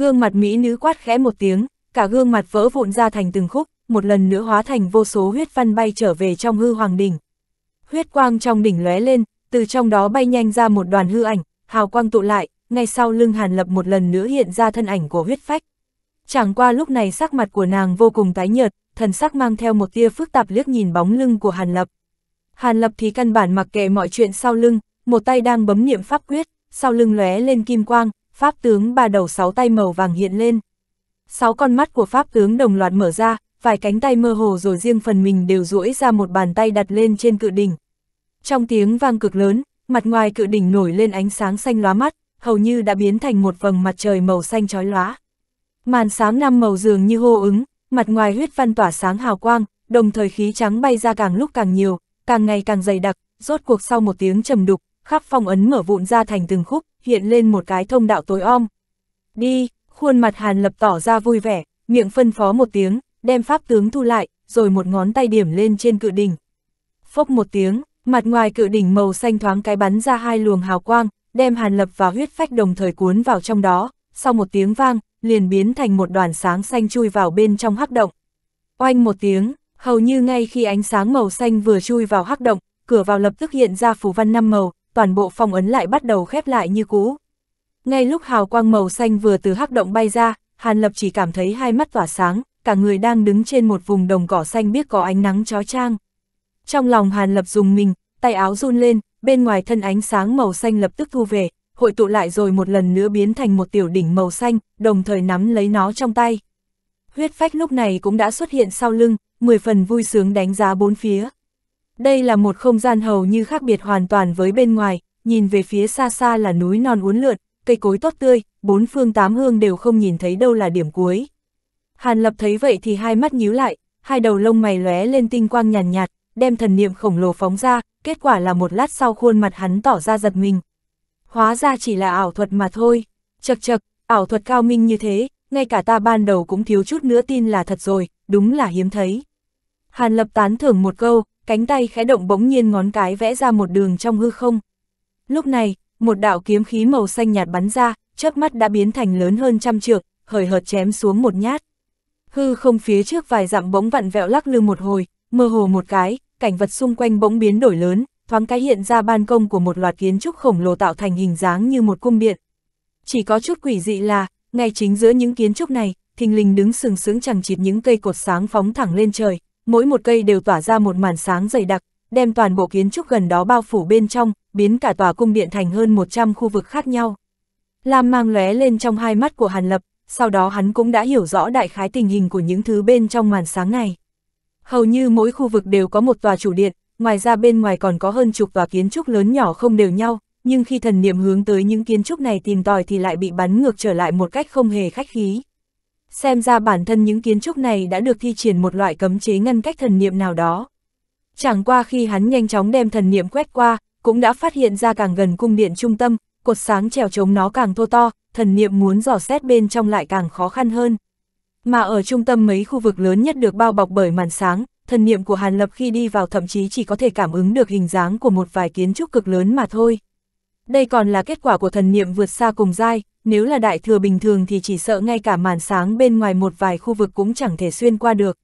Gương mặt mỹ nữ quát khẽ một tiếng, cả gương mặt vỡ vụn ra thành từng khúc, một lần nữa hóa thành vô số huyết văn bay trở về trong hư hoàng đỉnh. Huyết quang trong đỉnh lóe lên, từ trong đó bay nhanh ra một đoàn hư ảnh, hào quang tụ lại, ngay sau lưng Hàn Lập một lần nữa hiện ra thân ảnh của huyết phách. Chẳng qua lúc này sắc mặt của nàng vô cùng tái nhợt, thần sắc mang theo một tia phức tạp liếc nhìn bóng lưng của Hàn Lập. Hàn Lập thì căn bản mặc kệ mọi chuyện sau lưng, một tay đang bấm niệm pháp quyết, sau lưng lóe lên kim quang, pháp tướng ba đầu sáu tay màu vàng hiện lên. Sáu con mắt của pháp tướng đồng loạt mở ra, vài cánh tay mơ hồ rồi riêng phần mình đều duỗi ra một bàn tay đặt lên trên cự đỉnh. Trong tiếng vang cực lớn, mặt ngoài cự đỉnh nổi lên ánh sáng xanh lóa mắt, hầu như đã biến thành một vầng mặt trời màu xanh chói lóa. Màn sáng năm màu dường như hô ứng, mặt ngoài huyết văn tỏa sáng hào quang, đồng thời khí trắng bay ra càng lúc càng nhiều, càng ngày càng dày đặc, rốt cuộc sau một tiếng trầm đục, khắp phong ấn mở vụn ra thành từng khúc, hiện lên một cái thông đạo tối om. Đi, khuôn mặt Hàn Lập tỏ ra vui vẻ, miệng phân phó một tiếng, đem pháp tướng thu lại, rồi một ngón tay điểm lên trên cự đỉnh. Phốc một tiếng, mặt ngoài cự đỉnh màu xanh thoáng cái bắn ra hai luồng hào quang, đem Hàn Lập và huyết phách đồng thời cuốn vào trong đó, sau một tiếng vang, liền biến thành một đoàn sáng xanh chui vào bên trong hắc động. Oanh một tiếng, hầu như ngay khi ánh sáng màu xanh vừa chui vào hắc động, cửa vào lập tức hiện ra phù văn năm màu, toàn bộ phong ấn lại bắt đầu khép lại như cũ. Ngay lúc hào quang màu xanh vừa từ hắc động bay ra, Hàn Lập chỉ cảm thấy hai mắt tỏa sáng, cả người đang đứng trên một vùng đồng cỏ xanh biết có ánh nắng chói chang. Trong lòng Hàn Lập dùng mình, tay áo run lên, bên ngoài thân ánh sáng màu xanh lập tức thu về, hội tụ lại rồi một lần nữa biến thành một tiểu đỉnh màu xanh, đồng thời nắm lấy nó trong tay. Huyết phách lúc này cũng đã xuất hiện sau lưng, mười phần vui sướng đánh giá bốn phía. Đây là một không gian hầu như khác biệt hoàn toàn với bên ngoài, nhìn về phía xa xa là núi non uốn lượn, cây cối tốt tươi, bốn phương tám hương đều không nhìn thấy đâu là điểm cuối. Hàn Lập thấy vậy thì hai mắt nhíu lại, hai đầu lông mày lóe lên tinh quang nhàn nhạt, nhạt, đem thần niệm khổng lồ phóng ra, kết quả là một lát sau khuôn mặt hắn tỏ ra giật mình. Hóa ra chỉ là ảo thuật mà thôi, chật chật, ảo thuật cao minh như thế, ngay cả ta ban đầu cũng thiếu chút nữa tin là thật rồi, đúng là hiếm thấy. Hàn Lập tán thưởng một câu, cánh tay khẽ động bỗng nhiên ngón cái vẽ ra một đường trong hư không. Lúc này, một đạo kiếm khí màu xanh nhạt bắn ra, chớp mắt đã biến thành lớn hơn trăm trượng, hời hợt chém xuống một nhát. Hư không phía trước vài dặm bỗng vặn vẹo lắc lư một hồi, mơ hồ một cái, cảnh vật xung quanh bỗng biến đổi lớn, thoáng cái hiện ra ban công của một loạt kiến trúc khổng lồ tạo thành hình dáng như một cung điện. Chỉ có chút quỷ dị là, ngay chính giữa những kiến trúc này, thình lình đứng sừng sững chẳng chịt những cây cột sáng phóng thẳng lên trời, mỗi một cây đều tỏa ra một màn sáng dày đặc, đem toàn bộ kiến trúc gần đó bao phủ bên trong, biến cả tòa cung điện thành hơn 100 khu vực khác nhau. Lam mang lóe lên trong hai mắt của Hàn Lập, sau đó hắn cũng đã hiểu rõ đại khái tình hình của những thứ bên trong màn sáng này. Hầu như mỗi khu vực đều có một tòa chủ điện, ngoài ra bên ngoài còn có hơn chục tòa kiến trúc lớn nhỏ không đều nhau, nhưng khi thần niệm hướng tới những kiến trúc này tìm tòi thì lại bị bắn ngược trở lại một cách không hề khách khí xem ra bản thân những kiến trúc này đã được thi triển một loại cấm chế ngăn cách thần niệm nào đó. Chẳng qua khi hắn nhanh chóng đem thần niệm quét qua, cũng đã phát hiện ra càng gần cung điện trung tâm, cột sáng trèo chống nó càng thô to, thần niệm muốn dò xét bên trong lại càng khó khăn hơn. Mà ở trung tâm mấy khu vực lớn nhất được bao bọc bởi màn sáng, thần niệm của Hàn Lập khi đi vào thậm chí chỉ có thể cảm ứng được hình dáng của một vài kiến trúc cực lớn mà thôi đây còn là kết quả của thần niệm vượt xa cùng dai, nếu là đại thừa bình thường thì chỉ sợ ngay cả màn sáng bên ngoài một vài khu vực cũng chẳng thể xuyên qua được.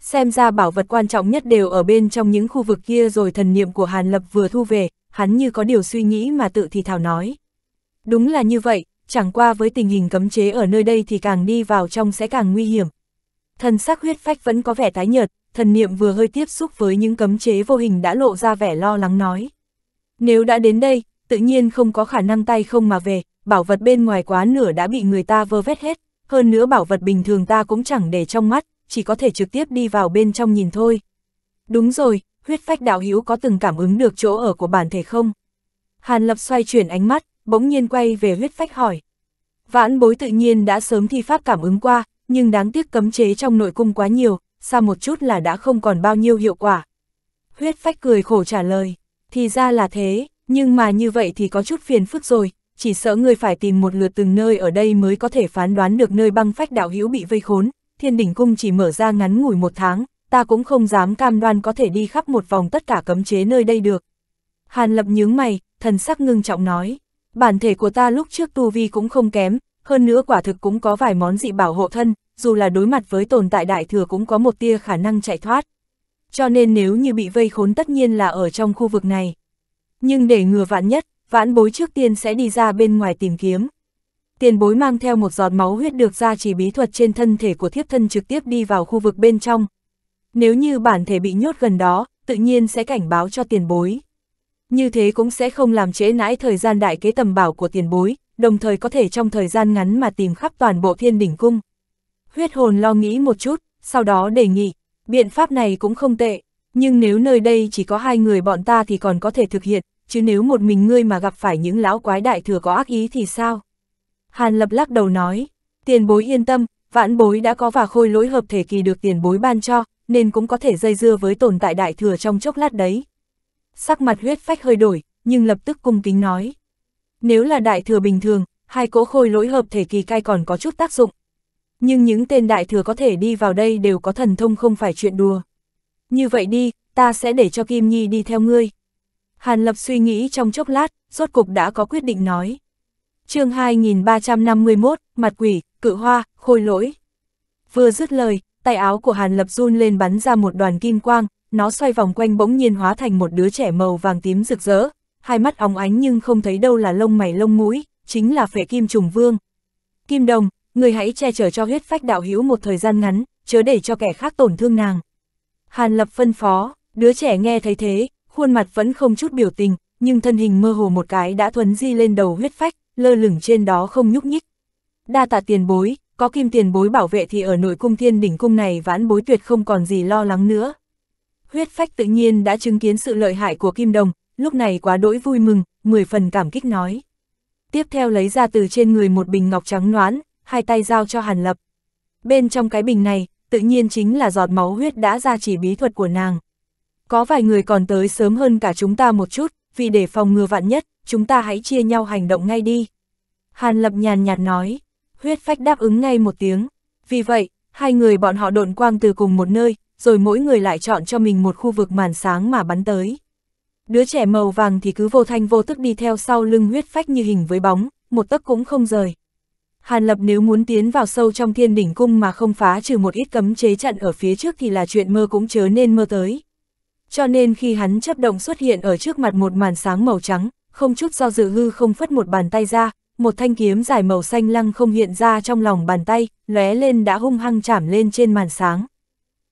Xem ra bảo vật quan trọng nhất đều ở bên trong những khu vực kia rồi thần niệm của Hàn Lập vừa thu về, hắn như có điều suy nghĩ mà tự thì thảo nói. Đúng là như vậy, chẳng qua với tình hình cấm chế ở nơi đây thì càng đi vào trong sẽ càng nguy hiểm. Thần sắc huyết phách vẫn có vẻ tái nhợt, thần niệm vừa hơi tiếp xúc với những cấm chế vô hình đã lộ ra vẻ lo lắng nói. Nếu đã đến đây, tự nhiên không có khả năng tay không mà về, bảo vật bên ngoài quá nửa đã bị người ta vơ vét hết, hơn nữa bảo vật bình thường ta cũng chẳng để trong mắt, chỉ có thể trực tiếp đi vào bên trong nhìn thôi. Đúng rồi, huyết phách đạo hữu có từng cảm ứng được chỗ ở của bản thể không? Hàn Lập xoay chuyển ánh mắt, bỗng nhiên quay về huyết phách hỏi. Vãn bối tự nhiên đã sớm thi pháp cảm ứng qua, nhưng đáng tiếc cấm chế trong nội cung quá nhiều, xa một chút là đã không còn bao nhiêu hiệu quả. Huyết phách cười khổ trả lời, thì ra là thế, nhưng mà như vậy thì có chút phiền phức rồi, chỉ sợ người phải tìm một lượt từng nơi ở đây mới có thể phán đoán được nơi băng phách đạo hữu bị vây khốn, thiên đỉnh cung chỉ mở ra ngắn ngủi một tháng, ta cũng không dám cam đoan có thể đi khắp một vòng tất cả cấm chế nơi đây được. Hàn lập nhướng mày, thần sắc ngưng trọng nói, bản thể của ta lúc trước tu vi cũng không kém, hơn nữa quả thực cũng có vài món dị bảo hộ thân, dù là đối mặt với tồn tại đại thừa cũng có một tia khả năng chạy thoát. Cho nên nếu như bị vây khốn tất nhiên là ở trong khu vực này. Nhưng để ngừa vạn nhất, vãn bối trước tiên sẽ đi ra bên ngoài tìm kiếm. Tiền bối mang theo một giọt máu huyết được ra chỉ bí thuật trên thân thể của thiếp thân trực tiếp đi vào khu vực bên trong. Nếu như bản thể bị nhốt gần đó, tự nhiên sẽ cảnh báo cho tiền bối. Như thế cũng sẽ không làm trễ nãi thời gian đại kế tầm bảo của tiền bối, đồng thời có thể trong thời gian ngắn mà tìm khắp toàn bộ thiên đỉnh cung. Huyết hồn lo nghĩ một chút, sau đó đề nghị, biện pháp này cũng không tệ nhưng nếu nơi đây chỉ có hai người bọn ta thì còn có thể thực hiện, chứ nếu một mình ngươi mà gặp phải những lão quái đại thừa có ác ý thì sao? Hàn lập lắc đầu nói, tiền bối yên tâm, vãn bối đã có và khôi lỗi hợp thể kỳ được tiền bối ban cho, nên cũng có thể dây dưa với tồn tại đại thừa trong chốc lát đấy. Sắc mặt huyết phách hơi đổi, nhưng lập tức cung kính nói. Nếu là đại thừa bình thường, hai cỗ khôi lỗi hợp thể kỳ cai còn có chút tác dụng. Nhưng những tên đại thừa có thể đi vào đây đều có thần thông không phải chuyện đùa như vậy đi, ta sẽ để cho Kim Nhi đi theo ngươi. Hàn Lập suy nghĩ trong chốc lát, rốt cục đã có quyết định nói. chương 2351, mặt quỷ, cự hoa, khôi lỗi. Vừa dứt lời, tay áo của Hàn Lập run lên bắn ra một đoàn kim quang, nó xoay vòng quanh bỗng nhiên hóa thành một đứa trẻ màu vàng tím rực rỡ, hai mắt óng ánh nhưng không thấy đâu là lông mày lông mũi, chính là phệ kim trùng vương. Kim Đồng, người hãy che chở cho huyết phách đạo hữu một thời gian ngắn, chớ để cho kẻ khác tổn thương nàng. Hàn Lập phân phó, đứa trẻ nghe thấy thế, khuôn mặt vẫn không chút biểu tình, nhưng thân hình mơ hồ một cái đã thuấn di lên đầu huyết phách, lơ lửng trên đó không nhúc nhích. Đa tạ tiền bối, có kim tiền bối bảo vệ thì ở nội cung thiên đỉnh cung này vãn bối tuyệt không còn gì lo lắng nữa. Huyết phách tự nhiên đã chứng kiến sự lợi hại của kim đồng, lúc này quá đỗi vui mừng, mười phần cảm kích nói. Tiếp theo lấy ra từ trên người một bình ngọc trắng noãn, hai tay giao cho Hàn Lập. Bên trong cái bình này, tự nhiên chính là giọt máu huyết đã ra chỉ bí thuật của nàng. Có vài người còn tới sớm hơn cả chúng ta một chút, vì để phòng ngừa vạn nhất, chúng ta hãy chia nhau hành động ngay đi. Hàn Lập nhàn nhạt nói, huyết phách đáp ứng ngay một tiếng. Vì vậy, hai người bọn họ độn quang từ cùng một nơi, rồi mỗi người lại chọn cho mình một khu vực màn sáng mà bắn tới. Đứa trẻ màu vàng thì cứ vô thanh vô tức đi theo sau lưng huyết phách như hình với bóng, một tấc cũng không rời. Hàn Lập nếu muốn tiến vào sâu trong thiên đỉnh cung mà không phá trừ một ít cấm chế trận ở phía trước thì là chuyện mơ cũng chớ nên mơ tới. Cho nên khi hắn chấp động xuất hiện ở trước mặt một màn sáng màu trắng, không chút do dự hư không phất một bàn tay ra, một thanh kiếm dài màu xanh lăng không hiện ra trong lòng bàn tay, lóe lên đã hung hăng chảm lên trên màn sáng.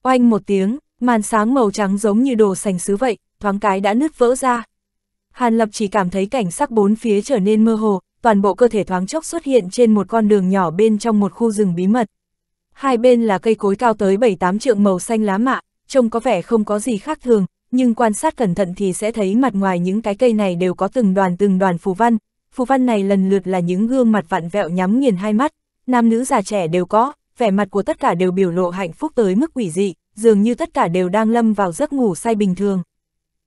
Oanh một tiếng, màn sáng màu trắng giống như đồ sành sứ vậy, thoáng cái đã nứt vỡ ra. Hàn Lập chỉ cảm thấy cảnh sắc bốn phía trở nên mơ hồ, toàn bộ cơ thể thoáng chốc xuất hiện trên một con đường nhỏ bên trong một khu rừng bí mật. Hai bên là cây cối cao tới 7-8 trượng màu xanh lá mạ, trông có vẻ không có gì khác thường, nhưng quan sát cẩn thận thì sẽ thấy mặt ngoài những cái cây này đều có từng đoàn từng đoàn phù văn. Phù văn này lần lượt là những gương mặt vặn vẹo nhắm nghiền hai mắt, nam nữ già trẻ đều có, vẻ mặt của tất cả đều biểu lộ hạnh phúc tới mức quỷ dị, dường như tất cả đều đang lâm vào giấc ngủ say bình thường.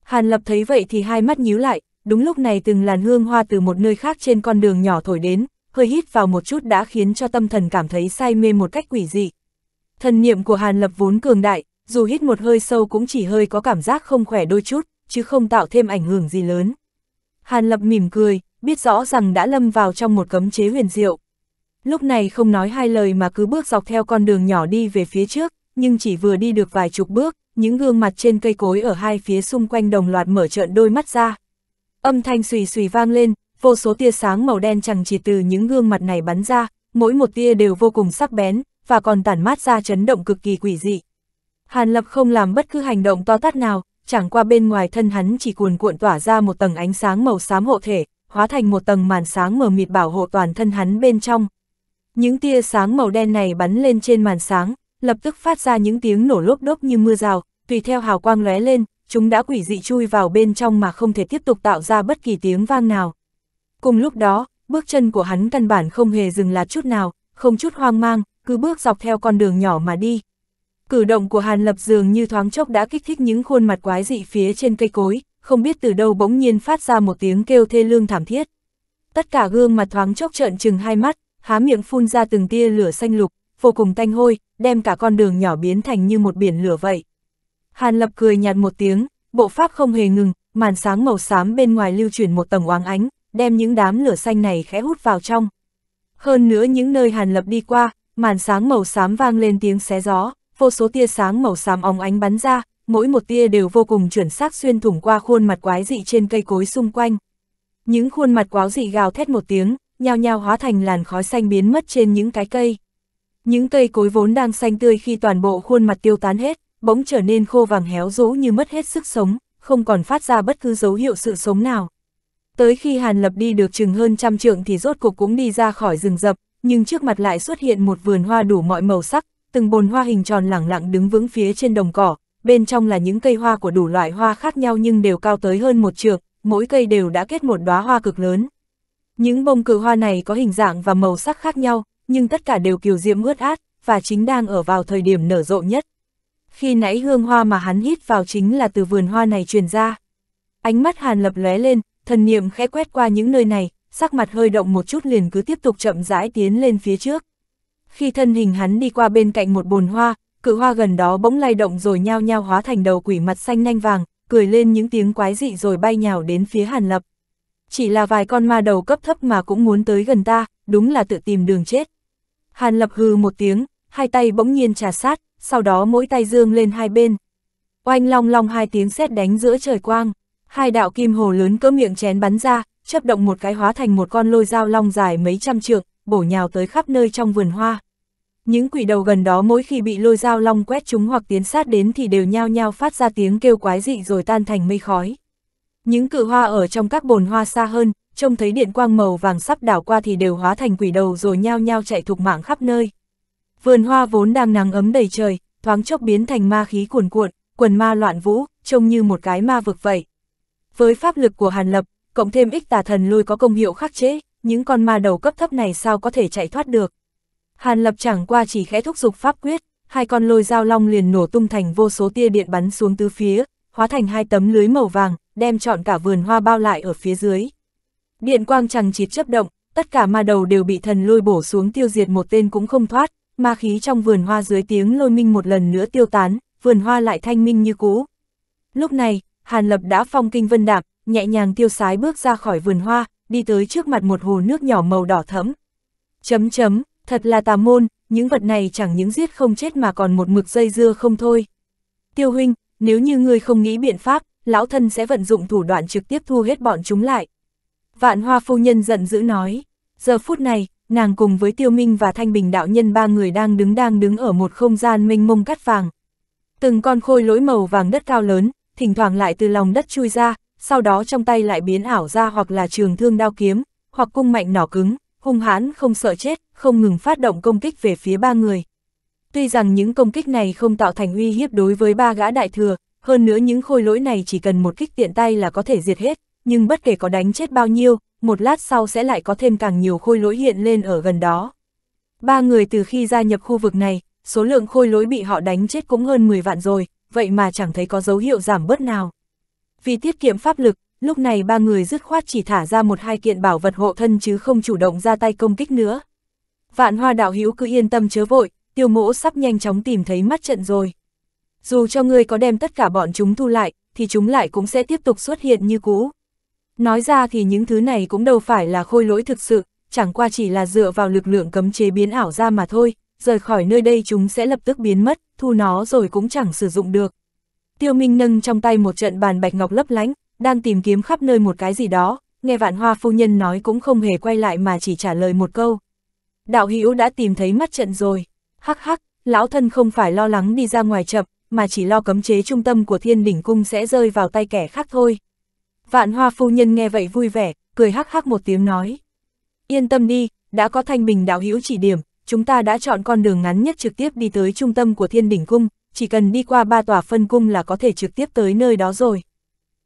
Hàn Lập thấy vậy thì hai mắt nhíu lại, đúng lúc này từng làn hương hoa từ một nơi khác trên con đường nhỏ thổi đến, hơi hít vào một chút đã khiến cho tâm thần cảm thấy say mê một cách quỷ dị. Thần niệm của Hàn Lập vốn cường đại, dù hít một hơi sâu cũng chỉ hơi có cảm giác không khỏe đôi chút, chứ không tạo thêm ảnh hưởng gì lớn. Hàn Lập mỉm cười, biết rõ rằng đã lâm vào trong một cấm chế huyền diệu. Lúc này không nói hai lời mà cứ bước dọc theo con đường nhỏ đi về phía trước, nhưng chỉ vừa đi được vài chục bước, những gương mặt trên cây cối ở hai phía xung quanh đồng loạt mở trợn đôi mắt ra, Âm thanh xùy xùy vang lên, vô số tia sáng màu đen chẳng chỉ từ những gương mặt này bắn ra, mỗi một tia đều vô cùng sắc bén, và còn tản mát ra chấn động cực kỳ quỷ dị. Hàn Lập không làm bất cứ hành động to tát nào, chẳng qua bên ngoài thân hắn chỉ cuồn cuộn tỏa ra một tầng ánh sáng màu xám hộ thể, hóa thành một tầng màn sáng mờ mịt bảo hộ toàn thân hắn bên trong. Những tia sáng màu đen này bắn lên trên màn sáng, lập tức phát ra những tiếng nổ lốp đốp như mưa rào, tùy theo hào quang lóe lên, chúng đã quỷ dị chui vào bên trong mà không thể tiếp tục tạo ra bất kỳ tiếng vang nào. Cùng lúc đó, bước chân của hắn căn bản không hề dừng là chút nào, không chút hoang mang, cứ bước dọc theo con đường nhỏ mà đi. Cử động của Hàn Lập dường như thoáng chốc đã kích thích những khuôn mặt quái dị phía trên cây cối, không biết từ đâu bỗng nhiên phát ra một tiếng kêu thê lương thảm thiết. Tất cả gương mặt thoáng chốc trợn trừng hai mắt, há miệng phun ra từng tia lửa xanh lục, vô cùng tanh hôi, đem cả con đường nhỏ biến thành như một biển lửa vậy. Hàn Lập cười nhạt một tiếng, bộ pháp không hề ngừng, màn sáng màu xám bên ngoài lưu chuyển một tầng oáng ánh, đem những đám lửa xanh này khẽ hút vào trong. Hơn nữa những nơi Hàn Lập đi qua, màn sáng màu xám vang lên tiếng xé gió, vô số tia sáng màu xám óng ánh bắn ra, mỗi một tia đều vô cùng chuẩn xác xuyên thủng qua khuôn mặt quái dị trên cây cối xung quanh. Những khuôn mặt quái dị gào thét một tiếng, nhao nhao hóa thành làn khói xanh biến mất trên những cái cây. Những cây cối vốn đang xanh tươi khi toàn bộ khuôn mặt tiêu tán hết, bỗng trở nên khô vàng héo rũ như mất hết sức sống, không còn phát ra bất cứ dấu hiệu sự sống nào. Tới khi Hàn Lập đi được chừng hơn trăm trượng thì rốt cuộc cũng đi ra khỏi rừng rập, nhưng trước mặt lại xuất hiện một vườn hoa đủ mọi màu sắc, từng bồn hoa hình tròn lẳng lặng đứng vững phía trên đồng cỏ, bên trong là những cây hoa của đủ loại hoa khác nhau nhưng đều cao tới hơn một trượng, mỗi cây đều đã kết một đóa hoa cực lớn. Những bông cử hoa này có hình dạng và màu sắc khác nhau, nhưng tất cả đều kiều diễm ướt át, và chính đang ở vào thời điểm nở rộ nhất khi nãy hương hoa mà hắn hít vào chính là từ vườn hoa này truyền ra. Ánh mắt Hàn Lập lóe lên, thần niệm khẽ quét qua những nơi này, sắc mặt hơi động một chút liền cứ tiếp tục chậm rãi tiến lên phía trước. Khi thân hình hắn đi qua bên cạnh một bồn hoa, cự hoa gần đó bỗng lay động rồi nhao nhao hóa thành đầu quỷ mặt xanh nanh vàng, cười lên những tiếng quái dị rồi bay nhào đến phía Hàn Lập. Chỉ là vài con ma đầu cấp thấp mà cũng muốn tới gần ta, đúng là tự tìm đường chết. Hàn Lập hừ một tiếng, hai tay bỗng nhiên trà sát, sau đó mỗi tay dương lên hai bên. Oanh long long hai tiếng sét đánh giữa trời quang, hai đạo kim hồ lớn cỡ miệng chén bắn ra, chấp động một cái hóa thành một con lôi dao long dài mấy trăm trượng, bổ nhào tới khắp nơi trong vườn hoa. Những quỷ đầu gần đó mỗi khi bị lôi dao long quét chúng hoặc tiến sát đến thì đều nhao nhao phát ra tiếng kêu quái dị rồi tan thành mây khói. Những cự hoa ở trong các bồn hoa xa hơn, trông thấy điện quang màu vàng sắp đảo qua thì đều hóa thành quỷ đầu rồi nhao nhao chạy thục mạng khắp nơi vườn hoa vốn đang nắng ấm đầy trời, thoáng chốc biến thành ma khí cuồn cuộn, quần ma loạn vũ, trông như một cái ma vực vậy. Với pháp lực của Hàn Lập, cộng thêm ích tà thần lôi có công hiệu khắc chế, những con ma đầu cấp thấp này sao có thể chạy thoát được. Hàn Lập chẳng qua chỉ khẽ thúc giục pháp quyết, hai con lôi dao long liền nổ tung thành vô số tia điện bắn xuống tứ phía, hóa thành hai tấm lưới màu vàng, đem trọn cả vườn hoa bao lại ở phía dưới. Điện quang chẳng chịt chấp động, tất cả ma đầu đều bị thần lôi bổ xuống tiêu diệt một tên cũng không thoát, ma khí trong vườn hoa dưới tiếng lôi minh một lần nữa tiêu tán, vườn hoa lại thanh minh như cũ. Lúc này, Hàn Lập đã phong kinh vân đạp, nhẹ nhàng tiêu sái bước ra khỏi vườn hoa, đi tới trước mặt một hồ nước nhỏ màu đỏ thẫm. Chấm chấm, thật là tà môn, những vật này chẳng những giết không chết mà còn một mực dây dưa không thôi. Tiêu huynh, nếu như ngươi không nghĩ biện pháp, lão thân sẽ vận dụng thủ đoạn trực tiếp thu hết bọn chúng lại. Vạn hoa phu nhân giận dữ nói, giờ phút này, nàng cùng với Tiêu Minh và Thanh Bình đạo nhân ba người đang đứng đang đứng ở một không gian mênh mông cắt vàng. Từng con khôi lỗi màu vàng đất cao lớn, thỉnh thoảng lại từ lòng đất chui ra, sau đó trong tay lại biến ảo ra hoặc là trường thương đao kiếm, hoặc cung mạnh nỏ cứng, hung hãn không sợ chết, không ngừng phát động công kích về phía ba người. Tuy rằng những công kích này không tạo thành uy hiếp đối với ba gã đại thừa, hơn nữa những khôi lỗi này chỉ cần một kích tiện tay là có thể diệt hết, nhưng bất kể có đánh chết bao nhiêu, một lát sau sẽ lại có thêm càng nhiều khôi lỗi hiện lên ở gần đó. Ba người từ khi gia nhập khu vực này, số lượng khôi lỗi bị họ đánh chết cũng hơn 10 vạn rồi, vậy mà chẳng thấy có dấu hiệu giảm bớt nào. Vì tiết kiệm pháp lực, lúc này ba người dứt khoát chỉ thả ra một hai kiện bảo vật hộ thân chứ không chủ động ra tay công kích nữa. Vạn hoa đạo hữu cứ yên tâm chớ vội, tiêu mỗ sắp nhanh chóng tìm thấy mắt trận rồi. Dù cho người có đem tất cả bọn chúng thu lại, thì chúng lại cũng sẽ tiếp tục xuất hiện như cũ. Nói ra thì những thứ này cũng đâu phải là khôi lỗi thực sự, chẳng qua chỉ là dựa vào lực lượng cấm chế biến ảo ra mà thôi, rời khỏi nơi đây chúng sẽ lập tức biến mất, thu nó rồi cũng chẳng sử dụng được. Tiêu Minh nâng trong tay một trận bàn bạch ngọc lấp lánh, đang tìm kiếm khắp nơi một cái gì đó, nghe vạn hoa phu nhân nói cũng không hề quay lại mà chỉ trả lời một câu. Đạo Hữu đã tìm thấy mắt trận rồi, hắc hắc, lão thân không phải lo lắng đi ra ngoài chậm, mà chỉ lo cấm chế trung tâm của thiên đỉnh cung sẽ rơi vào tay kẻ khác thôi. Vạn hoa phu nhân nghe vậy vui vẻ, cười hắc hắc một tiếng nói. Yên tâm đi, đã có thanh bình đạo hữu chỉ điểm, chúng ta đã chọn con đường ngắn nhất trực tiếp đi tới trung tâm của thiên đỉnh cung, chỉ cần đi qua ba tòa phân cung là có thể trực tiếp tới nơi đó rồi.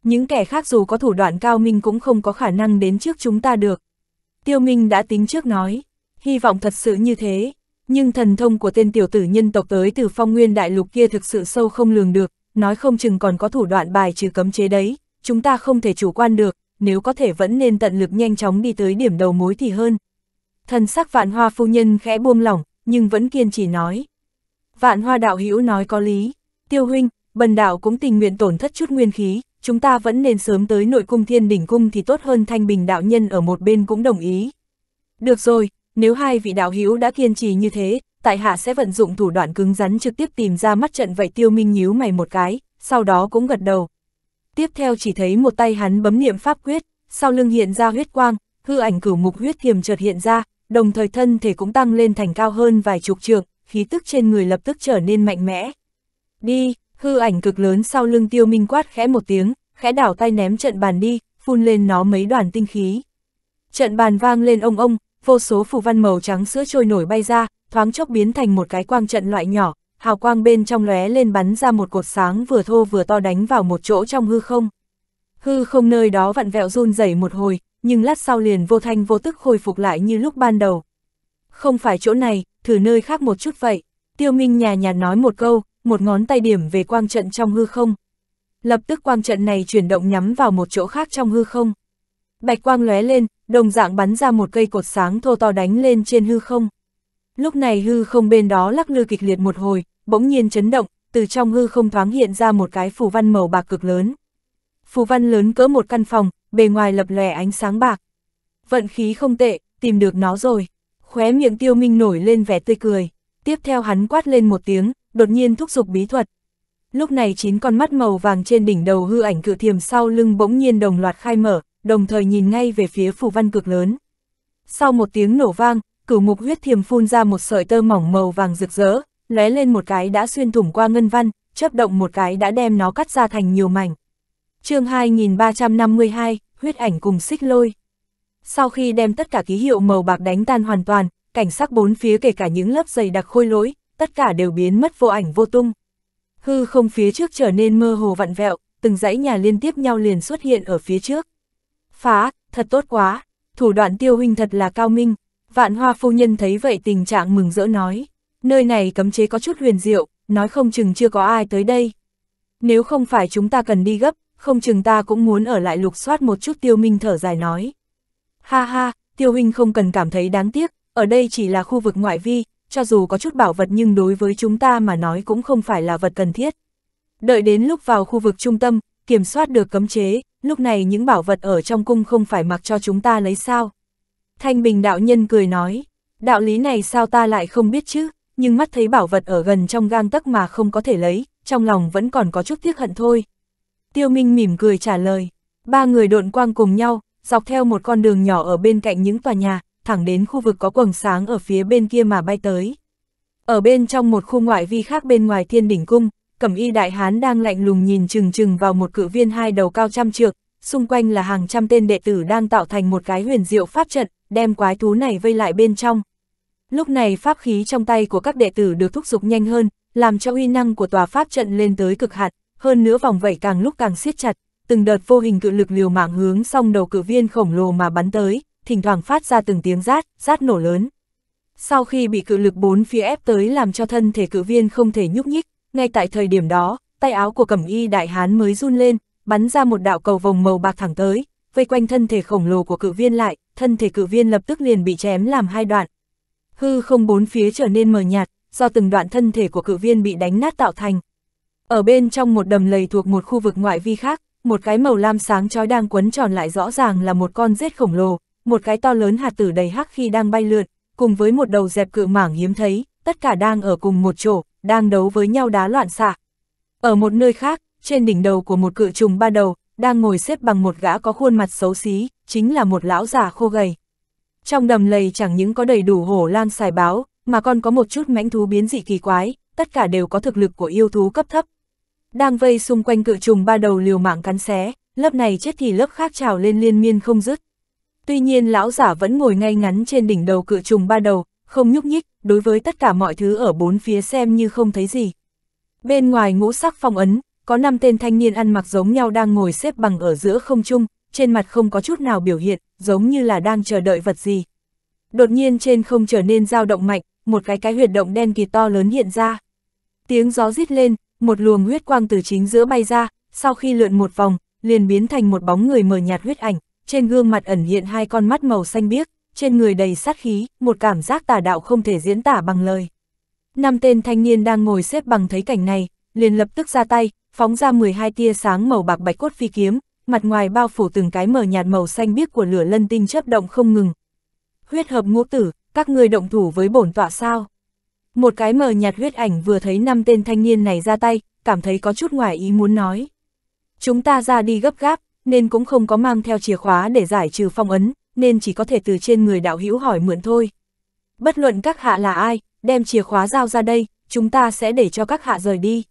Những kẻ khác dù có thủ đoạn cao minh cũng không có khả năng đến trước chúng ta được. Tiêu Minh đã tính trước nói, hy vọng thật sự như thế, nhưng thần thông của tên tiểu tử nhân tộc tới từ phong nguyên đại lục kia thực sự sâu không lường được, nói không chừng còn có thủ đoạn bài trừ cấm chế đấy, chúng ta không thể chủ quan được, nếu có thể vẫn nên tận lực nhanh chóng đi tới điểm đầu mối thì hơn. Thần sắc vạn hoa phu nhân khẽ buông lỏng, nhưng vẫn kiên trì nói. Vạn hoa đạo hữu nói có lý, tiêu huynh, bần đạo cũng tình nguyện tổn thất chút nguyên khí, chúng ta vẫn nên sớm tới nội cung thiên đỉnh cung thì tốt hơn thanh bình đạo nhân ở một bên cũng đồng ý. Được rồi, nếu hai vị đạo hữu đã kiên trì như thế, tại hạ sẽ vận dụng thủ đoạn cứng rắn trực tiếp tìm ra mắt trận vậy tiêu minh nhíu mày một cái, sau đó cũng gật đầu tiếp theo chỉ thấy một tay hắn bấm niệm pháp quyết, sau lưng hiện ra huyết quang, hư ảnh cửu mục huyết thiềm chợt hiện ra, đồng thời thân thể cũng tăng lên thành cao hơn vài chục trượng, khí tức trên người lập tức trở nên mạnh mẽ. Đi, hư ảnh cực lớn sau lưng tiêu minh quát khẽ một tiếng, khẽ đảo tay ném trận bàn đi, phun lên nó mấy đoàn tinh khí. Trận bàn vang lên ông ông, vô số phù văn màu trắng sữa trôi nổi bay ra, thoáng chốc biến thành một cái quang trận loại nhỏ, hào quang bên trong lóe lên bắn ra một cột sáng vừa thô vừa to đánh vào một chỗ trong hư không. Hư không nơi đó vặn vẹo run rẩy một hồi, nhưng lát sau liền vô thanh vô tức khôi phục lại như lúc ban đầu. Không phải chỗ này, thử nơi khác một chút vậy. Tiêu Minh nhà nhạt nói một câu, một ngón tay điểm về quang trận trong hư không. Lập tức quang trận này chuyển động nhắm vào một chỗ khác trong hư không. Bạch quang lóe lên, đồng dạng bắn ra một cây cột sáng thô to đánh lên trên hư không. Lúc này hư không bên đó lắc lư kịch liệt một hồi, bỗng nhiên chấn động, từ trong hư không thoáng hiện ra một cái phù văn màu bạc cực lớn. Phù văn lớn cỡ một căn phòng, bề ngoài lập lòe ánh sáng bạc. Vận khí không tệ, tìm được nó rồi. Khóe miệng tiêu minh nổi lên vẻ tươi cười. Tiếp theo hắn quát lên một tiếng, đột nhiên thúc giục bí thuật. Lúc này chín con mắt màu vàng trên đỉnh đầu hư ảnh cự thiềm sau lưng bỗng nhiên đồng loạt khai mở, đồng thời nhìn ngay về phía phù văn cực lớn. Sau một tiếng nổ vang, cửu mục huyết thiềm phun ra một sợi tơ mỏng màu vàng rực rỡ, lóe lên một cái đã xuyên thủng qua ngân văn, chấp động một cái đã đem nó cắt ra thành nhiều mảnh. chương 2352, huyết ảnh cùng xích lôi. Sau khi đem tất cả ký hiệu màu bạc đánh tan hoàn toàn, cảnh sắc bốn phía kể cả những lớp dày đặc khôi lỗi, tất cả đều biến mất vô ảnh vô tung. Hư không phía trước trở nên mơ hồ vặn vẹo, từng dãy nhà liên tiếp nhau liền xuất hiện ở phía trước. Phá, thật tốt quá, thủ đoạn tiêu huynh thật là cao minh, vạn hoa phu nhân thấy vậy tình trạng mừng rỡ nói nơi này cấm chế có chút huyền diệu, nói không chừng chưa có ai tới đây. Nếu không phải chúng ta cần đi gấp, không chừng ta cũng muốn ở lại lục soát một chút tiêu minh thở dài nói. Ha ha, tiêu huynh không cần cảm thấy đáng tiếc, ở đây chỉ là khu vực ngoại vi, cho dù có chút bảo vật nhưng đối với chúng ta mà nói cũng không phải là vật cần thiết. Đợi đến lúc vào khu vực trung tâm, kiểm soát được cấm chế, lúc này những bảo vật ở trong cung không phải mặc cho chúng ta lấy sao. Thanh Bình đạo nhân cười nói, đạo lý này sao ta lại không biết chứ, nhưng mắt thấy bảo vật ở gần trong gang tấc mà không có thể lấy, trong lòng vẫn còn có chút tiếc hận thôi. Tiêu Minh mỉm cười trả lời, ba người độn quang cùng nhau, dọc theo một con đường nhỏ ở bên cạnh những tòa nhà, thẳng đến khu vực có quầng sáng ở phía bên kia mà bay tới. Ở bên trong một khu ngoại vi khác bên ngoài thiên đỉnh cung, cẩm y đại hán đang lạnh lùng nhìn chừng chừng vào một cự viên hai đầu cao trăm trượng, xung quanh là hàng trăm tên đệ tử đang tạo thành một cái huyền diệu pháp trận, đem quái thú này vây lại bên trong, Lúc này pháp khí trong tay của các đệ tử được thúc giục nhanh hơn, làm cho uy năng của tòa pháp trận lên tới cực hạn, hơn nữa vòng vẩy càng lúc càng siết chặt, từng đợt vô hình cự lực liều mạng hướng song đầu cự viên khổng lồ mà bắn tới, thỉnh thoảng phát ra từng tiếng rát, rát nổ lớn. Sau khi bị cự lực bốn phía ép tới làm cho thân thể cự viên không thể nhúc nhích, ngay tại thời điểm đó, tay áo của cẩm y đại hán mới run lên, bắn ra một đạo cầu vòng màu bạc thẳng tới, vây quanh thân thể khổng lồ của cự viên lại, thân thể cự viên lập tức liền bị chém làm hai đoạn, hư không bốn phía trở nên mờ nhạt, do từng đoạn thân thể của cự viên bị đánh nát tạo thành. Ở bên trong một đầm lầy thuộc một khu vực ngoại vi khác, một cái màu lam sáng chói đang quấn tròn lại rõ ràng là một con rết khổng lồ, một cái to lớn hạt tử đầy hắc khi đang bay lượn, cùng với một đầu dẹp cự mảng hiếm thấy, tất cả đang ở cùng một chỗ, đang đấu với nhau đá loạn xạ. Ở một nơi khác, trên đỉnh đầu của một cự trùng ba đầu, đang ngồi xếp bằng một gã có khuôn mặt xấu xí, chính là một lão già khô gầy. Trong đầm lầy chẳng những có đầy đủ hổ lan xài báo, mà còn có một chút mãnh thú biến dị kỳ quái, tất cả đều có thực lực của yêu thú cấp thấp. Đang vây xung quanh cự trùng ba đầu liều mạng cắn xé, lớp này chết thì lớp khác trào lên liên miên không dứt. Tuy nhiên lão giả vẫn ngồi ngay ngắn trên đỉnh đầu cự trùng ba đầu, không nhúc nhích, đối với tất cả mọi thứ ở bốn phía xem như không thấy gì. Bên ngoài ngũ sắc phong ấn, có năm tên thanh niên ăn mặc giống nhau đang ngồi xếp bằng ở giữa không trung, trên mặt không có chút nào biểu hiện, giống như là đang chờ đợi vật gì. Đột nhiên trên không trở nên dao động mạnh, một cái cái huyệt động đen kỳ to lớn hiện ra. Tiếng gió rít lên, một luồng huyết quang từ chính giữa bay ra, sau khi lượn một vòng, liền biến thành một bóng người mờ nhạt huyết ảnh, trên gương mặt ẩn hiện hai con mắt màu xanh biếc, trên người đầy sát khí, một cảm giác tà đạo không thể diễn tả bằng lời. Năm tên thanh niên đang ngồi xếp bằng thấy cảnh này, liền lập tức ra tay, phóng ra 12 tia sáng màu bạc bạch cốt phi kiếm, mặt ngoài bao phủ từng cái mờ nhạt màu xanh biếc của lửa lân tinh chấp động không ngừng. Huyết hợp ngũ tử, các ngươi động thủ với bổn tọa sao? Một cái mờ nhạt huyết ảnh vừa thấy năm tên thanh niên này ra tay, cảm thấy có chút ngoài ý muốn nói. Chúng ta ra đi gấp gáp, nên cũng không có mang theo chìa khóa để giải trừ phong ấn, nên chỉ có thể từ trên người đạo hữu hỏi mượn thôi. Bất luận các hạ là ai, đem chìa khóa giao ra đây, chúng ta sẽ để cho các hạ rời đi.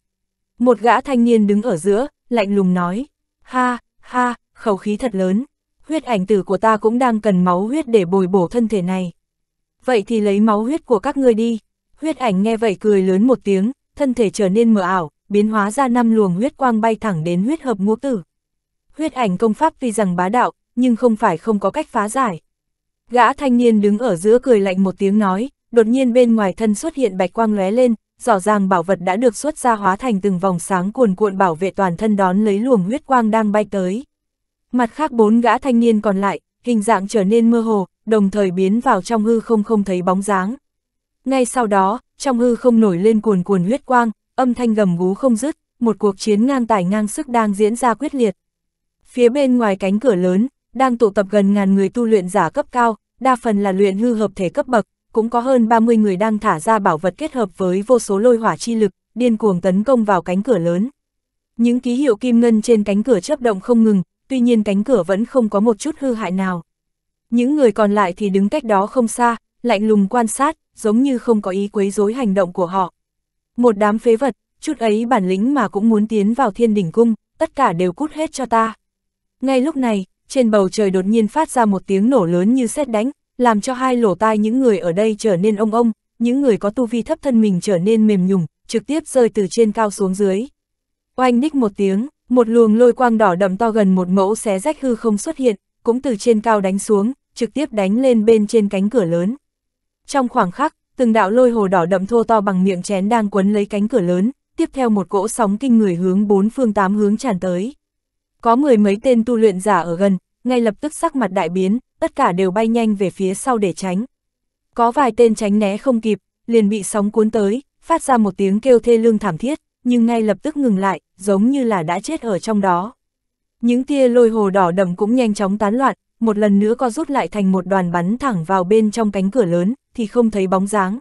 Một gã thanh niên đứng ở giữa, lạnh lùng nói, ha, Ha, khẩu khí thật lớn, huyết ảnh tử của ta cũng đang cần máu huyết để bồi bổ thân thể này. Vậy thì lấy máu huyết của các ngươi đi. Huyết ảnh nghe vậy cười lớn một tiếng, thân thể trở nên mờ ảo, biến hóa ra năm luồng huyết quang bay thẳng đến huyết hợp ngũ tử. Huyết ảnh công pháp tuy rằng bá đạo, nhưng không phải không có cách phá giải. Gã thanh niên đứng ở giữa cười lạnh một tiếng nói, đột nhiên bên ngoài thân xuất hiện bạch quang lóe lên, rõ ràng bảo vật đã được xuất ra hóa thành từng vòng sáng cuồn cuộn bảo vệ toàn thân đón lấy luồng huyết quang đang bay tới. Mặt khác bốn gã thanh niên còn lại, hình dạng trở nên mơ hồ, đồng thời biến vào trong hư không không thấy bóng dáng. Ngay sau đó, trong hư không nổi lên cuồn cuồn huyết quang, âm thanh gầm gú không dứt, một cuộc chiến ngang tải ngang sức đang diễn ra quyết liệt. Phía bên ngoài cánh cửa lớn, đang tụ tập gần ngàn người tu luyện giả cấp cao, đa phần là luyện hư hợp thể cấp bậc, cũng có hơn 30 người đang thả ra bảo vật kết hợp với vô số lôi hỏa chi lực, điên cuồng tấn công vào cánh cửa lớn. Những ký hiệu kim ngân trên cánh cửa chấp động không ngừng, tuy nhiên cánh cửa vẫn không có một chút hư hại nào. Những người còn lại thì đứng cách đó không xa, lạnh lùng quan sát, giống như không có ý quấy rối hành động của họ. Một đám phế vật, chút ấy bản lĩnh mà cũng muốn tiến vào thiên đỉnh cung, tất cả đều cút hết cho ta. Ngay lúc này, trên bầu trời đột nhiên phát ra một tiếng nổ lớn như sét đánh, làm cho hai lỗ tai những người ở đây trở nên ông ông, những người có tu vi thấp thân mình trở nên mềm nhùng, trực tiếp rơi từ trên cao xuống dưới. Oanh ních một tiếng, một luồng lôi quang đỏ đậm to gần một mẫu xé rách hư không xuất hiện, cũng từ trên cao đánh xuống, trực tiếp đánh lên bên trên cánh cửa lớn. Trong khoảng khắc, từng đạo lôi hồ đỏ đậm thô to bằng miệng chén đang quấn lấy cánh cửa lớn, tiếp theo một cỗ sóng kinh người hướng bốn phương tám hướng tràn tới. Có mười mấy tên tu luyện giả ở gần, ngay lập tức sắc mặt đại biến, tất cả đều bay nhanh về phía sau để tránh. Có vài tên tránh né không kịp, liền bị sóng cuốn tới, phát ra một tiếng kêu thê lương thảm thiết, nhưng ngay lập tức ngừng lại, giống như là đã chết ở trong đó. Những tia lôi hồ đỏ đậm cũng nhanh chóng tán loạn, một lần nữa co rút lại thành một đoàn bắn thẳng vào bên trong cánh cửa lớn, thì không thấy bóng dáng.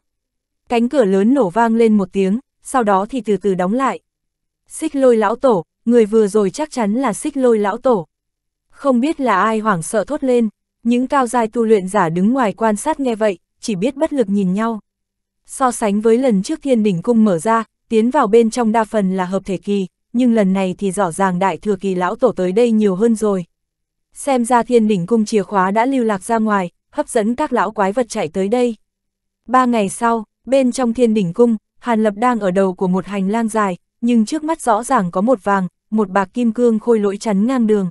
Cánh cửa lớn nổ vang lên một tiếng, sau đó thì từ từ đóng lại. Xích lôi lão tổ, người vừa rồi chắc chắn là xích lôi lão tổ. Không biết là ai hoảng sợ thốt lên, những cao giai tu luyện giả đứng ngoài quan sát nghe vậy, chỉ biết bất lực nhìn nhau. So sánh với lần trước thiên đỉnh cung mở ra, tiến vào bên trong đa phần là hợp thể kỳ, nhưng lần này thì rõ ràng đại thừa kỳ lão tổ tới đây nhiều hơn rồi. Xem ra thiên đỉnh cung chìa khóa đã lưu lạc ra ngoài, hấp dẫn các lão quái vật chạy tới đây. Ba ngày sau, bên trong thiên đỉnh cung, Hàn Lập đang ở đầu của một hành lang dài, nhưng trước mắt rõ ràng có một vàng, một bạc kim cương khôi lỗi chắn ngang đường.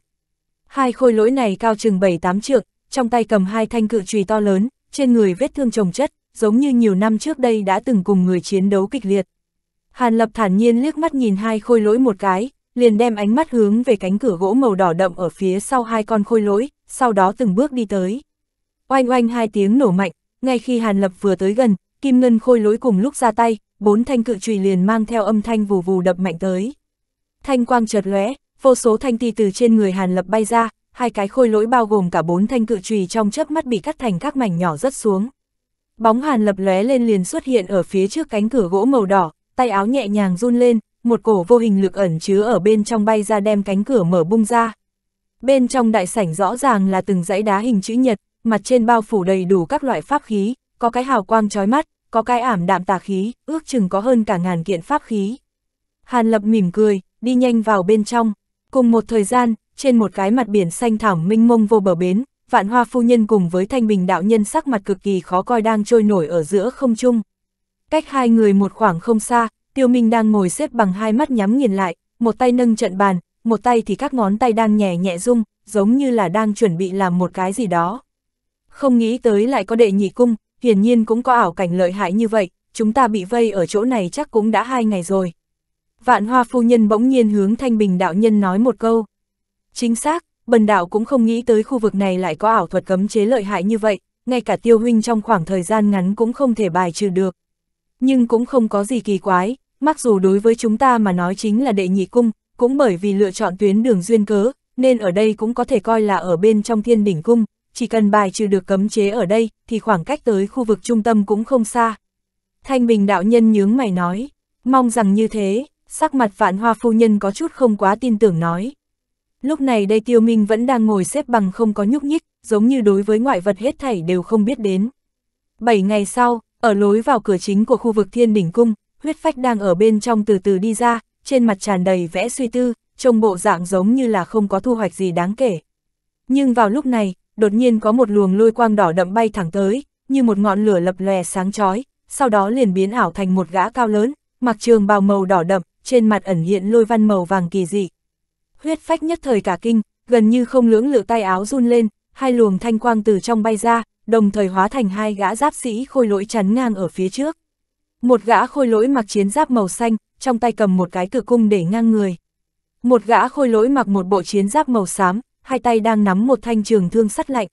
Hai khôi lỗi này cao chừng 7-8 trượng, trong tay cầm hai thanh cự chùy to lớn, trên người vết thương trồng chất, giống như nhiều năm trước đây đã từng cùng người chiến đấu kịch liệt. Hàn Lập thản nhiên liếc mắt nhìn hai khôi lỗi một cái, liền đem ánh mắt hướng về cánh cửa gỗ màu đỏ đậm ở phía sau hai con khôi lỗi, sau đó từng bước đi tới. Oanh oanh hai tiếng nổ mạnh, ngay khi Hàn Lập vừa tới gần, Kim Ngân khôi lỗi cùng lúc ra tay, bốn thanh cự chùy liền mang theo âm thanh vù vù đập mạnh tới. Thanh quang chợt lóe, vô số thanh ti từ trên người Hàn Lập bay ra, hai cái khôi lỗi bao gồm cả bốn thanh cự trùy trong chớp mắt bị cắt thành các mảnh nhỏ rớt xuống. Bóng hàn lập lóe lên liền xuất hiện ở phía trước cánh cửa gỗ màu đỏ, tay áo nhẹ nhàng run lên, một cổ vô hình lực ẩn chứa ở bên trong bay ra đem cánh cửa mở bung ra. Bên trong đại sảnh rõ ràng là từng dãy đá hình chữ nhật, mặt trên bao phủ đầy đủ các loại pháp khí, có cái hào quang chói mắt, có cái ảm đạm tà khí, ước chừng có hơn cả ngàn kiện pháp khí. Hàn Lập mỉm cười, đi nhanh vào bên trong. Cùng một thời gian, trên một cái mặt biển xanh thẳm minh mông vô bờ bến, vạn hoa phu nhân cùng với thanh bình đạo nhân sắc mặt cực kỳ khó coi đang trôi nổi ở giữa không trung. Cách hai người một khoảng không xa, tiêu minh đang ngồi xếp bằng hai mắt nhắm nghiền lại, một tay nâng trận bàn, một tay thì các ngón tay đang nhẹ nhẹ rung, giống như là đang chuẩn bị làm một cái gì đó. Không nghĩ tới lại có đệ nhị cung, hiển nhiên cũng có ảo cảnh lợi hại như vậy, chúng ta bị vây ở chỗ này chắc cũng đã hai ngày rồi. Vạn hoa phu nhân bỗng nhiên hướng thanh bình đạo nhân nói một câu. Chính xác, bần đạo cũng không nghĩ tới khu vực này lại có ảo thuật cấm chế lợi hại như vậy, ngay cả tiêu huynh trong khoảng thời gian ngắn cũng không thể bài trừ được. Nhưng cũng không có gì kỳ quái, mặc dù đối với chúng ta mà nói chính là đệ nhị cung, cũng bởi vì lựa chọn tuyến đường duyên cớ, nên ở đây cũng có thể coi là ở bên trong thiên đỉnh cung, chỉ cần bài trừ được cấm chế ở đây, thì khoảng cách tới khu vực trung tâm cũng không xa. Thanh Bình đạo nhân nhướng mày nói, mong rằng như thế, sắc mặt vạn hoa phu nhân có chút không quá tin tưởng nói. Lúc này đây tiêu minh vẫn đang ngồi xếp bằng không có nhúc nhích, giống như đối với ngoại vật hết thảy đều không biết đến. Bảy ngày sau, ở lối vào cửa chính của khu vực thiên đỉnh cung, huyết phách đang ở bên trong từ từ đi ra, trên mặt tràn đầy vẽ suy tư, trông bộ dạng giống như là không có thu hoạch gì đáng kể. Nhưng vào lúc này, đột nhiên có một luồng lôi quang đỏ đậm bay thẳng tới, như một ngọn lửa lập lòe sáng chói, sau đó liền biến ảo thành một gã cao lớn, mặc trường bào màu đỏ đậm, trên mặt ẩn hiện lôi văn màu vàng kỳ dị, huyết phách nhất thời cả kinh, gần như không lưỡng lự tay áo run lên, hai luồng thanh quang từ trong bay ra, đồng thời hóa thành hai gã giáp sĩ khôi lỗi chắn ngang ở phía trước. Một gã khôi lỗi mặc chiến giáp màu xanh, trong tay cầm một cái cử cung để ngang người. Một gã khôi lỗi mặc một bộ chiến giáp màu xám, hai tay đang nắm một thanh trường thương sắt lạnh.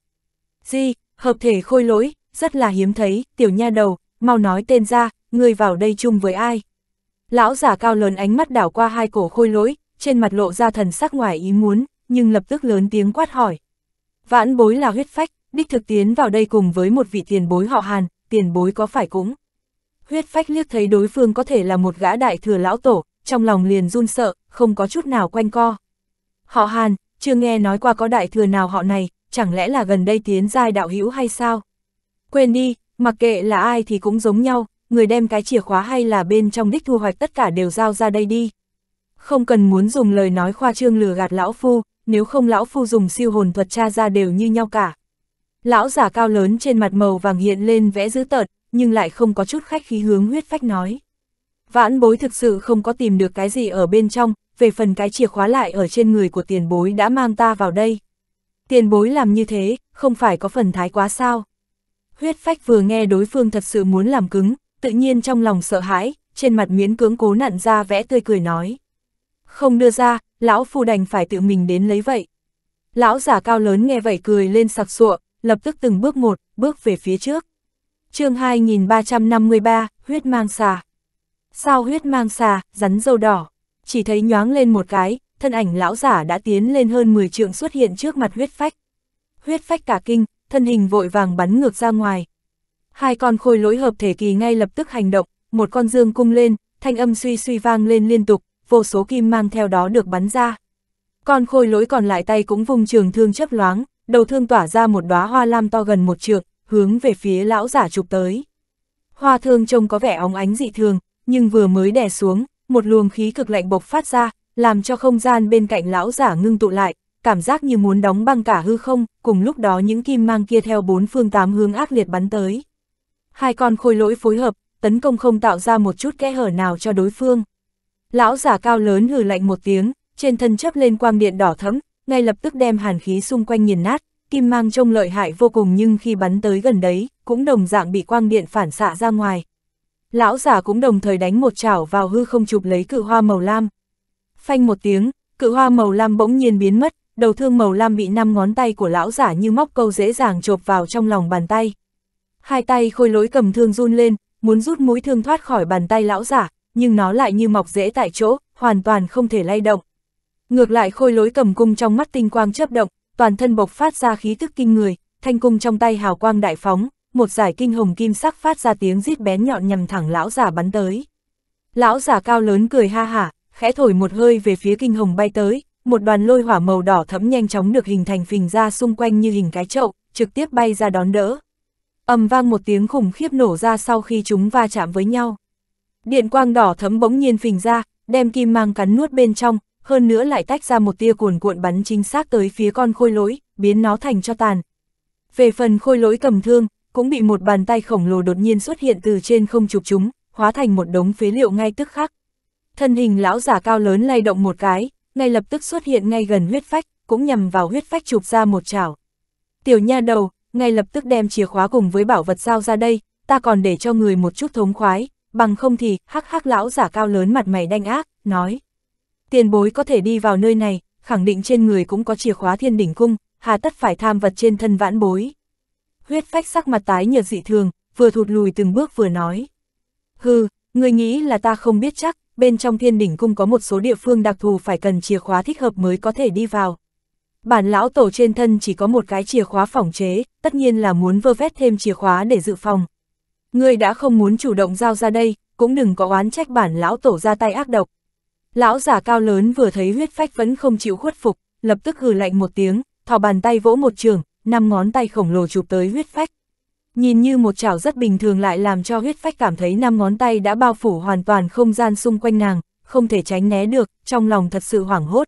Di, hợp thể khôi lỗi, rất là hiếm thấy, tiểu nha đầu, mau nói tên ra, người vào đây chung với ai. Lão giả cao lớn ánh mắt đảo qua hai cổ khôi lỗi, trên mặt lộ ra thần sắc ngoài ý muốn, nhưng lập tức lớn tiếng quát hỏi. Vãn bối là huyết phách, đích thực tiến vào đây cùng với một vị tiền bối họ Hàn, tiền bối có phải cũng. Huyết phách liếc thấy đối phương có thể là một gã đại thừa lão tổ, trong lòng liền run sợ, không có chút nào quanh co. Họ Hàn, chưa nghe nói qua có đại thừa nào họ này, chẳng lẽ là gần đây tiến giai đạo hữu hay sao? Quên đi, mặc kệ là ai thì cũng giống nhau, người đem cái chìa khóa hay là bên trong đích thu hoạch tất cả đều giao ra đây đi không cần muốn dùng lời nói khoa trương lừa gạt lão phu, nếu không lão phu dùng siêu hồn thuật tra ra đều như nhau cả. Lão giả cao lớn trên mặt màu vàng hiện lên vẽ dữ tợn, nhưng lại không có chút khách khí hướng huyết phách nói. Vãn bối thực sự không có tìm được cái gì ở bên trong, về phần cái chìa khóa lại ở trên người của tiền bối đã mang ta vào đây. Tiền bối làm như thế, không phải có phần thái quá sao. Huyết phách vừa nghe đối phương thật sự muốn làm cứng, tự nhiên trong lòng sợ hãi, trên mặt miễn cưỡng cố nặn ra vẽ tươi cười nói. Không đưa ra, lão phu đành phải tự mình đến lấy vậy. Lão giả cao lớn nghe vậy cười lên sặc sụa, lập tức từng bước một, bước về phía trước. chương 2353, huyết mang xà. Sao huyết mang xà, rắn dâu đỏ. Chỉ thấy nhoáng lên một cái, thân ảnh lão giả đã tiến lên hơn 10 trượng xuất hiện trước mặt huyết phách. Huyết phách cả kinh, thân hình vội vàng bắn ngược ra ngoài. Hai con khôi lỗi hợp thể kỳ ngay lập tức hành động, một con dương cung lên, thanh âm suy suy vang lên liên tục, vô số kim mang theo đó được bắn ra. Con khôi lỗi còn lại tay cũng vùng trường thương chấp loáng, đầu thương tỏa ra một đóa hoa lam to gần một trượng, hướng về phía lão giả chụp tới. Hoa thương trông có vẻ óng ánh dị thường, nhưng vừa mới đè xuống, một luồng khí cực lạnh bộc phát ra, làm cho không gian bên cạnh lão giả ngưng tụ lại, cảm giác như muốn đóng băng cả hư không, cùng lúc đó những kim mang kia theo bốn phương tám hướng ác liệt bắn tới. Hai con khôi lỗi phối hợp, tấn công không tạo ra một chút kẽ hở nào cho đối phương. Lão giả cao lớn hừ lạnh một tiếng, trên thân chấp lên quang điện đỏ thẫm, ngay lập tức đem hàn khí xung quanh nghiền nát, kim mang trông lợi hại vô cùng nhưng khi bắn tới gần đấy, cũng đồng dạng bị quang điện phản xạ ra ngoài. Lão giả cũng đồng thời đánh một chảo vào hư không chụp lấy cự hoa màu lam. Phanh một tiếng, cự hoa màu lam bỗng nhiên biến mất, đầu thương màu lam bị năm ngón tay của lão giả như móc câu dễ dàng chộp vào trong lòng bàn tay. Hai tay khôi lỗi cầm thương run lên, muốn rút mũi thương thoát khỏi bàn tay lão giả, nhưng nó lại như mọc rễ tại chỗ, hoàn toàn không thể lay động. Ngược lại khôi lối cầm cung trong mắt tinh quang chớp động, toàn thân bộc phát ra khí thức kinh người, thanh cung trong tay hào quang đại phóng, một giải kinh hồng kim sắc phát ra tiếng rít bén nhọn nhằm thẳng lão giả bắn tới. Lão giả cao lớn cười ha hả, khẽ thổi một hơi về phía kinh hồng bay tới, một đoàn lôi hỏa màu đỏ thẫm nhanh chóng được hình thành phình ra xung quanh như hình cái chậu, trực tiếp bay ra đón đỡ. Ầm vang một tiếng khủng khiếp nổ ra sau khi chúng va chạm với nhau. Điện quang đỏ thấm bỗng nhiên phình ra, đem kim mang cắn nuốt bên trong, hơn nữa lại tách ra một tia cuồn cuộn bắn chính xác tới phía con khôi lỗi, biến nó thành cho tàn. Về phần khôi lỗi cầm thương, cũng bị một bàn tay khổng lồ đột nhiên xuất hiện từ trên không chụp chúng, hóa thành một đống phế liệu ngay tức khắc. Thân hình lão giả cao lớn lay động một cái, ngay lập tức xuất hiện ngay gần huyết phách, cũng nhằm vào huyết phách chụp ra một chảo. Tiểu nha đầu, ngay lập tức đem chìa khóa cùng với bảo vật giao ra đây, ta còn để cho người một chút thống khoái, bằng không thì, hắc hắc lão giả cao lớn mặt mày đanh ác, nói. Tiền bối có thể đi vào nơi này, khẳng định trên người cũng có chìa khóa thiên đỉnh cung, hà tất phải tham vật trên thân vãn bối. Huyết phách sắc mặt tái nhợt dị thường, vừa thụt lùi từng bước vừa nói. Hừ, người nghĩ là ta không biết chắc, bên trong thiên đỉnh cung có một số địa phương đặc thù phải cần chìa khóa thích hợp mới có thể đi vào. Bản lão tổ trên thân chỉ có một cái chìa khóa phòng chế, tất nhiên là muốn vơ vét thêm chìa khóa để dự phòng, Ngươi đã không muốn chủ động giao ra đây, cũng đừng có oán trách bản lão tổ ra tay ác độc. Lão giả cao lớn vừa thấy huyết phách vẫn không chịu khuất phục, lập tức hừ lạnh một tiếng, thò bàn tay vỗ một trường, năm ngón tay khổng lồ chụp tới huyết phách. Nhìn như một chảo rất bình thường lại làm cho huyết phách cảm thấy năm ngón tay đã bao phủ hoàn toàn không gian xung quanh nàng, không thể tránh né được, trong lòng thật sự hoảng hốt.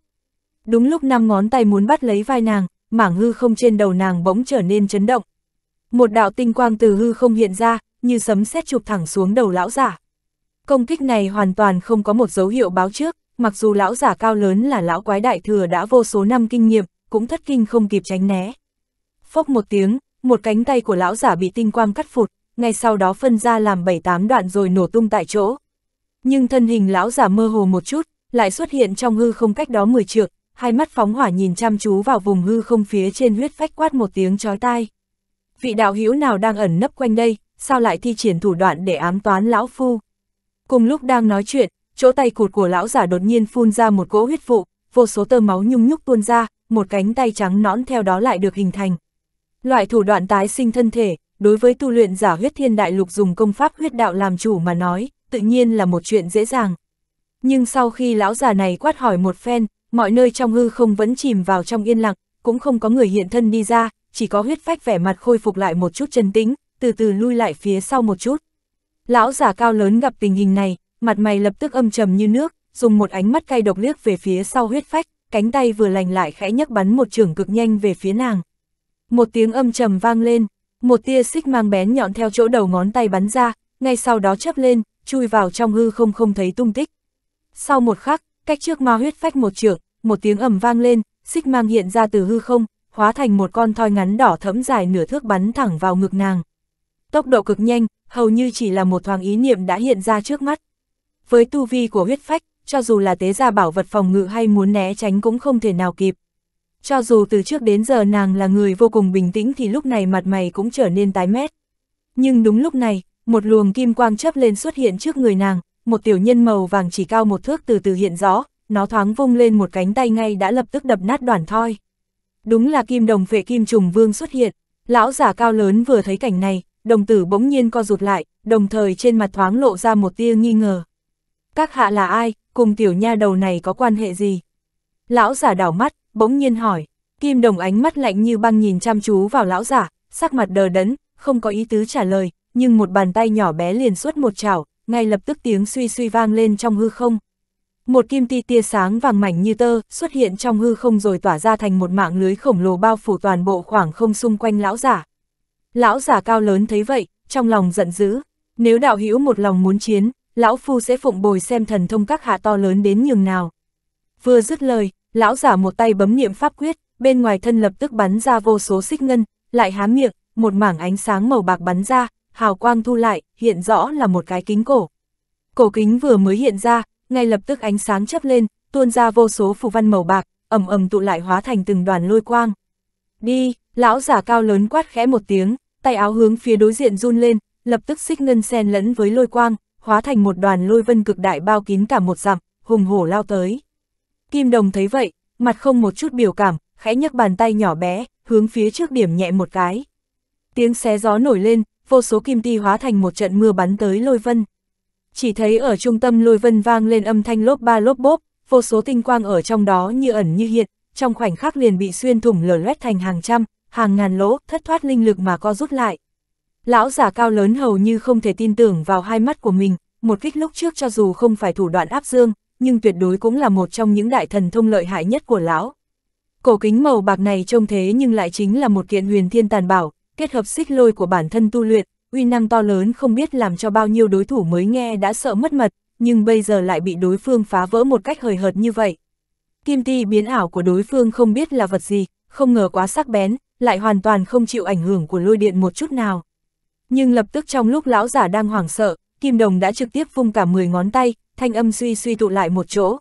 Đúng lúc năm ngón tay muốn bắt lấy vai nàng, mảng hư không trên đầu nàng bỗng trở nên chấn động. Một đạo tinh quang từ hư không hiện ra, như sấm sét chụp thẳng xuống đầu lão giả. Công kích này hoàn toàn không có một dấu hiệu báo trước, mặc dù lão giả cao lớn là lão quái đại thừa đã vô số năm kinh nghiệm, cũng thất kinh không kịp tránh né. Phốc một tiếng, một cánh tay của lão giả bị tinh quang cắt phụt, ngay sau đó phân ra làm bảy tám đoạn rồi nổ tung tại chỗ. Nhưng thân hình lão giả mơ hồ một chút, lại xuất hiện trong hư không cách đó 10 trượng, hai mắt phóng hỏa nhìn chăm chú vào vùng hư không phía trên huyết phách quát một tiếng chói tai. Vị đạo hữu nào đang ẩn nấp quanh đây, sao lại thi triển thủ đoạn để ám toán lão phu. Cùng lúc đang nói chuyện, chỗ tay cụt của lão giả đột nhiên phun ra một cỗ huyết vụ, vô số tơ máu nhung nhúc tuôn ra, một cánh tay trắng nõn theo đó lại được hình thành. Loại thủ đoạn tái sinh thân thể, đối với tu luyện giả huyết thiên đại lục dùng công pháp huyết đạo làm chủ mà nói, tự nhiên là một chuyện dễ dàng. Nhưng sau khi lão già này quát hỏi một phen, mọi nơi trong hư không vẫn chìm vào trong yên lặng, cũng không có người hiện thân đi ra, chỉ có huyết phách vẻ mặt khôi phục lại một chút chân tĩnh, từ từ lui lại phía sau một chút. Lão giả cao lớn gặp tình hình này, mặt mày lập tức âm trầm như nước, dùng một ánh mắt cay độc liếc về phía sau huyết phách, cánh tay vừa lành lại khẽ nhấc bắn một trường cực nhanh về phía nàng. Một tiếng âm trầm vang lên, một tia xích mang bén nhọn theo chỗ đầu ngón tay bắn ra, ngay sau đó chớp lên, chui vào trong hư không không thấy tung tích. Sau một khắc, cách trước ma huyết phách một trường, một tiếng ầm vang lên, xích mang hiện ra từ hư không, hóa thành một con thoi ngắn đỏ thẫm dài nửa thước bắn thẳng vào ngực nàng tốc độ cực nhanh, hầu như chỉ là một thoáng ý niệm đã hiện ra trước mắt. Với tu vi của huyết phách, cho dù là tế gia bảo vật phòng ngự hay muốn né tránh cũng không thể nào kịp. Cho dù từ trước đến giờ nàng là người vô cùng bình tĩnh thì lúc này mặt mày cũng trở nên tái mét. Nhưng đúng lúc này, một luồng kim quang chấp lên xuất hiện trước người nàng, một tiểu nhân màu vàng chỉ cao một thước từ từ hiện rõ, nó thoáng vung lên một cánh tay ngay đã lập tức đập nát đoàn thoi. Đúng là kim đồng vệ kim trùng vương xuất hiện, lão giả cao lớn vừa thấy cảnh này, đồng tử bỗng nhiên co rụt lại, đồng thời trên mặt thoáng lộ ra một tia nghi ngờ. Các hạ là ai, cùng tiểu nha đầu này có quan hệ gì? Lão giả đảo mắt, bỗng nhiên hỏi, kim đồng ánh mắt lạnh như băng nhìn chăm chú vào lão giả, sắc mặt đờ đẫn, không có ý tứ trả lời, nhưng một bàn tay nhỏ bé liền suốt một chảo, ngay lập tức tiếng suy suy vang lên trong hư không. Một kim ti tia sáng vàng mảnh như tơ xuất hiện trong hư không rồi tỏa ra thành một mạng lưới khổng lồ bao phủ toàn bộ khoảng không xung quanh lão giả. Lão giả cao lớn thấy vậy, trong lòng giận dữ, nếu đạo hữu một lòng muốn chiến, lão phu sẽ phụng bồi xem thần thông các hạ to lớn đến nhường nào. Vừa dứt lời, lão giả một tay bấm niệm pháp quyết, bên ngoài thân lập tức bắn ra vô số xích ngân, lại há miệng, một mảng ánh sáng màu bạc bắn ra, hào quang thu lại, hiện rõ là một cái kính cổ. Cổ kính vừa mới hiện ra, ngay lập tức ánh sáng chấp lên, tuôn ra vô số phù văn màu bạc, ầm ầm tụ lại hóa thành từng đoàn lôi quang. Đi, lão giả cao lớn quát khẽ một tiếng, tay áo hướng phía đối diện run lên, lập tức xích ngân sen lẫn với lôi quang, hóa thành một đoàn lôi vân cực đại bao kín cả một dặm, hùng hổ lao tới. Kim Đồng thấy vậy, mặt không một chút biểu cảm, khẽ nhấc bàn tay nhỏ bé, hướng phía trước điểm nhẹ một cái. Tiếng xé gió nổi lên, vô số kim ti hóa thành một trận mưa bắn tới lôi vân. Chỉ thấy ở trung tâm lôi vân vang lên âm thanh lốp ba lốp bốp, vô số tinh quang ở trong đó như ẩn như hiện, trong khoảnh khắc liền bị xuyên thủng lở loét thành hàng trăm, hàng ngàn lỗ, thất thoát linh lực mà co rút lại. Lão giả cao lớn hầu như không thể tin tưởng vào hai mắt của mình, một kích lúc trước cho dù không phải thủ đoạn áp dương, nhưng tuyệt đối cũng là một trong những đại thần thông lợi hại nhất của lão. Cổ kính màu bạc này trông thế nhưng lại chính là một kiện huyền thiên tàn bảo, kết hợp xích lôi của bản thân tu luyện, uy năng to lớn không biết làm cho bao nhiêu đối thủ mới nghe đã sợ mất mật, nhưng bây giờ lại bị đối phương phá vỡ một cách hời hợt như vậy. Kim ti biến ảo của đối phương không biết là vật gì, không ngờ quá sắc bén, lại hoàn toàn không chịu ảnh hưởng của lôi điện một chút nào. Nhưng lập tức trong lúc lão giả đang hoảng sợ, Kim Đồng đã trực tiếp vung cả 10 ngón tay, thanh âm suy suy tụ lại một chỗ.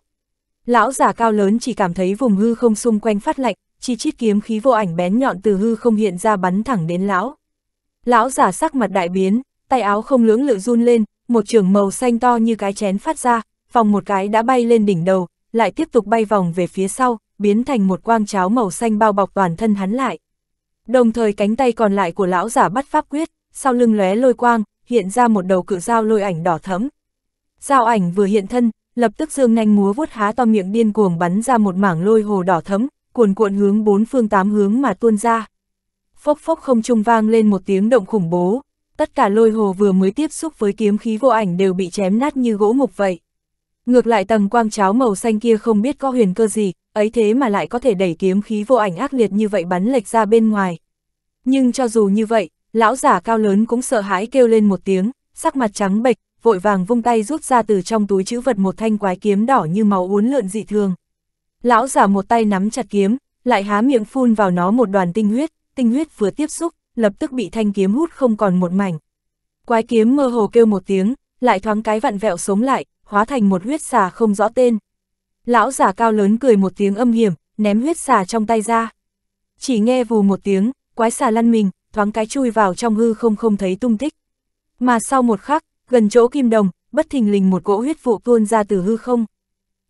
Lão giả cao lớn chỉ cảm thấy vùng hư không xung quanh phát lạnh, chi chít kiếm khí vô ảnh bén nhọn từ hư không hiện ra bắn thẳng đến lão. Lão giả sắc mặt đại biến, tay áo không lưỡng lự run lên, một trường màu xanh to như cái chén phát ra, vòng một cái đã bay lên đỉnh đầu, lại tiếp tục bay vòng về phía sau, biến thành một quang cháo màu xanh bao bọc toàn thân hắn lại. Đồng thời cánh tay còn lại của lão giả bắt pháp quyết, sau lưng lóe lôi quang, hiện ra một đầu cự dao lôi ảnh đỏ thẫm. Dao ảnh vừa hiện thân, lập tức dương nhanh múa vuốt há to miệng điên cuồng bắn ra một mảng lôi hồ đỏ thẫm, cuồn cuộn hướng bốn phương tám hướng mà tuôn ra. Phốc phốc không trung vang lên một tiếng động khủng bố, tất cả lôi hồ vừa mới tiếp xúc với kiếm khí vô ảnh đều bị chém nát như gỗ mục vậy. Ngược lại tầng quang cháo màu xanh kia không biết có huyền cơ gì, ấy thế mà lại có thể đẩy kiếm khí vô ảnh ác liệt như vậy bắn lệch ra bên ngoài. Nhưng cho dù như vậy, lão giả cao lớn cũng sợ hãi kêu lên một tiếng, sắc mặt trắng bệch, vội vàng vung tay rút ra từ trong túi chữ vật một thanh quái kiếm đỏ như máu uốn lượn dị thường. Lão giả một tay nắm chặt kiếm, lại há miệng phun vào nó một đoàn tinh huyết, tinh huyết vừa tiếp xúc, lập tức bị thanh kiếm hút không còn một mảnh. Quái kiếm mơ hồ kêu một tiếng, lại thoáng cái vặn vẹo sống lại, hóa thành một huyết xà không rõ tên. Lão giả cao lớn cười một tiếng âm hiểm, ném huyết xà trong tay ra. Chỉ nghe vù một tiếng, quái xà lăn mình, thoáng cái chui vào trong hư không không thấy tung tích. Mà sau một khắc, gần chỗ kim đồng, bất thình lình một gỗ huyết vụ tuôn ra từ hư không.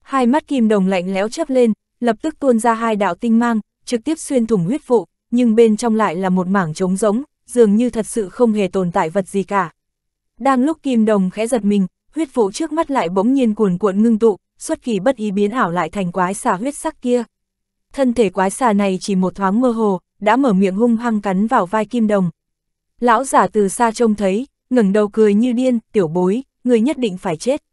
Hai mắt kim đồng lạnh lẽo chớp lên, lập tức tuôn ra hai đạo tinh mang, trực tiếp xuyên thủng huyết vụ, nhưng bên trong lại là một mảng trống rỗng, dường như thật sự không hề tồn tại vật gì cả. Đang lúc kim đồng khẽ giật mình, huyết vụ trước mắt lại bỗng nhiên cuồn cuộn ngưng tụ, xuất kỳ bất ý biến ảo lại thành quái xà huyết sắc kia. Thân thể quái xà này chỉ một thoáng mơ hồ, đã mở miệng hung hăng cắn vào vai Kim Đồng. Lão giả từ xa trông thấy, ngẩng đầu cười như điên, tiểu bối, người nhất định phải chết.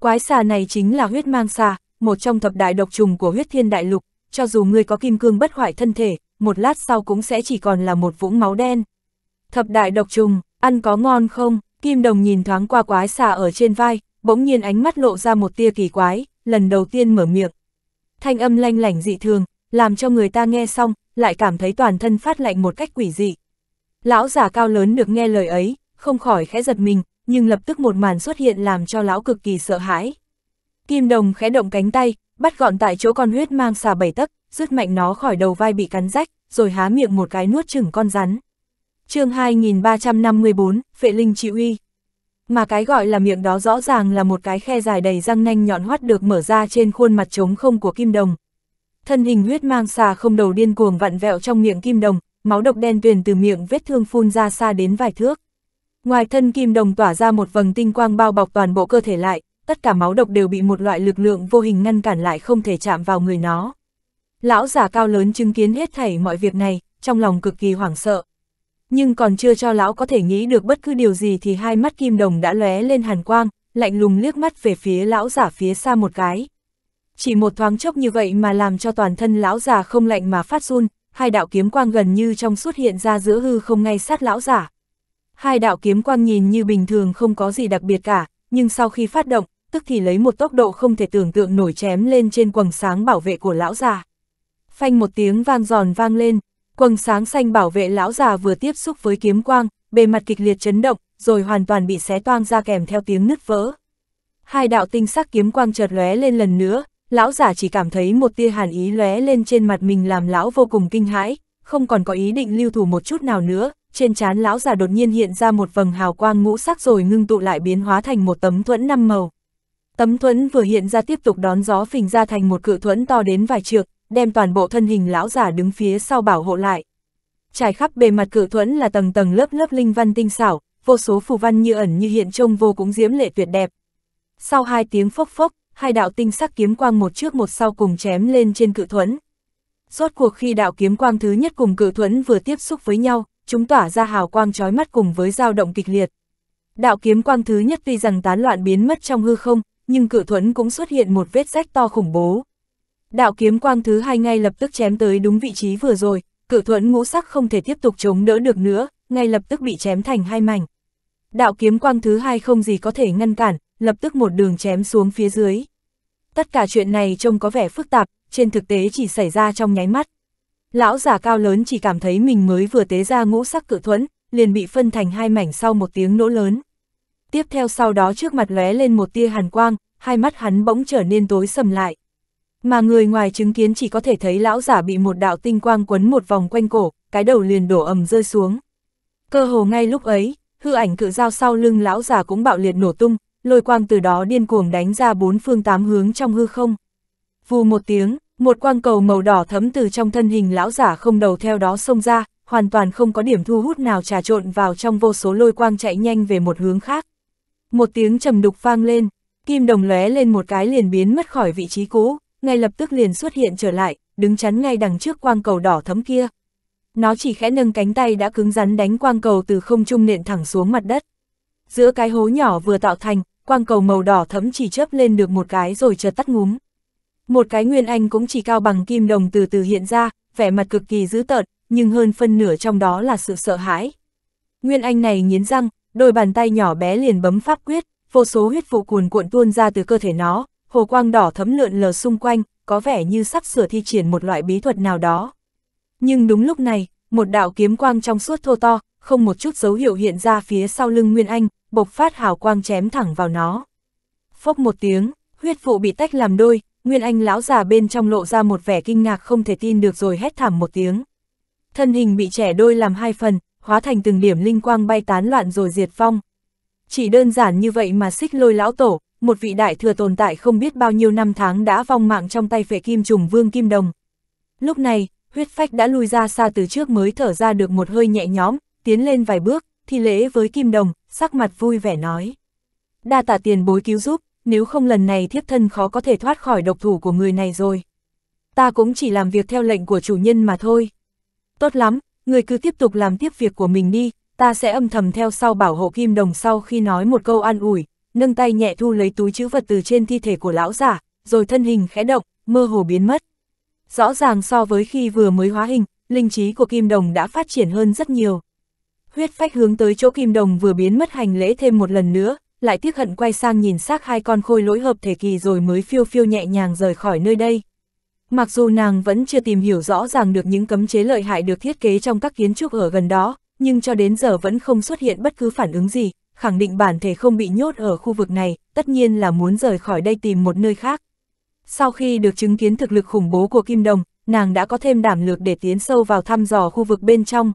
Quái xà này chính là huyết mang xà, một trong thập đại độc trùng của huyết thiên đại lục, cho dù ngươi có kim cương bất hoại thân thể, một lát sau cũng sẽ chỉ còn là một vũng máu đen. Thập đại độc trùng, ăn có ngon không? Kim Đồng nhìn thoáng qua quái xà ở trên vai, bỗng nhiên ánh mắt lộ ra một tia kỳ quái, lần đầu tiên mở miệng. Thanh âm lanh lảnh dị thường, làm cho người ta nghe xong, lại cảm thấy toàn thân phát lạnh một cách quỷ dị. Lão giả cao lớn được nghe lời ấy, không khỏi khẽ giật mình, nhưng lập tức một màn xuất hiện làm cho lão cực kỳ sợ hãi. Kim Đồng khẽ động cánh tay, bắt gọn tại chỗ con huyết mang xà bảy tấc, rút mạnh nó khỏi đầu vai bị cắn rách, rồi há miệng một cái nuốt chửng con rắn chương 2354, Phệ Linh chịu uy. Mà cái gọi là miệng đó rõ ràng là một cái khe dài đầy răng nanh nhọn hoắt được mở ra trên khuôn mặt trống không của kim đồng. Thân hình huyết mang xà không đầu điên cuồng vặn vẹo trong miệng kim đồng, máu độc đen tuyền từ miệng vết thương phun ra xa đến vài thước. Ngoài thân kim đồng tỏa ra một vầng tinh quang bao bọc toàn bộ cơ thể lại, tất cả máu độc đều bị một loại lực lượng vô hình ngăn cản lại không thể chạm vào người nó. Lão giả cao lớn chứng kiến hết thảy mọi việc này, trong lòng cực kỳ hoảng sợ nhưng còn chưa cho lão có thể nghĩ được bất cứ điều gì thì hai mắt kim đồng đã lóe lên hàn quang, lạnh lùng liếc mắt về phía lão giả phía xa một cái. Chỉ một thoáng chốc như vậy mà làm cho toàn thân lão già không lạnh mà phát run, hai đạo kiếm quang gần như trong suốt hiện ra giữa hư không ngay sát lão giả. Hai đạo kiếm quang nhìn như bình thường không có gì đặc biệt cả, nhưng sau khi phát động, tức thì lấy một tốc độ không thể tưởng tượng nổi chém lên trên quầng sáng bảo vệ của lão già. Phanh một tiếng vang giòn vang lên, Quầng sáng xanh bảo vệ lão già vừa tiếp xúc với kiếm quang, bề mặt kịch liệt chấn động, rồi hoàn toàn bị xé toang ra kèm theo tiếng nứt vỡ. Hai đạo tinh sắc kiếm quang chợt lóe lên lần nữa, lão giả chỉ cảm thấy một tia hàn ý lóe lên trên mặt mình làm lão vô cùng kinh hãi, không còn có ý định lưu thủ một chút nào nữa, trên trán lão già đột nhiên hiện ra một vầng hào quang ngũ sắc rồi ngưng tụ lại biến hóa thành một tấm thuẫn năm màu. Tấm thuẫn vừa hiện ra tiếp tục đón gió phình ra thành một cự thuẫn to đến vài trượng, đem toàn bộ thân hình lão giả đứng phía sau bảo hộ lại. Trải khắp bề mặt cự thuẫn là tầng tầng lớp lớp linh văn tinh xảo, vô số phù văn như ẩn như hiện trông vô cũng diễm lệ tuyệt đẹp. Sau hai tiếng phốc phốc, hai đạo tinh sắc kiếm quang một trước một sau cùng chém lên trên cự thuẫn. Rốt cuộc khi đạo kiếm quang thứ nhất cùng cự thuẫn vừa tiếp xúc với nhau, chúng tỏa ra hào quang chói mắt cùng với dao động kịch liệt. Đạo kiếm quang thứ nhất tuy rằng tán loạn biến mất trong hư không, nhưng cự thuẫn cũng xuất hiện một vết rách to khủng bố đạo kiếm quang thứ hai ngay lập tức chém tới đúng vị trí vừa rồi, cự thuẫn ngũ sắc không thể tiếp tục chống đỡ được nữa, ngay lập tức bị chém thành hai mảnh. Đạo kiếm quang thứ hai không gì có thể ngăn cản, lập tức một đường chém xuống phía dưới. Tất cả chuyện này trông có vẻ phức tạp, trên thực tế chỉ xảy ra trong nháy mắt. Lão giả cao lớn chỉ cảm thấy mình mới vừa tế ra ngũ sắc cự thuẫn, liền bị phân thành hai mảnh sau một tiếng nỗ lớn. Tiếp theo sau đó trước mặt lóe lên một tia hàn quang, hai mắt hắn bỗng trở nên tối sầm lại mà người ngoài chứng kiến chỉ có thể thấy lão giả bị một đạo tinh quang quấn một vòng quanh cổ, cái đầu liền đổ ầm rơi xuống. Cơ hồ ngay lúc ấy, hư ảnh cự dao sau lưng lão giả cũng bạo liệt nổ tung, lôi quang từ đó điên cuồng đánh ra bốn phương tám hướng trong hư không. Vù một tiếng, một quang cầu màu đỏ thấm từ trong thân hình lão giả không đầu theo đó xông ra, hoàn toàn không có điểm thu hút nào trà trộn vào trong vô số lôi quang chạy nhanh về một hướng khác. Một tiếng trầm đục vang lên, kim đồng lóe lên một cái liền biến mất khỏi vị trí cũ ngay lập tức liền xuất hiện trở lại, đứng chắn ngay đằng trước quang cầu đỏ thấm kia. Nó chỉ khẽ nâng cánh tay đã cứng rắn đánh quang cầu từ không trung nện thẳng xuống mặt đất. Giữa cái hố nhỏ vừa tạo thành, quang cầu màu đỏ thấm chỉ chớp lên được một cái rồi chợt tắt ngúm. Một cái nguyên anh cũng chỉ cao bằng kim đồng từ từ hiện ra, vẻ mặt cực kỳ dữ tợn, nhưng hơn phân nửa trong đó là sự sợ hãi. Nguyên anh này nghiến răng, đôi bàn tay nhỏ bé liền bấm pháp quyết, vô số huyết vụ cuồn cuộn tuôn ra từ cơ thể nó, hồ quang đỏ thấm lượn lờ xung quanh, có vẻ như sắp sửa thi triển một loại bí thuật nào đó. Nhưng đúng lúc này, một đạo kiếm quang trong suốt thô to, không một chút dấu hiệu hiện ra phía sau lưng Nguyên Anh, bộc phát hào quang chém thẳng vào nó. Phốc một tiếng, huyết vụ bị tách làm đôi, Nguyên Anh lão già bên trong lộ ra một vẻ kinh ngạc không thể tin được rồi hét thảm một tiếng. Thân hình bị trẻ đôi làm hai phần, hóa thành từng điểm linh quang bay tán loạn rồi diệt phong. Chỉ đơn giản như vậy mà xích lôi lão tổ, một vị đại thừa tồn tại không biết bao nhiêu năm tháng đã vong mạng trong tay phệ kim trùng vương kim đồng. Lúc này, huyết phách đã lui ra xa từ trước mới thở ra được một hơi nhẹ nhóm tiến lên vài bước, thi lễ với kim đồng, sắc mặt vui vẻ nói. Đa tạ tiền bối cứu giúp, nếu không lần này thiếp thân khó có thể thoát khỏi độc thủ của người này rồi. Ta cũng chỉ làm việc theo lệnh của chủ nhân mà thôi. Tốt lắm, người cứ tiếp tục làm tiếp việc của mình đi, ta sẽ âm thầm theo sau bảo hộ kim đồng sau khi nói một câu an ủi, nâng tay nhẹ thu lấy túi chữ vật từ trên thi thể của lão giả, rồi thân hình khẽ động, mơ hồ biến mất. Rõ ràng so với khi vừa mới hóa hình, linh trí của Kim Đồng đã phát triển hơn rất nhiều. Huyết phách hướng tới chỗ Kim Đồng vừa biến mất hành lễ thêm một lần nữa, lại tiếc hận quay sang nhìn xác hai con khôi lỗi hợp thể kỳ rồi mới phiêu phiêu nhẹ nhàng rời khỏi nơi đây. Mặc dù nàng vẫn chưa tìm hiểu rõ ràng được những cấm chế lợi hại được thiết kế trong các kiến trúc ở gần đó, nhưng cho đến giờ vẫn không xuất hiện bất cứ phản ứng gì, khẳng định bản thể không bị nhốt ở khu vực này, tất nhiên là muốn rời khỏi đây tìm một nơi khác. Sau khi được chứng kiến thực lực khủng bố của Kim Đồng, nàng đã có thêm đảm lược để tiến sâu vào thăm dò khu vực bên trong.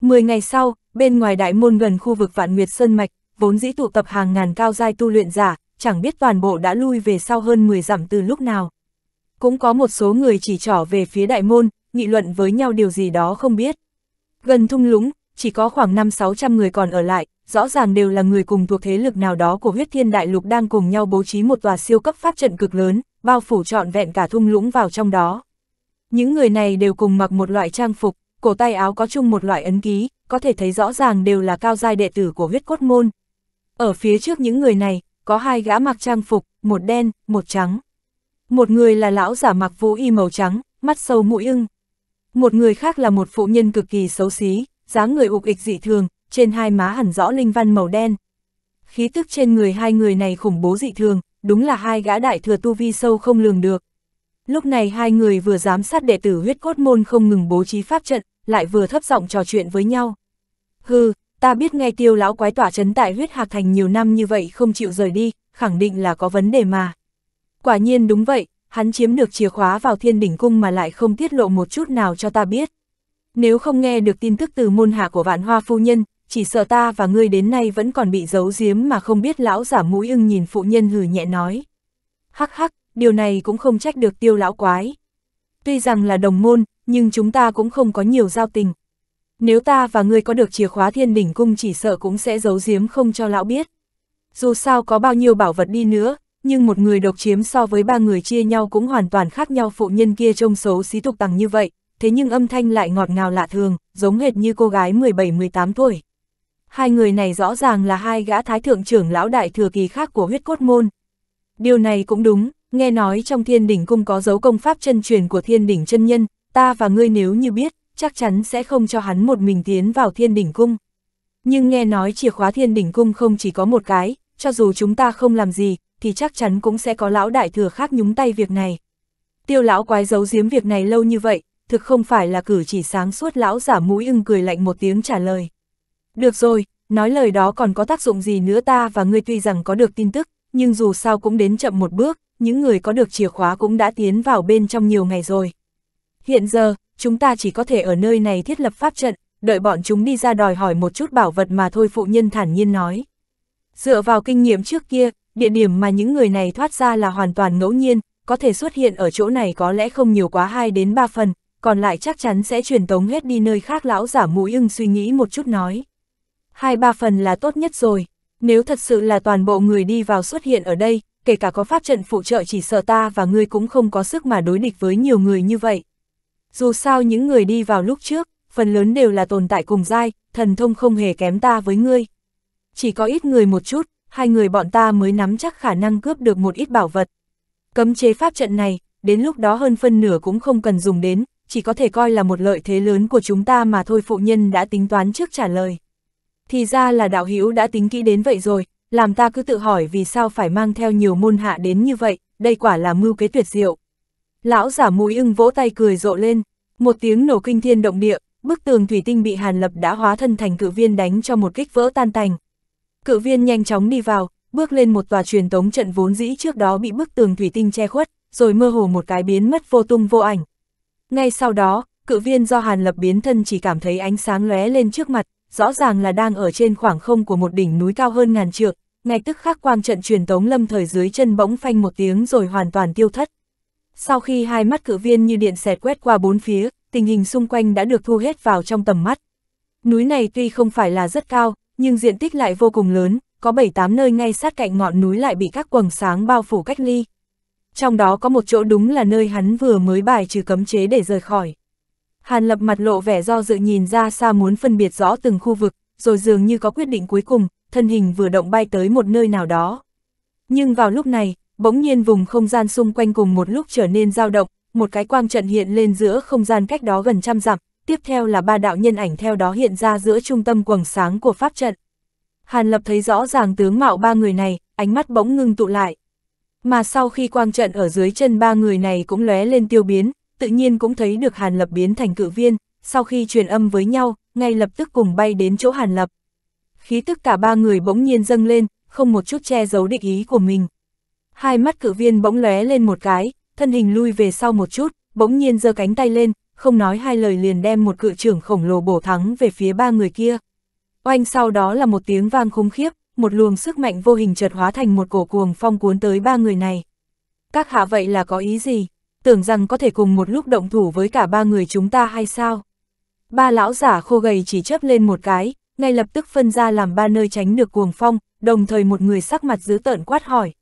Mười ngày sau, bên ngoài đại môn gần khu vực Vạn Nguyệt Sơn Mạch, vốn dĩ tụ tập hàng ngàn cao giai tu luyện giả, chẳng biết toàn bộ đã lui về sau hơn 10 dặm từ lúc nào. Cũng có một số người chỉ trỏ về phía đại môn, nghị luận với nhau điều gì đó không biết. Gần thung lũng, chỉ có khoảng 5-600 người còn ở lại, rõ ràng đều là người cùng thuộc thế lực nào đó của huyết thiên đại lục đang cùng nhau bố trí một tòa siêu cấp pháp trận cực lớn, bao phủ trọn vẹn cả thung lũng vào trong đó. Những người này đều cùng mặc một loại trang phục, cổ tay áo có chung một loại ấn ký, có thể thấy rõ ràng đều là cao giai đệ tử của huyết cốt môn. Ở phía trước những người này, có hai gã mặc trang phục, một đen, một trắng. Một người là lão giả mặc vũ y màu trắng, mắt sâu mũi ưng. Một người khác là một phụ nhân cực kỳ xấu xí, dáng người ục ịch dị thường, trên hai má hẳn rõ linh văn màu đen. Khí tức trên người hai người này khủng bố dị thường, đúng là hai gã đại thừa tu vi sâu không lường được. Lúc này hai người vừa giám sát đệ tử huyết cốt môn không ngừng bố trí pháp trận, lại vừa thấp giọng trò chuyện với nhau. Hừ, ta biết ngay tiêu lão quái tỏa chấn tại huyết hạc thành nhiều năm như vậy không chịu rời đi, khẳng định là có vấn đề mà. Quả nhiên đúng vậy, hắn chiếm được chìa khóa vào thiên đỉnh cung mà lại không tiết lộ một chút nào cho ta biết. Nếu không nghe được tin tức từ môn hạ của vạn hoa phu nhân, chỉ sợ ta và ngươi đến nay vẫn còn bị giấu giếm mà không biết lão giả mũi ưng nhìn phụ nhân hừ nhẹ nói. Hắc hắc, điều này cũng không trách được tiêu lão quái. Tuy rằng là đồng môn, nhưng chúng ta cũng không có nhiều giao tình. Nếu ta và ngươi có được chìa khóa thiên đỉnh cung chỉ sợ cũng sẽ giấu giếm không cho lão biết. Dù sao có bao nhiêu bảo vật đi nữa, nhưng một người độc chiếm so với ba người chia nhau cũng hoàn toàn khác nhau phụ nhân kia trông xấu xí tục tằng như vậy, thế nhưng âm thanh lại ngọt ngào lạ thường, giống hệt như cô gái 17-18 tuổi hai người này rõ ràng là hai gã thái thượng trưởng lão đại thừa kỳ khác của huyết cốt môn. Điều này cũng đúng, nghe nói trong thiên đỉnh cung có dấu công pháp chân truyền của thiên đỉnh chân nhân, ta và ngươi nếu như biết, chắc chắn sẽ không cho hắn một mình tiến vào thiên đỉnh cung. Nhưng nghe nói chìa khóa thiên đỉnh cung không chỉ có một cái, cho dù chúng ta không làm gì, thì chắc chắn cũng sẽ có lão đại thừa khác nhúng tay việc này. Tiêu lão quái giấu giếm việc này lâu như vậy, thực không phải là cử chỉ sáng suốt lão giả mũi ưng cười lạnh một tiếng trả lời. Được rồi, nói lời đó còn có tác dụng gì nữa ta và ngươi tuy rằng có được tin tức, nhưng dù sao cũng đến chậm một bước, những người có được chìa khóa cũng đã tiến vào bên trong nhiều ngày rồi. Hiện giờ, chúng ta chỉ có thể ở nơi này thiết lập pháp trận, đợi bọn chúng đi ra đòi hỏi một chút bảo vật mà thôi phụ nhân thản nhiên nói. Dựa vào kinh nghiệm trước kia, địa điểm mà những người này thoát ra là hoàn toàn ngẫu nhiên, có thể xuất hiện ở chỗ này có lẽ không nhiều quá 2 đến 3 phần, còn lại chắc chắn sẽ truyền tống hết đi nơi khác lão giả mũi ưng suy nghĩ một chút nói hai ba phần là tốt nhất rồi. Nếu thật sự là toàn bộ người đi vào xuất hiện ở đây, kể cả có pháp trận phụ trợ chỉ sợ ta và ngươi cũng không có sức mà đối địch với nhiều người như vậy. Dù sao những người đi vào lúc trước, phần lớn đều là tồn tại cùng giai, thần thông không hề kém ta với ngươi. Chỉ có ít người một chút, hai người bọn ta mới nắm chắc khả năng cướp được một ít bảo vật. Cấm chế pháp trận này, đến lúc đó hơn phân nửa cũng không cần dùng đến, chỉ có thể coi là một lợi thế lớn của chúng ta mà thôi phụ nhân đã tính toán trước trả lời. Thì ra là đạo hữu đã tính kỹ đến vậy rồi, làm ta cứ tự hỏi vì sao phải mang theo nhiều môn hạ đến như vậy, đây quả là mưu kế tuyệt diệu. Lão giả mũi ưng vỗ tay cười rộ lên, một tiếng nổ kinh thiên động địa, bức tường thủy tinh bị hàn lập đã hóa thân thành cự viên đánh cho một kích vỡ tan tành. Cự viên nhanh chóng đi vào, bước lên một tòa truyền tống trận vốn dĩ trước đó bị bức tường thủy tinh che khuất, rồi mơ hồ một cái biến mất vô tung vô ảnh. Ngay sau đó, cự viên do hàn lập biến thân chỉ cảm thấy ánh sáng lóe lên trước mặt, rõ ràng là đang ở trên khoảng không của một đỉnh núi cao hơn ngàn trượng, ngay tức khắc quang trận truyền tống lâm thời dưới chân bỗng phanh một tiếng rồi hoàn toàn tiêu thất. Sau khi hai mắt cự viên như điện xẹt quét qua bốn phía, tình hình xung quanh đã được thu hết vào trong tầm mắt. Núi này tuy không phải là rất cao, nhưng diện tích lại vô cùng lớn, có bảy tám nơi ngay sát cạnh ngọn núi lại bị các quầng sáng bao phủ cách ly. Trong đó có một chỗ đúng là nơi hắn vừa mới bài trừ cấm chế để rời khỏi. Hàn Lập mặt lộ vẻ do dự nhìn ra xa muốn phân biệt rõ từng khu vực, rồi dường như có quyết định cuối cùng, thân hình vừa động bay tới một nơi nào đó. Nhưng vào lúc này, bỗng nhiên vùng không gian xung quanh cùng một lúc trở nên dao động, một cái quang trận hiện lên giữa không gian cách đó gần trăm dặm, tiếp theo là ba đạo nhân ảnh theo đó hiện ra giữa trung tâm quầng sáng của pháp trận. Hàn Lập thấy rõ ràng tướng mạo ba người này, ánh mắt bỗng ngưng tụ lại. Mà sau khi quang trận ở dưới chân ba người này cũng lóe lên tiêu biến, tự nhiên cũng thấy được Hàn Lập biến thành cự viên, sau khi truyền âm với nhau, ngay lập tức cùng bay đến chỗ Hàn Lập. Khí tức cả ba người bỗng nhiên dâng lên, không một chút che giấu định ý của mình. Hai mắt cự viên bỗng lóe lên một cái, thân hình lui về sau một chút, bỗng nhiên giơ cánh tay lên, không nói hai lời liền đem một cự trưởng khổng lồ bổ thắng về phía ba người kia. Oanh sau đó là một tiếng vang khủng khiếp, một luồng sức mạnh vô hình chợt hóa thành một cổ cuồng phong cuốn tới ba người này. Các hạ vậy là có ý gì? tưởng rằng có thể cùng một lúc động thủ với cả ba người chúng ta hay sao? Ba lão giả khô gầy chỉ chấp lên một cái, ngay lập tức phân ra làm ba nơi tránh được cuồng phong, đồng thời một người sắc mặt dữ tợn quát hỏi.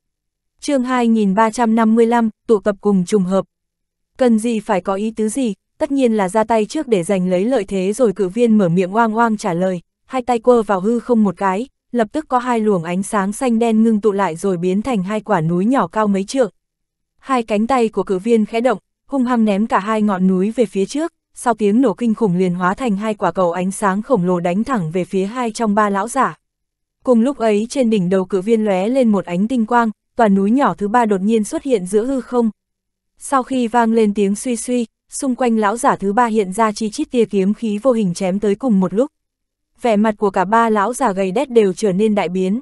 chương 2355, tụ tập cùng trùng hợp. Cần gì phải có ý tứ gì, tất nhiên là ra tay trước để giành lấy lợi thế rồi cử viên mở miệng oang oang trả lời, hai tay quơ vào hư không một cái, lập tức có hai luồng ánh sáng xanh đen ngưng tụ lại rồi biến thành hai quả núi nhỏ cao mấy trượng, Hai cánh tay của cử viên khẽ động, hung hăng ném cả hai ngọn núi về phía trước, sau tiếng nổ kinh khủng liền hóa thành hai quả cầu ánh sáng khổng lồ đánh thẳng về phía hai trong ba lão giả. Cùng lúc ấy trên đỉnh đầu cử viên lóe lên một ánh tinh quang, toàn núi nhỏ thứ ba đột nhiên xuất hiện giữa hư không. Sau khi vang lên tiếng suy suy, xung quanh lão giả thứ ba hiện ra chi chít tia kiếm khí vô hình chém tới cùng một lúc. Vẻ mặt của cả ba lão giả gầy đét đều trở nên đại biến.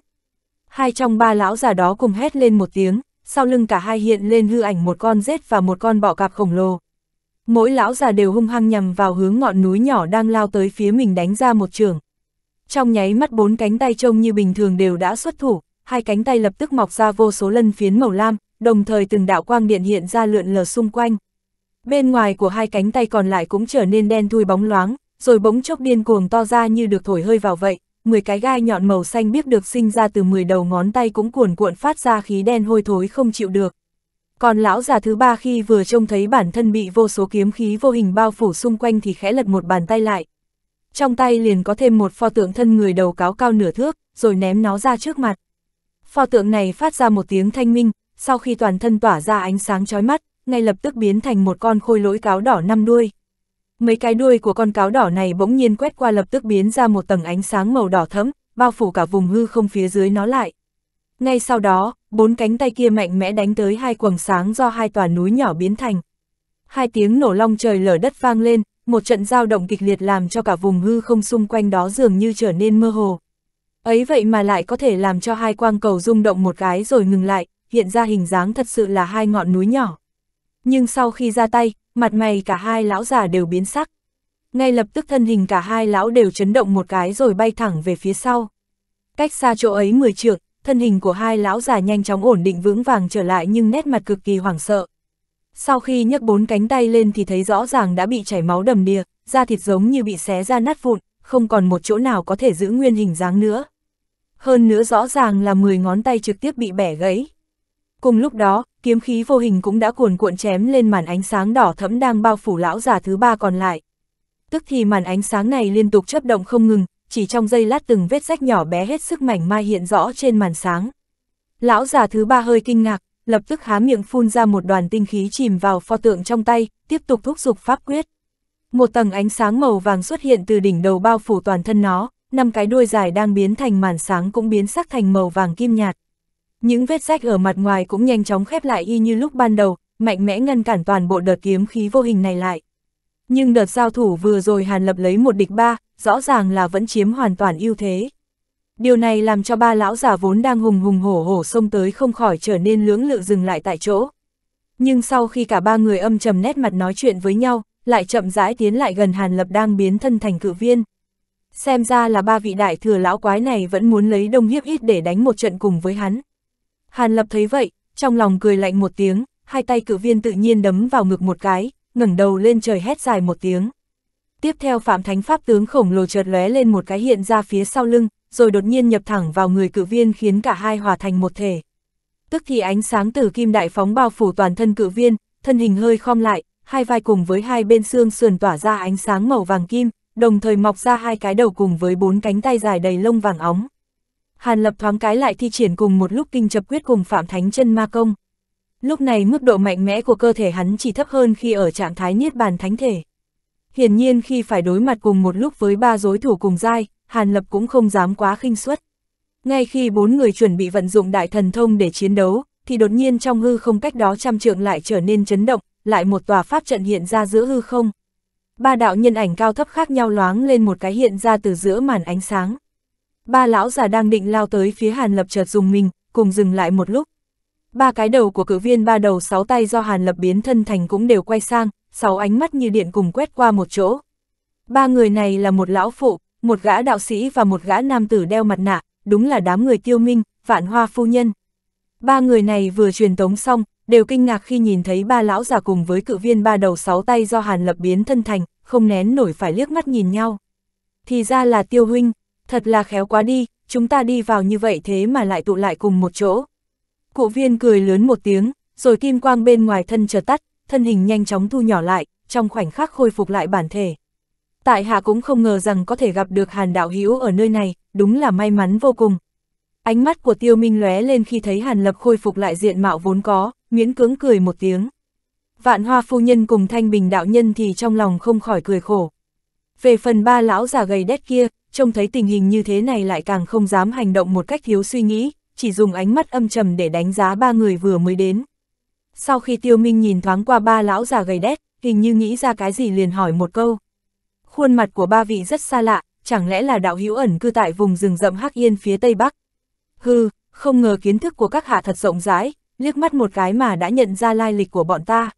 Hai trong ba lão giả đó cùng hét lên một tiếng, sau lưng cả hai hiện lên hư ảnh một con rết và một con bọ cạp khổng lồ. Mỗi lão già đều hung hăng nhằm vào hướng ngọn núi nhỏ đang lao tới phía mình đánh ra một trường. Trong nháy mắt bốn cánh tay trông như bình thường đều đã xuất thủ, hai cánh tay lập tức mọc ra vô số lân phiến màu lam, đồng thời từng đạo quang điện hiện ra lượn lờ xung quanh. Bên ngoài của hai cánh tay còn lại cũng trở nên đen thui bóng loáng, rồi bỗng chốc điên cuồng to ra như được thổi hơi vào vậy, 10 cái gai nhọn màu xanh biết được sinh ra từ 10 đầu ngón tay cũng cuồn cuộn phát ra khí đen hôi thối không chịu được. Còn lão già thứ ba khi vừa trông thấy bản thân bị vô số kiếm khí vô hình bao phủ xung quanh thì khẽ lật một bàn tay lại. Trong tay liền có thêm một pho tượng thân người đầu cáo cao nửa thước, rồi ném nó ra trước mặt. Pho tượng này phát ra một tiếng thanh minh, sau khi toàn thân tỏa ra ánh sáng chói mắt, ngay lập tức biến thành một con khôi lỗi cáo đỏ năm đuôi mấy cái đuôi của con cáo đỏ này bỗng nhiên quét qua lập tức biến ra một tầng ánh sáng màu đỏ thẫm, bao phủ cả vùng hư không phía dưới nó lại. Ngay sau đó, bốn cánh tay kia mạnh mẽ đánh tới hai quầng sáng do hai tòa núi nhỏ biến thành. Hai tiếng nổ long trời lở đất vang lên, một trận giao động kịch liệt làm cho cả vùng hư không xung quanh đó dường như trở nên mơ hồ. Ấy vậy mà lại có thể làm cho hai quang cầu rung động một cái rồi ngừng lại, hiện ra hình dáng thật sự là hai ngọn núi nhỏ. Nhưng sau khi ra tay, mặt mày cả hai lão già đều biến sắc. Ngay lập tức thân hình cả hai lão đều chấn động một cái rồi bay thẳng về phía sau. Cách xa chỗ ấy 10 trượng, thân hình của hai lão già nhanh chóng ổn định vững vàng trở lại nhưng nét mặt cực kỳ hoảng sợ. Sau khi nhấc bốn cánh tay lên thì thấy rõ ràng đã bị chảy máu đầm đìa, da thịt giống như bị xé ra nát vụn, không còn một chỗ nào có thể giữ nguyên hình dáng nữa. Hơn nữa rõ ràng là 10 ngón tay trực tiếp bị bẻ gãy. Cùng lúc đó, kiếm khí vô hình cũng đã cuồn cuộn chém lên màn ánh sáng đỏ thẫm đang bao phủ lão giả thứ ba còn lại. Tức thì màn ánh sáng này liên tục chấp động không ngừng, chỉ trong giây lát từng vết rách nhỏ bé hết sức mảnh mai hiện rõ trên màn sáng. Lão già thứ ba hơi kinh ngạc, lập tức há miệng phun ra một đoàn tinh khí chìm vào pho tượng trong tay, tiếp tục thúc giục pháp quyết. Một tầng ánh sáng màu vàng xuất hiện từ đỉnh đầu bao phủ toàn thân nó, năm cái đuôi dài đang biến thành màn sáng cũng biến sắc thành màu vàng kim nhạt. Những vết rách ở mặt ngoài cũng nhanh chóng khép lại y như lúc ban đầu, mạnh mẽ ngăn cản toàn bộ đợt kiếm khí vô hình này lại. Nhưng đợt giao thủ vừa rồi Hàn Lập lấy một địch ba, rõ ràng là vẫn chiếm hoàn toàn ưu thế. Điều này làm cho ba lão già vốn đang hùng hùng hổ hổ xông tới không khỏi trở nên lưỡng lự dừng lại tại chỗ. Nhưng sau khi cả ba người âm trầm nét mặt nói chuyện với nhau, lại chậm rãi tiến lại gần Hàn Lập đang biến thân thành cử viên. Xem ra là ba vị đại thừa lão quái này vẫn muốn lấy đông hiếp ít để đánh một trận cùng với hắn. Hàn Lập thấy vậy, trong lòng cười lạnh một tiếng, hai tay cử viên tự nhiên đấm vào ngực một cái, ngẩng đầu lên trời hét dài một tiếng. Tiếp theo Phạm Thánh Pháp tướng khổng lồ chợt lóe lên một cái hiện ra phía sau lưng, rồi đột nhiên nhập thẳng vào người cử viên khiến cả hai hòa thành một thể. Tức thì ánh sáng từ kim đại phóng bao phủ toàn thân cử viên, thân hình hơi khom lại, hai vai cùng với hai bên xương sườn tỏa ra ánh sáng màu vàng kim, đồng thời mọc ra hai cái đầu cùng với bốn cánh tay dài đầy lông vàng óng. Hàn Lập thoáng cái lại thi triển cùng một lúc kinh chập quyết cùng Phạm Thánh chân ma công. Lúc này mức độ mạnh mẽ của cơ thể hắn chỉ thấp hơn khi ở trạng thái niết bàn thánh thể. Hiển nhiên khi phải đối mặt cùng một lúc với ba đối thủ cùng giai, Hàn Lập cũng không dám quá khinh suất. Ngay khi bốn người chuẩn bị vận dụng đại thần thông để chiến đấu, thì đột nhiên trong hư không cách đó trăm trượng lại trở nên chấn động, lại một tòa pháp trận hiện ra giữa hư không. Ba đạo nhân ảnh cao thấp khác nhau loáng lên một cái hiện ra từ giữa màn ánh sáng. Ba lão già đang định lao tới phía Hàn Lập chợt dùng mình, cùng dừng lại một lúc. Ba cái đầu của cử viên ba đầu sáu tay do Hàn Lập biến thân thành cũng đều quay sang, sáu ánh mắt như điện cùng quét qua một chỗ. Ba người này là một lão phụ, một gã đạo sĩ và một gã nam tử đeo mặt nạ, đúng là đám người tiêu minh, vạn hoa phu nhân. Ba người này vừa truyền tống xong, đều kinh ngạc khi nhìn thấy ba lão già cùng với cự viên ba đầu sáu tay do Hàn Lập biến thân thành, không nén nổi phải liếc mắt nhìn nhau. Thì ra là tiêu huynh, thật là khéo quá đi, chúng ta đi vào như vậy thế mà lại tụ lại cùng một chỗ. Cụ viên cười lớn một tiếng, rồi kim quang bên ngoài thân chợt tắt, thân hình nhanh chóng thu nhỏ lại, trong khoảnh khắc khôi phục lại bản thể. Tại hạ cũng không ngờ rằng có thể gặp được Hàn Đạo Hữu ở nơi này, đúng là may mắn vô cùng. Ánh mắt của Tiêu Minh lóe lên khi thấy Hàn Lập khôi phục lại diện mạo vốn có, miễn cưỡng cười một tiếng. Vạn Hoa phu nhân cùng Thanh Bình đạo nhân thì trong lòng không khỏi cười khổ. Về phần ba lão già gầy đét kia, trông thấy tình hình như thế này lại càng không dám hành động một cách thiếu suy nghĩ, chỉ dùng ánh mắt âm trầm để đánh giá ba người vừa mới đến. Sau khi tiêu minh nhìn thoáng qua ba lão già gầy đét, hình như nghĩ ra cái gì liền hỏi một câu. Khuôn mặt của ba vị rất xa lạ, chẳng lẽ là đạo hữu ẩn cư tại vùng rừng rậm Hắc Yên phía Tây Bắc? Hừ, không ngờ kiến thức của các hạ thật rộng rãi, liếc mắt một cái mà đã nhận ra lai lịch của bọn ta.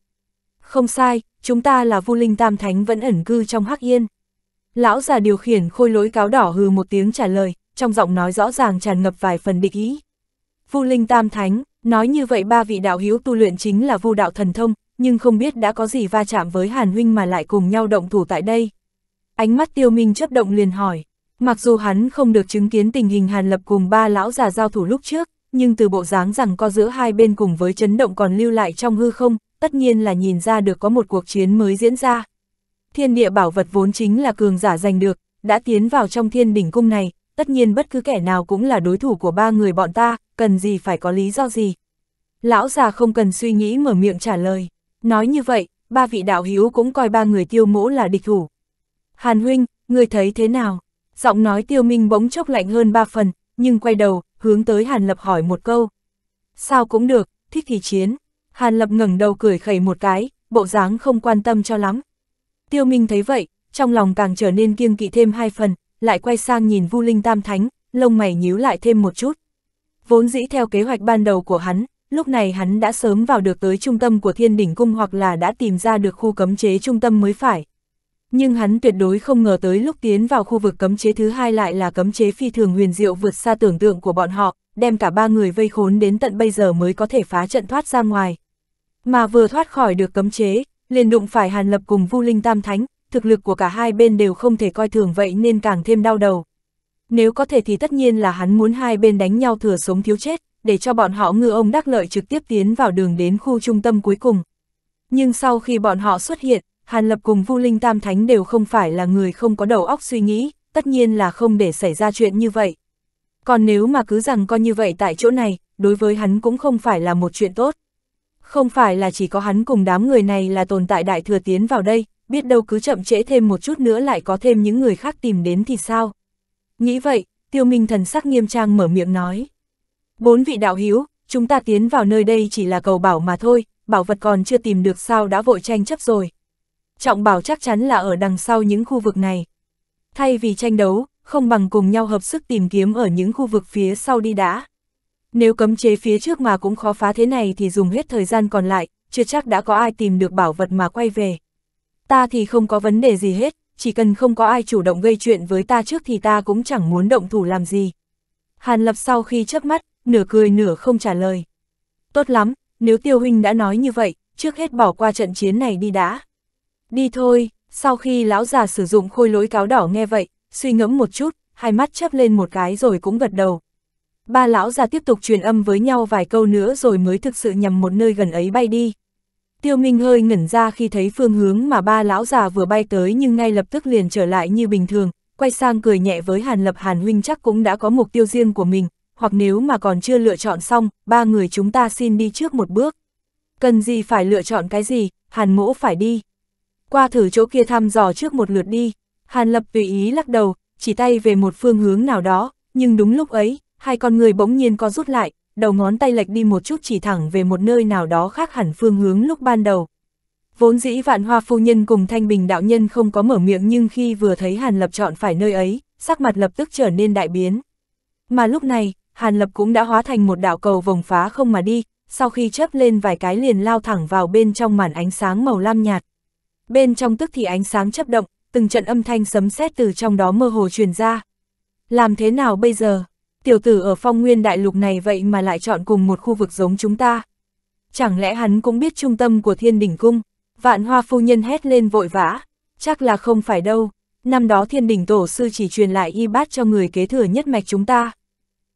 Không sai, chúng ta là Vu Linh Tam Thánh vẫn ẩn cư trong Hắc Yên. Lão già điều khiển khôi lỗi cáo đỏ hừ một tiếng trả lời, trong giọng nói rõ ràng tràn ngập vài phần địch ý. Vu Linh Tam Thánh, nói như vậy ba vị đạo hữu tu luyện chính là Vu đạo thần thông, nhưng không biết đã có gì va chạm với Hàn huynh mà lại cùng nhau động thủ tại đây. Ánh mắt Tiêu Minh chớp động liền hỏi, mặc dù hắn không được chứng kiến tình hình Hàn Lập cùng ba lão già giao thủ lúc trước, nhưng từ bộ dáng rằng co giữa hai bên cùng với chấn động còn lưu lại trong hư không, tất nhiên là nhìn ra được có một cuộc chiến mới diễn ra. Thiên địa bảo vật vốn chính là cường giả giành được, đã tiến vào trong thiên đỉnh cung này, tất nhiên bất cứ kẻ nào cũng là đối thủ của ba người bọn ta, cần gì phải có lý do gì. Lão già không cần suy nghĩ mở miệng trả lời. Nói như vậy, ba vị đạo hiếu cũng coi ba người tiêu mỗ là địch thủ. Hàn huynh, người thấy thế nào? Giọng nói tiêu minh bỗng chốc lạnh hơn ba phần, nhưng quay đầu, hướng tới Hàn Lập hỏi một câu. Sao cũng được, thích thì chiến. Hàn Lập ngẩng đầu cười khẩy một cái, bộ dáng không quan tâm cho lắm. Tiêu Minh thấy vậy, trong lòng càng trở nên kiêng kỵ thêm hai phần, lại quay sang nhìn Vu Linh Tam Thánh, lông mày nhíu lại thêm một chút. Vốn dĩ theo kế hoạch ban đầu của hắn, lúc này hắn đã sớm vào được tới trung tâm của Thiên Đỉnh Cung hoặc là đã tìm ra được khu cấm chế trung tâm mới phải. Nhưng hắn tuyệt đối không ngờ tới lúc tiến vào khu vực cấm chế thứ hai lại là cấm chế phi thường huyền diệu vượt xa tưởng tượng của bọn họ, đem cả ba người vây khốn đến tận bây giờ mới có thể phá trận thoát ra ngoài. Mà vừa thoát khỏi được cấm chế, liền đụng phải Hàn Lập cùng Vu Linh Tam Thánh, thực lực của cả hai bên đều không thể coi thường vậy nên càng thêm đau đầu. Nếu có thể thì tất nhiên là hắn muốn hai bên đánh nhau thừa sống thiếu chết, để cho bọn họ ngư ông đắc lợi trực tiếp tiến vào đường đến khu trung tâm cuối cùng. Nhưng sau khi bọn họ xuất hiện, Hàn Lập cùng Vu Linh Tam Thánh đều không phải là người không có đầu óc suy nghĩ, tất nhiên là không để xảy ra chuyện như vậy. Còn nếu mà cứ rằng coi như vậy tại chỗ này, đối với hắn cũng không phải là một chuyện tốt. Không phải là chỉ có hắn cùng đám người này là tồn tại đại thừa tiến vào đây, biết đâu cứ chậm trễ thêm một chút nữa lại có thêm những người khác tìm đến thì sao. Nghĩ vậy, tiêu minh thần sắc nghiêm trang mở miệng nói. Bốn vị đạo hiếu, chúng ta tiến vào nơi đây chỉ là cầu bảo mà thôi, bảo vật còn chưa tìm được sao đã vội tranh chấp rồi. Trọng bảo chắc chắn là ở đằng sau những khu vực này. Thay vì tranh đấu, không bằng cùng nhau hợp sức tìm kiếm ở những khu vực phía sau đi đã. Nếu cấm chế phía trước mà cũng khó phá thế này thì dùng hết thời gian còn lại, chưa chắc đã có ai tìm được bảo vật mà quay về. Ta thì không có vấn đề gì hết, chỉ cần không có ai chủ động gây chuyện với ta trước thì ta cũng chẳng muốn động thủ làm gì. Hàn Lập sau khi chớp mắt, nửa cười nửa không trả lời. Tốt lắm, nếu Tiêu Huynh đã nói như vậy, trước hết bỏ qua trận chiến này đi đã. Đi thôi, sau khi lão già sử dụng khôi lối cáo đỏ nghe vậy, suy ngẫm một chút, hai mắt chớp lên một cái rồi cũng gật đầu, Ba lão già tiếp tục truyền âm với nhau vài câu nữa rồi mới thực sự nhằm một nơi gần ấy bay đi. Tiêu Minh hơi ngẩn ra khi thấy phương hướng mà ba lão già vừa bay tới nhưng ngay lập tức liền trở lại như bình thường, quay sang cười nhẹ với Hàn Lập Hàn Huynh chắc cũng đã có mục tiêu riêng của mình, hoặc nếu mà còn chưa lựa chọn xong, ba người chúng ta xin đi trước một bước. Cần gì phải lựa chọn cái gì, Hàn mỗ phải đi. Qua thử chỗ kia thăm dò trước một lượt đi, Hàn Lập tùy ý lắc đầu, chỉ tay về một phương hướng nào đó, nhưng đúng lúc ấy, hai con người bỗng nhiên có rút lại, đầu ngón tay lệch đi một chút chỉ thẳng về một nơi nào đó khác hẳn phương hướng lúc ban đầu. Vốn dĩ vạn hoa phu nhân cùng thanh bình đạo nhân không có mở miệng nhưng khi vừa thấy Hàn Lập chọn phải nơi ấy, sắc mặt lập tức trở nên đại biến. Mà lúc này, Hàn Lập cũng đã hóa thành một đạo cầu vòng phá không mà đi, sau khi chớp lên vài cái liền lao thẳng vào bên trong màn ánh sáng màu lam nhạt. Bên trong tức thì ánh sáng chấp động, từng trận âm thanh sấm sét từ trong đó mơ hồ truyền ra. Làm thế nào bây giờ? tiểu tử ở phong nguyên đại lục này vậy mà lại chọn cùng một khu vực giống chúng ta. Chẳng lẽ hắn cũng biết trung tâm của thiên đỉnh cung, vạn hoa phu nhân hét lên vội vã, chắc là không phải đâu, năm đó thiên đỉnh tổ sư chỉ truyền lại y bát cho người kế thừa nhất mạch chúng ta.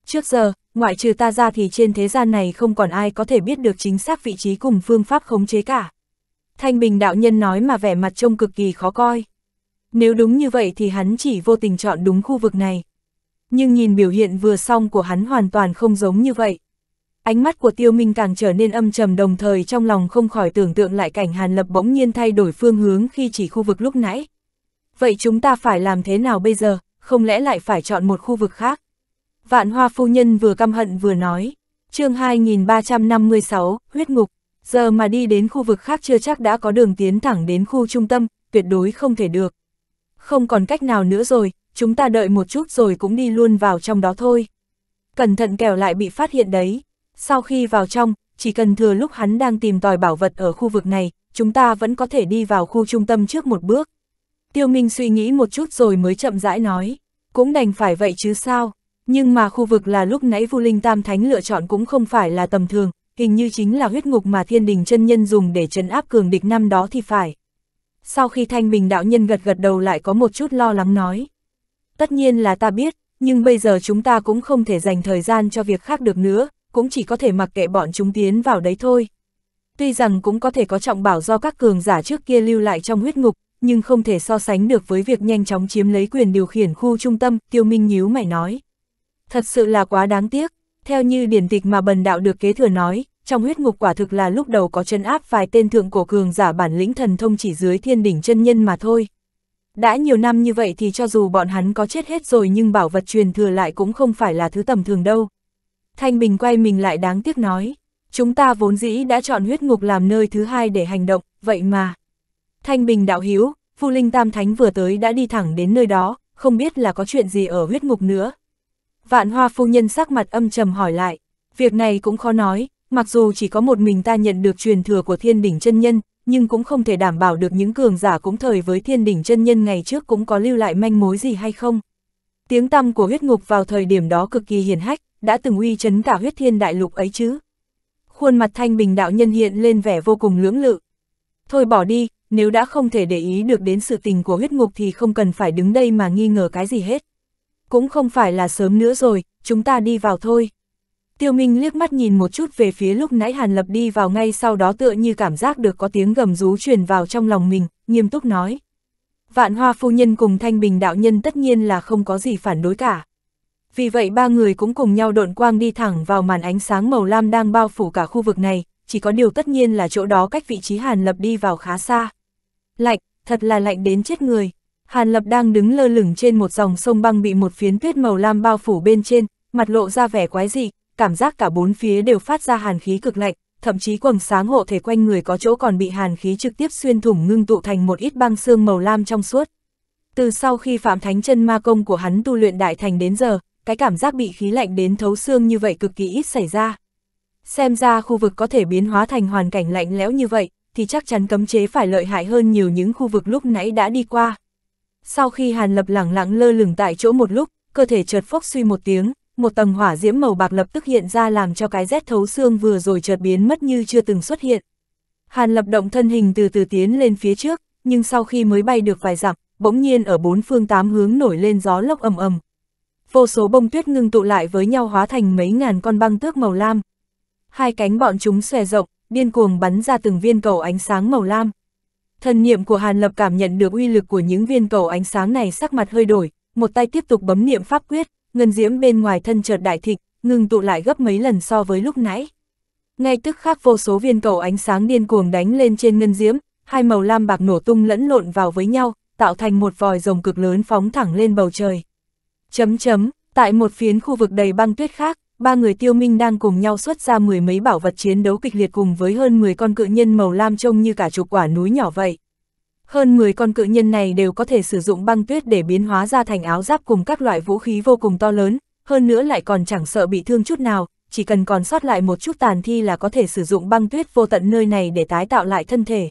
Trước giờ, ngoại trừ ta ra thì trên thế gian này không còn ai có thể biết được chính xác vị trí cùng phương pháp khống chế cả. Thanh Bình đạo nhân nói mà vẻ mặt trông cực kỳ khó coi. Nếu đúng như vậy thì hắn chỉ vô tình chọn đúng khu vực này, nhưng nhìn biểu hiện vừa xong của hắn hoàn toàn không giống như vậy. Ánh mắt của tiêu minh càng trở nên âm trầm đồng thời trong lòng không khỏi tưởng tượng lại cảnh Hàn Lập bỗng nhiên thay đổi phương hướng khi chỉ khu vực lúc nãy. Vậy chúng ta phải làm thế nào bây giờ, không lẽ lại phải chọn một khu vực khác? Vạn hoa phu nhân vừa căm hận vừa nói, chương 2356, huyết ngục, giờ mà đi đến khu vực khác chưa chắc đã có đường tiến thẳng đến khu trung tâm, tuyệt đối không thể được. Không còn cách nào nữa rồi, chúng ta đợi một chút rồi cũng đi luôn vào trong đó thôi. Cẩn thận kẻo lại bị phát hiện đấy. Sau khi vào trong, chỉ cần thừa lúc hắn đang tìm tòi bảo vật ở khu vực này, chúng ta vẫn có thể đi vào khu trung tâm trước một bước. Tiêu Minh suy nghĩ một chút rồi mới chậm rãi nói, cũng đành phải vậy chứ sao, nhưng mà khu vực là lúc nãy Vu Linh Tam Thánh lựa chọn cũng không phải là tầm thường, hình như chính là huyết ngục mà thiên đình chân nhân dùng để trấn áp cường địch năm đó thì phải. Sau khi Thanh Bình đạo nhân gật gật đầu lại có một chút lo lắng nói, Tất nhiên là ta biết, nhưng bây giờ chúng ta cũng không thể dành thời gian cho việc khác được nữa, cũng chỉ có thể mặc kệ bọn chúng tiến vào đấy thôi. Tuy rằng cũng có thể có trọng bảo do các cường giả trước kia lưu lại trong huyết ngục, nhưng không thể so sánh được với việc nhanh chóng chiếm lấy quyền điều khiển khu trung tâm, tiêu minh nhíu mày nói. Thật sự là quá đáng tiếc, theo như điển tịch mà bần đạo được kế thừa nói, trong huyết ngục quả thực là lúc đầu có chân áp vài tên thượng cổ cường giả bản lĩnh thần thông chỉ dưới thiên đỉnh chân nhân mà thôi. Đã nhiều năm như vậy thì cho dù bọn hắn có chết hết rồi nhưng bảo vật truyền thừa lại cũng không phải là thứ tầm thường đâu. Thanh Bình quay mình lại đáng tiếc nói, chúng ta vốn dĩ đã chọn huyết ngục làm nơi thứ hai để hành động, vậy mà. Thanh Bình đạo hiếu, Phu Linh Tam Thánh vừa tới đã đi thẳng đến nơi đó, không biết là có chuyện gì ở huyết ngục nữa. Vạn hoa phu nhân sắc mặt âm trầm hỏi lại, việc này cũng khó nói, mặc dù chỉ có một mình ta nhận được truyền thừa của thiên đỉnh chân nhân, nhưng cũng không thể đảm bảo được những cường giả cũng thời với thiên đỉnh chân nhân ngày trước cũng có lưu lại manh mối gì hay không. Tiếng tăm của huyết ngục vào thời điểm đó cực kỳ hiển hách, đã từng uy chấn cả huyết thiên đại lục ấy chứ. Khuôn mặt thanh bình đạo nhân hiện lên vẻ vô cùng lưỡng lự. Thôi bỏ đi, nếu đã không thể để ý được đến sự tình của huyết ngục thì không cần phải đứng đây mà nghi ngờ cái gì hết. Cũng không phải là sớm nữa rồi, chúng ta đi vào thôi. Tiêu Minh liếc mắt nhìn một chút về phía lúc nãy Hàn Lập đi vào ngay sau đó tựa như cảm giác được có tiếng gầm rú truyền vào trong lòng mình, nghiêm túc nói. Vạn hoa phu nhân cùng thanh bình đạo nhân tất nhiên là không có gì phản đối cả. Vì vậy ba người cũng cùng nhau độn quang đi thẳng vào màn ánh sáng màu lam đang bao phủ cả khu vực này, chỉ có điều tất nhiên là chỗ đó cách vị trí Hàn Lập đi vào khá xa. Lạnh, thật là lạnh đến chết người. Hàn Lập đang đứng lơ lửng trên một dòng sông băng bị một phiến tuyết màu lam bao phủ bên trên, mặt lộ ra vẻ quái dị, cảm giác cả bốn phía đều phát ra hàn khí cực lạnh, thậm chí quầng sáng hộ thể quanh người có chỗ còn bị hàn khí trực tiếp xuyên thủng ngưng tụ thành một ít băng xương màu lam trong suốt. Từ sau khi Phạm Thánh chân ma công của hắn tu luyện đại thành đến giờ, cái cảm giác bị khí lạnh đến thấu xương như vậy cực kỳ ít xảy ra. Xem ra khu vực có thể biến hóa thành hoàn cảnh lạnh lẽo như vậy, thì chắc chắn cấm chế phải lợi hại hơn nhiều những khu vực lúc nãy đã đi qua. Sau khi Hàn Lập lẳng lặng lơ lửng tại chỗ một lúc, cơ thể chợt phốc suy một tiếng, một tầng hỏa diễm màu bạc lập tức hiện ra làm cho cái rét thấu xương vừa rồi chợt biến mất như chưa từng xuất hiện. Hàn lập động thân hình từ từ tiến lên phía trước, nhưng sau khi mới bay được vài dặm, bỗng nhiên ở bốn phương tám hướng nổi lên gió lốc ầm ầm. Vô số bông tuyết ngưng tụ lại với nhau hóa thành mấy ngàn con băng tước màu lam. Hai cánh bọn chúng xòe rộng, điên cuồng bắn ra từng viên cầu ánh sáng màu lam. Thần niệm của Hàn Lập cảm nhận được uy lực của những viên cầu ánh sáng này sắc mặt hơi đổi, một tay tiếp tục bấm niệm pháp quyết, ngân diễm bên ngoài thân chợt đại thịt, ngừng tụ lại gấp mấy lần so với lúc nãy. Ngay tức khắc vô số viên cầu ánh sáng điên cuồng đánh lên trên ngân diễm, hai màu lam bạc nổ tung lẫn lộn vào với nhau, tạo thành một vòi rồng cực lớn phóng thẳng lên bầu trời. Chấm chấm, tại một phiến khu vực đầy băng tuyết khác, ba người tiêu minh đang cùng nhau xuất ra mười mấy bảo vật chiến đấu kịch liệt cùng với hơn 10 con cự nhân màu lam trông như cả chục quả núi nhỏ vậy. Hơn 10 con cự nhân này đều có thể sử dụng băng tuyết để biến hóa ra thành áo giáp cùng các loại vũ khí vô cùng to lớn, hơn nữa lại còn chẳng sợ bị thương chút nào, chỉ cần còn sót lại một chút tàn thi là có thể sử dụng băng tuyết vô tận nơi này để tái tạo lại thân thể.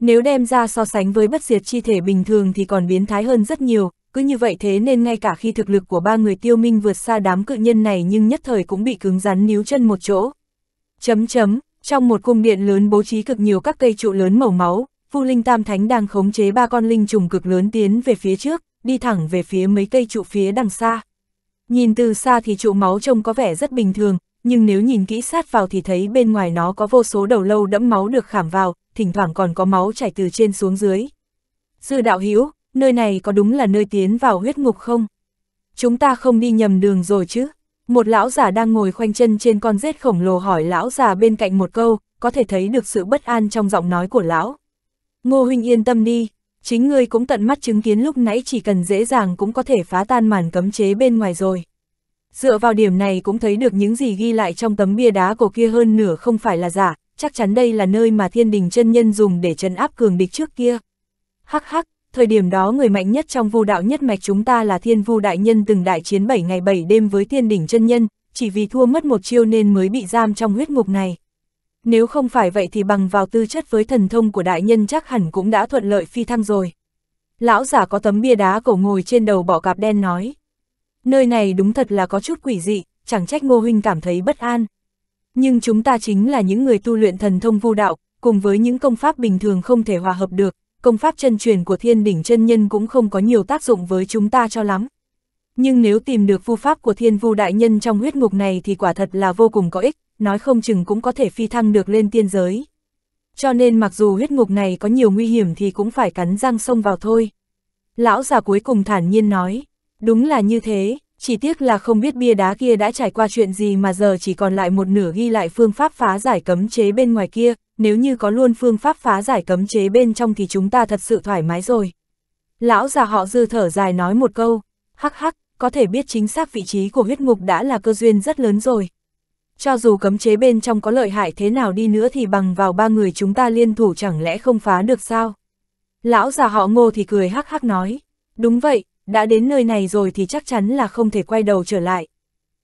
Nếu đem ra so sánh với bất diệt chi thể bình thường thì còn biến thái hơn rất nhiều, cứ như vậy thế nên ngay cả khi thực lực của ba người tiêu minh vượt xa đám cự nhân này nhưng nhất thời cũng bị cứng rắn níu chân một chỗ. Chấm chấm, trong một cung điện lớn bố trí cực nhiều các cây trụ lớn màu máu, Phu Linh Tam Thánh đang khống chế ba con linh trùng cực lớn tiến về phía trước, đi thẳng về phía mấy cây trụ phía đằng xa. Nhìn từ xa thì trụ máu trông có vẻ rất bình thường, nhưng nếu nhìn kỹ sát vào thì thấy bên ngoài nó có vô số đầu lâu đẫm máu được khảm vào, thỉnh thoảng còn có máu chảy từ trên xuống dưới. Dư đạo hữu nơi này có đúng là nơi tiến vào huyết ngục không? Chúng ta không đi nhầm đường rồi chứ? Một lão giả đang ngồi khoanh chân trên con rết khổng lồ hỏi lão già bên cạnh một câu, có thể thấy được sự bất an trong giọng nói của lão. Ngô Huynh yên tâm đi, chính ngươi cũng tận mắt chứng kiến lúc nãy chỉ cần dễ dàng cũng có thể phá tan màn cấm chế bên ngoài rồi. Dựa vào điểm này cũng thấy được những gì ghi lại trong tấm bia đá cổ kia hơn nửa không phải là giả, chắc chắn đây là nơi mà thiên đình chân nhân dùng để trấn áp cường địch trước kia. Hắc hắc, thời điểm đó người mạnh nhất trong vu đạo nhất mạch chúng ta là thiên vu đại nhân từng đại chiến 7 ngày 7 đêm với thiên Đình chân nhân, chỉ vì thua mất một chiêu nên mới bị giam trong huyết ngục này nếu không phải vậy thì bằng vào tư chất với thần thông của đại nhân chắc hẳn cũng đã thuận lợi phi thăng rồi. Lão giả có tấm bia đá cổ ngồi trên đầu bỏ cạp đen nói. Nơi này đúng thật là có chút quỷ dị, chẳng trách ngô huynh cảm thấy bất an. Nhưng chúng ta chính là những người tu luyện thần thông vu đạo, cùng với những công pháp bình thường không thể hòa hợp được, công pháp chân truyền của thiên đỉnh chân nhân cũng không có nhiều tác dụng với chúng ta cho lắm. Nhưng nếu tìm được vu pháp của thiên vu đại nhân trong huyết ngục này thì quả thật là vô cùng có ích, nói không chừng cũng có thể phi thăng được lên tiên giới. Cho nên mặc dù huyết ngục này có nhiều nguy hiểm thì cũng phải cắn răng xông vào thôi. Lão già cuối cùng thản nhiên nói, đúng là như thế, chỉ tiếc là không biết bia đá kia đã trải qua chuyện gì mà giờ chỉ còn lại một nửa ghi lại phương pháp phá giải cấm chế bên ngoài kia, nếu như có luôn phương pháp phá giải cấm chế bên trong thì chúng ta thật sự thoải mái rồi. Lão già họ dư thở dài nói một câu, hắc hắc, có thể biết chính xác vị trí của huyết ngục đã là cơ duyên rất lớn rồi cho dù cấm chế bên trong có lợi hại thế nào đi nữa thì bằng vào ba người chúng ta liên thủ chẳng lẽ không phá được sao? Lão già họ ngô thì cười hắc hắc nói, đúng vậy, đã đến nơi này rồi thì chắc chắn là không thể quay đầu trở lại.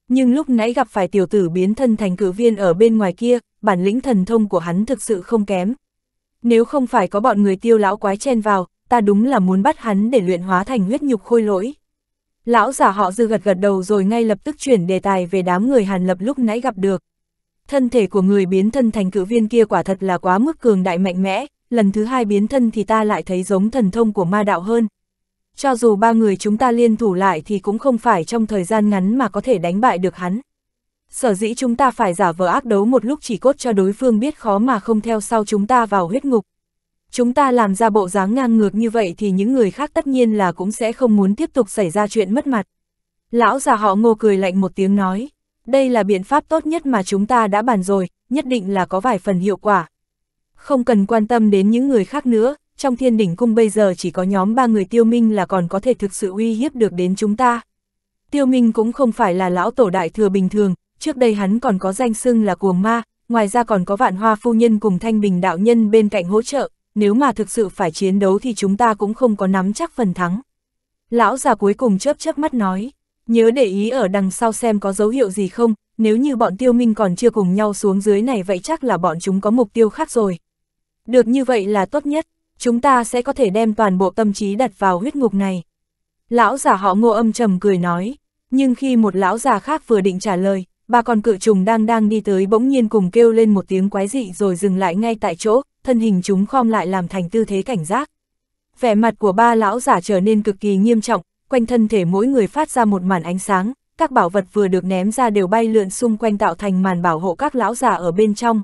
Nhưng lúc nãy gặp phải tiểu tử biến thân thành cử viên ở bên ngoài kia, bản lĩnh thần thông của hắn thực sự không kém. Nếu không phải có bọn người tiêu lão quái chen vào, ta đúng là muốn bắt hắn để luyện hóa thành huyết nhục khôi lỗi. Lão giả họ dư gật gật đầu rồi ngay lập tức chuyển đề tài về đám người Hàn Lập lúc nãy gặp được. Thân thể của người biến thân thành cự viên kia quả thật là quá mức cường đại mạnh mẽ, lần thứ hai biến thân thì ta lại thấy giống thần thông của ma đạo hơn. Cho dù ba người chúng ta liên thủ lại thì cũng không phải trong thời gian ngắn mà có thể đánh bại được hắn. Sở dĩ chúng ta phải giả vờ ác đấu một lúc chỉ cốt cho đối phương biết khó mà không theo sau chúng ta vào huyết ngục. Chúng ta làm ra bộ dáng ngang ngược như vậy thì những người khác tất nhiên là cũng sẽ không muốn tiếp tục xảy ra chuyện mất mặt. Lão già họ ngô cười lạnh một tiếng nói, đây là biện pháp tốt nhất mà chúng ta đã bàn rồi, nhất định là có vài phần hiệu quả. Không cần quan tâm đến những người khác nữa, trong thiên đỉnh cung bây giờ chỉ có nhóm ba người tiêu minh là còn có thể thực sự uy hiếp được đến chúng ta. Tiêu minh cũng không phải là lão tổ đại thừa bình thường, trước đây hắn còn có danh xưng là cuồng ma, ngoài ra còn có vạn hoa phu nhân cùng thanh bình đạo nhân bên cạnh hỗ trợ, nếu mà thực sự phải chiến đấu thì chúng ta cũng không có nắm chắc phần thắng. Lão già cuối cùng chớp chớp mắt nói, nhớ để ý ở đằng sau xem có dấu hiệu gì không, nếu như bọn tiêu minh còn chưa cùng nhau xuống dưới này vậy chắc là bọn chúng có mục tiêu khác rồi. Được như vậy là tốt nhất, chúng ta sẽ có thể đem toàn bộ tâm trí đặt vào huyết ngục này. Lão già họ ngô âm trầm cười nói, nhưng khi một lão già khác vừa định trả lời, bà con cự trùng đang đang đi tới bỗng nhiên cùng kêu lên một tiếng quái dị rồi dừng lại ngay tại chỗ, thân hình chúng khom lại làm thành tư thế cảnh giác. Vẻ mặt của ba lão giả trở nên cực kỳ nghiêm trọng, quanh thân thể mỗi người phát ra một màn ánh sáng, các bảo vật vừa được ném ra đều bay lượn xung quanh tạo thành màn bảo hộ các lão già ở bên trong.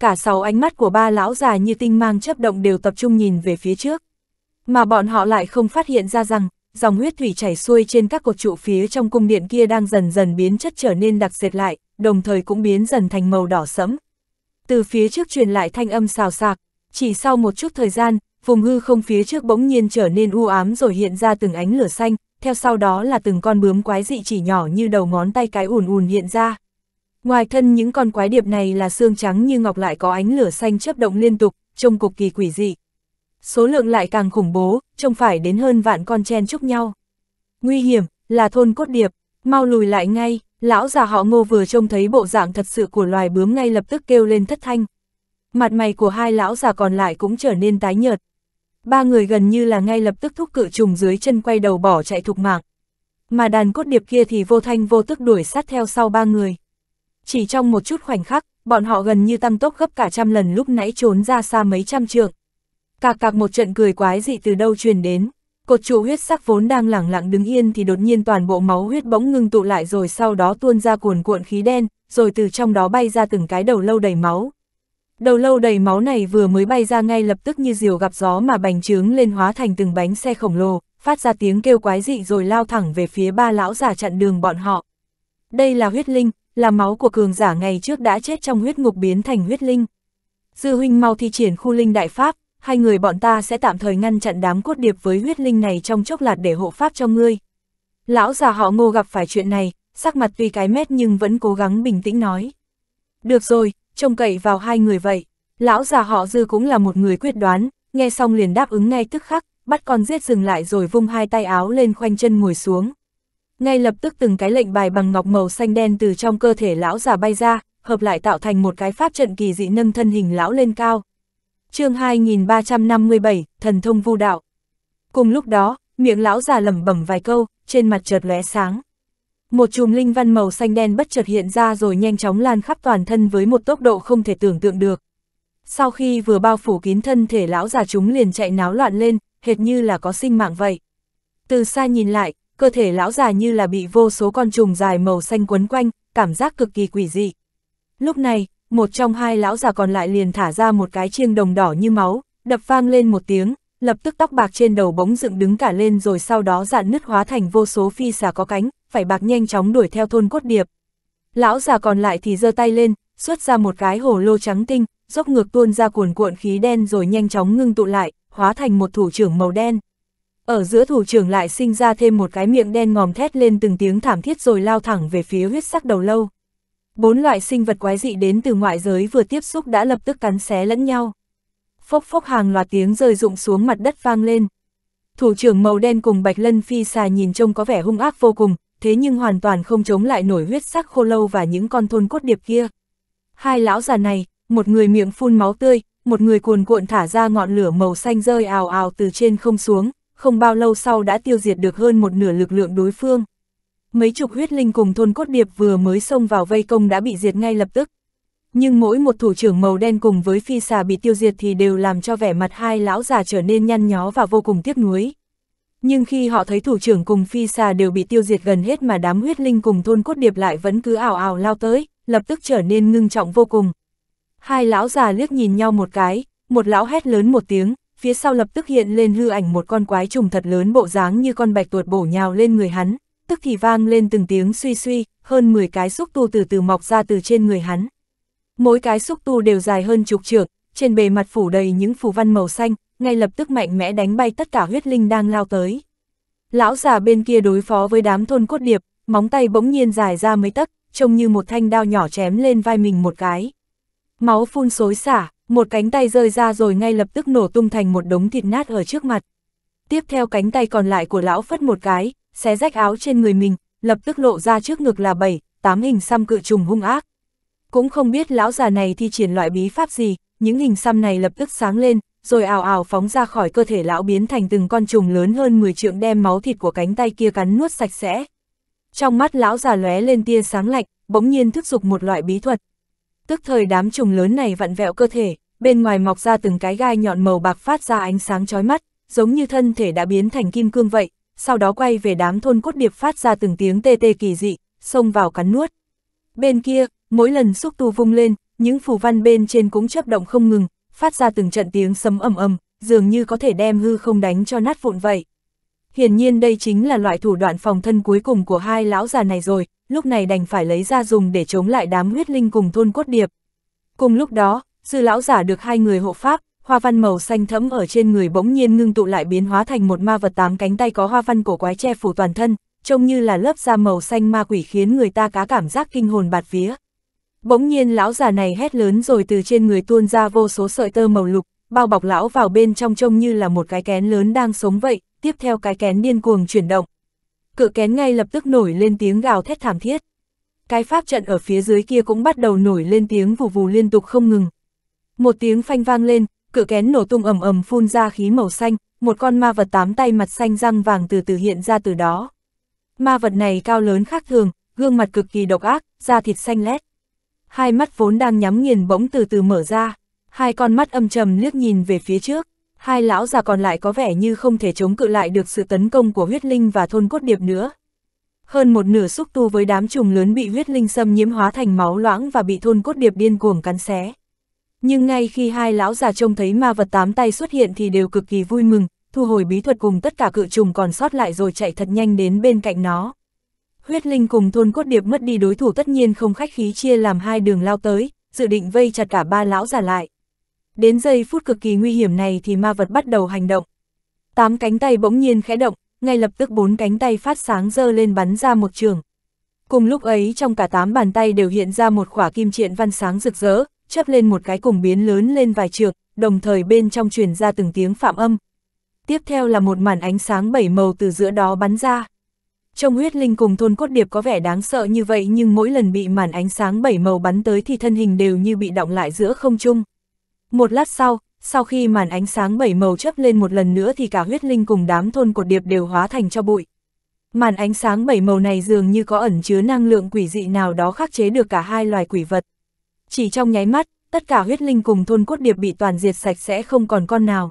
Cả sáu ánh mắt của ba lão già như tinh mang chấp động đều tập trung nhìn về phía trước. Mà bọn họ lại không phát hiện ra rằng, dòng huyết thủy chảy xuôi trên các cột trụ phía trong cung điện kia đang dần dần biến chất trở nên đặc sệt lại, đồng thời cũng biến dần thành màu đỏ sẫm, từ phía trước truyền lại thanh âm xào xạc, chỉ sau một chút thời gian, vùng hư không phía trước bỗng nhiên trở nên u ám rồi hiện ra từng ánh lửa xanh, theo sau đó là từng con bướm quái dị chỉ nhỏ như đầu ngón tay cái ùn ùn hiện ra. Ngoài thân những con quái điệp này là xương trắng như ngọc lại có ánh lửa xanh chớp động liên tục, trông cực kỳ quỷ dị. Số lượng lại càng khủng bố, trông phải đến hơn vạn con chen chúc nhau. Nguy hiểm, là thôn cốt điệp, mau lùi lại ngay. Lão già họ ngô vừa trông thấy bộ dạng thật sự của loài bướm ngay lập tức kêu lên thất thanh. Mặt mày của hai lão già còn lại cũng trở nên tái nhợt. Ba người gần như là ngay lập tức thúc cự trùng dưới chân quay đầu bỏ chạy thục mạng. Mà đàn cốt điệp kia thì vô thanh vô tức đuổi sát theo sau ba người. Chỉ trong một chút khoảnh khắc, bọn họ gần như tăng tốc gấp cả trăm lần lúc nãy trốn ra xa mấy trăm trượng. Cạc cạc một trận cười quái dị từ đâu truyền đến. Cột trụ huyết sắc vốn đang lẳng lặng đứng yên thì đột nhiên toàn bộ máu huyết bỗng ngưng tụ lại rồi sau đó tuôn ra cuồn cuộn khí đen, rồi từ trong đó bay ra từng cái đầu lâu đầy máu. Đầu lâu đầy máu này vừa mới bay ra ngay lập tức như diều gặp gió mà bành trướng lên hóa thành từng bánh xe khổng lồ, phát ra tiếng kêu quái dị rồi lao thẳng về phía ba lão giả chặn đường bọn họ. Đây là huyết linh, là máu của cường giả ngày trước đã chết trong huyết ngục biến thành huyết linh. Dư huynh mau thi triển khu linh đại pháp, hai người bọn ta sẽ tạm thời ngăn chặn đám cốt điệp với huyết linh này trong chốc lát để hộ pháp cho ngươi. Lão già họ ngô gặp phải chuyện này, sắc mặt tuy cái mét nhưng vẫn cố gắng bình tĩnh nói. Được rồi, trông cậy vào hai người vậy. Lão già họ dư cũng là một người quyết đoán, nghe xong liền đáp ứng ngay tức khắc, bắt con giết dừng lại rồi vung hai tay áo lên khoanh chân ngồi xuống. Ngay lập tức từng cái lệnh bài bằng ngọc màu xanh đen từ trong cơ thể lão già bay ra, hợp lại tạo thành một cái pháp trận kỳ dị nâng thân hình lão lên cao chương 2357, thần thông vu đạo. Cùng lúc đó, miệng lão già lẩm bẩm vài câu, trên mặt chợt lóe sáng. Một chùm linh văn màu xanh đen bất chợt hiện ra rồi nhanh chóng lan khắp toàn thân với một tốc độ không thể tưởng tượng được. Sau khi vừa bao phủ kín thân thể lão già chúng liền chạy náo loạn lên, hệt như là có sinh mạng vậy. Từ xa nhìn lại, cơ thể lão già như là bị vô số con trùng dài màu xanh quấn quanh, cảm giác cực kỳ quỷ dị. Lúc này, một trong hai lão già còn lại liền thả ra một cái chiêng đồng đỏ như máu, đập vang lên một tiếng, lập tức tóc bạc trên đầu bỗng dựng đứng cả lên rồi sau đó dạn nứt hóa thành vô số phi xà có cánh, phải bạc nhanh chóng đuổi theo thôn cốt điệp. Lão già còn lại thì giơ tay lên, xuất ra một cái hồ lô trắng tinh, dốc ngược tuôn ra cuồn cuộn khí đen rồi nhanh chóng ngưng tụ lại, hóa thành một thủ trưởng màu đen. Ở giữa thủ trưởng lại sinh ra thêm một cái miệng đen ngòm thét lên từng tiếng thảm thiết rồi lao thẳng về phía huyết sắc đầu lâu. Bốn loại sinh vật quái dị đến từ ngoại giới vừa tiếp xúc đã lập tức cắn xé lẫn nhau. Phốc phốc hàng loạt tiếng rơi rụng xuống mặt đất vang lên. Thủ trưởng màu đen cùng bạch lân phi xà nhìn trông có vẻ hung ác vô cùng, thế nhưng hoàn toàn không chống lại nổi huyết sắc khô lâu và những con thôn cốt điệp kia. Hai lão già này, một người miệng phun máu tươi, một người cuồn cuộn thả ra ngọn lửa màu xanh rơi ào ào từ trên không xuống, không bao lâu sau đã tiêu diệt được hơn một nửa lực lượng đối phương mấy chục huyết linh cùng thôn cốt điệp vừa mới xông vào vây công đã bị diệt ngay lập tức. Nhưng mỗi một thủ trưởng màu đen cùng với phi xà bị tiêu diệt thì đều làm cho vẻ mặt hai lão già trở nên nhăn nhó và vô cùng tiếc nuối. Nhưng khi họ thấy thủ trưởng cùng phi xà đều bị tiêu diệt gần hết mà đám huyết linh cùng thôn cốt điệp lại vẫn cứ ảo ảo lao tới, lập tức trở nên ngưng trọng vô cùng. Hai lão già liếc nhìn nhau một cái, một lão hét lớn một tiếng, phía sau lập tức hiện lên hư ảnh một con quái trùng thật lớn bộ dáng như con bạch tuột bổ nhào lên người hắn, tức thì vang lên từng tiếng suy suy, hơn 10 cái xúc tu từ từ mọc ra từ trên người hắn. Mỗi cái xúc tu đều dài hơn chục trượng, trên bề mặt phủ đầy những phù văn màu xanh, ngay lập tức mạnh mẽ đánh bay tất cả huyết linh đang lao tới. Lão già bên kia đối phó với đám thôn cốt điệp, móng tay bỗng nhiên dài ra mấy tấc, trông như một thanh đao nhỏ chém lên vai mình một cái. Máu phun xối xả, một cánh tay rơi ra rồi ngay lập tức nổ tung thành một đống thịt nát ở trước mặt tiếp theo cánh tay còn lại của lão phất một cái, xé rách áo trên người mình, lập tức lộ ra trước ngực là bảy, tám hình xăm cự trùng hung ác. Cũng không biết lão già này thi triển loại bí pháp gì, những hình xăm này lập tức sáng lên, rồi ảo ảo phóng ra khỏi cơ thể lão biến thành từng con trùng lớn hơn 10 trượng đem máu thịt của cánh tay kia cắn nuốt sạch sẽ. Trong mắt lão già lóe lên tia sáng lạnh, bỗng nhiên thức dục một loại bí thuật. Tức thời đám trùng lớn này vặn vẹo cơ thể, bên ngoài mọc ra từng cái gai nhọn màu bạc phát ra ánh sáng chói mắt, giống như thân thể đã biến thành kim cương vậy, sau đó quay về đám thôn cốt điệp phát ra từng tiếng tê tê kỳ dị, xông vào cắn nuốt. Bên kia, mỗi lần xúc tu vung lên, những phù văn bên trên cũng chấp động không ngừng, phát ra từng trận tiếng sấm ầm ầm, dường như có thể đem hư không đánh cho nát vụn vậy. Hiển nhiên đây chính là loại thủ đoạn phòng thân cuối cùng của hai lão già này rồi, lúc này đành phải lấy ra dùng để chống lại đám huyết linh cùng thôn cốt điệp. Cùng lúc đó, sư lão giả được hai người hộ pháp, hoa văn màu xanh thẫm ở trên người bỗng nhiên ngưng tụ lại biến hóa thành một ma vật tám cánh tay có hoa văn cổ quái che phủ toàn thân, trông như là lớp da màu xanh ma quỷ khiến người ta cá cảm giác kinh hồn bạt vía. Bỗng nhiên lão già này hét lớn rồi từ trên người tuôn ra vô số sợi tơ màu lục, bao bọc lão vào bên trong trông như là một cái kén lớn đang sống vậy, tiếp theo cái kén điên cuồng chuyển động. Cự kén ngay lập tức nổi lên tiếng gào thét thảm thiết. Cái pháp trận ở phía dưới kia cũng bắt đầu nổi lên tiếng vù vù liên tục không ngừng. Một tiếng phanh vang lên, cửa kén nổ tung ầm ầm phun ra khí màu xanh, một con ma vật tám tay mặt xanh răng vàng từ từ hiện ra từ đó. Ma vật này cao lớn khác thường, gương mặt cực kỳ độc ác, da thịt xanh lét. Hai mắt vốn đang nhắm nghiền bỗng từ từ mở ra, hai con mắt âm trầm liếc nhìn về phía trước, hai lão già còn lại có vẻ như không thể chống cự lại được sự tấn công của huyết linh và thôn cốt điệp nữa. Hơn một nửa xúc tu với đám trùng lớn bị huyết linh xâm nhiễm hóa thành máu loãng và bị thôn cốt điệp điên cuồng cắn xé. Nhưng ngay khi hai lão già trông thấy ma vật tám tay xuất hiện thì đều cực kỳ vui mừng, thu hồi bí thuật cùng tất cả cự trùng còn sót lại rồi chạy thật nhanh đến bên cạnh nó. Huyết Linh cùng thôn cốt điệp mất đi đối thủ tất nhiên không khách khí chia làm hai đường lao tới, dự định vây chặt cả ba lão già lại. Đến giây phút cực kỳ nguy hiểm này thì ma vật bắt đầu hành động. Tám cánh tay bỗng nhiên khẽ động, ngay lập tức bốn cánh tay phát sáng dơ lên bắn ra một trường. Cùng lúc ấy trong cả tám bàn tay đều hiện ra một khỏa kim triện văn sáng rực rỡ, chấp lên một cái cùng biến lớn lên vài trượng, đồng thời bên trong truyền ra từng tiếng phạm âm. Tiếp theo là một màn ánh sáng bảy màu từ giữa đó bắn ra. trong huyết linh cùng thôn cốt điệp có vẻ đáng sợ như vậy nhưng mỗi lần bị màn ánh sáng bảy màu bắn tới thì thân hình đều như bị động lại giữa không trung. Một lát sau, sau khi màn ánh sáng bảy màu chấp lên một lần nữa thì cả huyết linh cùng đám thôn cột điệp đều hóa thành cho bụi. Màn ánh sáng bảy màu này dường như có ẩn chứa năng lượng quỷ dị nào đó khắc chế được cả hai loài quỷ vật. Chỉ trong nháy mắt, tất cả huyết linh cùng thôn cốt điệp bị toàn diệt sạch sẽ không còn con nào.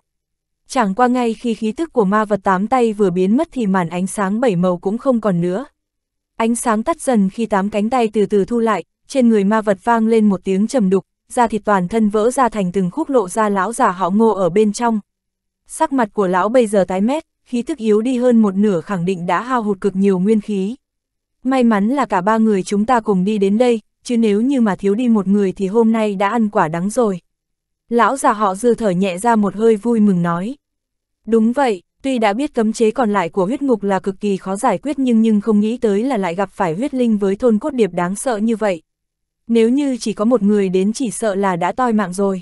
Chẳng qua ngay khi khí tức của ma vật tám tay vừa biến mất thì màn ánh sáng bảy màu cũng không còn nữa. Ánh sáng tắt dần khi tám cánh tay từ từ thu lại, trên người ma vật vang lên một tiếng trầm đục, da thịt toàn thân vỡ ra thành từng khúc lộ ra lão già họ ngô ở bên trong. Sắc mặt của lão bây giờ tái mét, khí tức yếu đi hơn một nửa khẳng định đã hao hụt cực nhiều nguyên khí. May mắn là cả ba người chúng ta cùng đi đến đây, chứ nếu như mà thiếu đi một người thì hôm nay đã ăn quả đắng rồi. Lão già họ dư thở nhẹ ra một hơi vui mừng nói. Đúng vậy, tuy đã biết cấm chế còn lại của huyết ngục là cực kỳ khó giải quyết nhưng nhưng không nghĩ tới là lại gặp phải huyết linh với thôn cốt điệp đáng sợ như vậy. Nếu như chỉ có một người đến chỉ sợ là đã toi mạng rồi.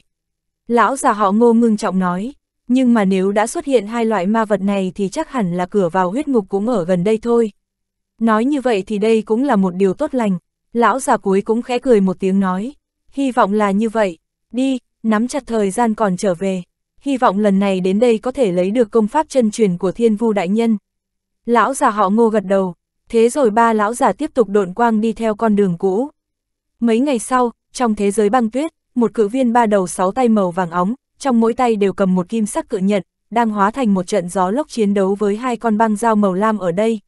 Lão già họ ngô ngưng trọng nói, nhưng mà nếu đã xuất hiện hai loại ma vật này thì chắc hẳn là cửa vào huyết ngục cũng ở gần đây thôi. Nói như vậy thì đây cũng là một điều tốt lành, Lão già cuối cũng khẽ cười một tiếng nói, hy vọng là như vậy, đi, nắm chặt thời gian còn trở về, hy vọng lần này đến đây có thể lấy được công pháp chân truyền của thiên vu đại nhân. Lão già họ ngô gật đầu, thế rồi ba lão già tiếp tục độn quang đi theo con đường cũ. Mấy ngày sau, trong thế giới băng tuyết, một cự viên ba đầu sáu tay màu vàng óng, trong mỗi tay đều cầm một kim sắc cự nhận, đang hóa thành một trận gió lốc chiến đấu với hai con băng dao màu lam ở đây.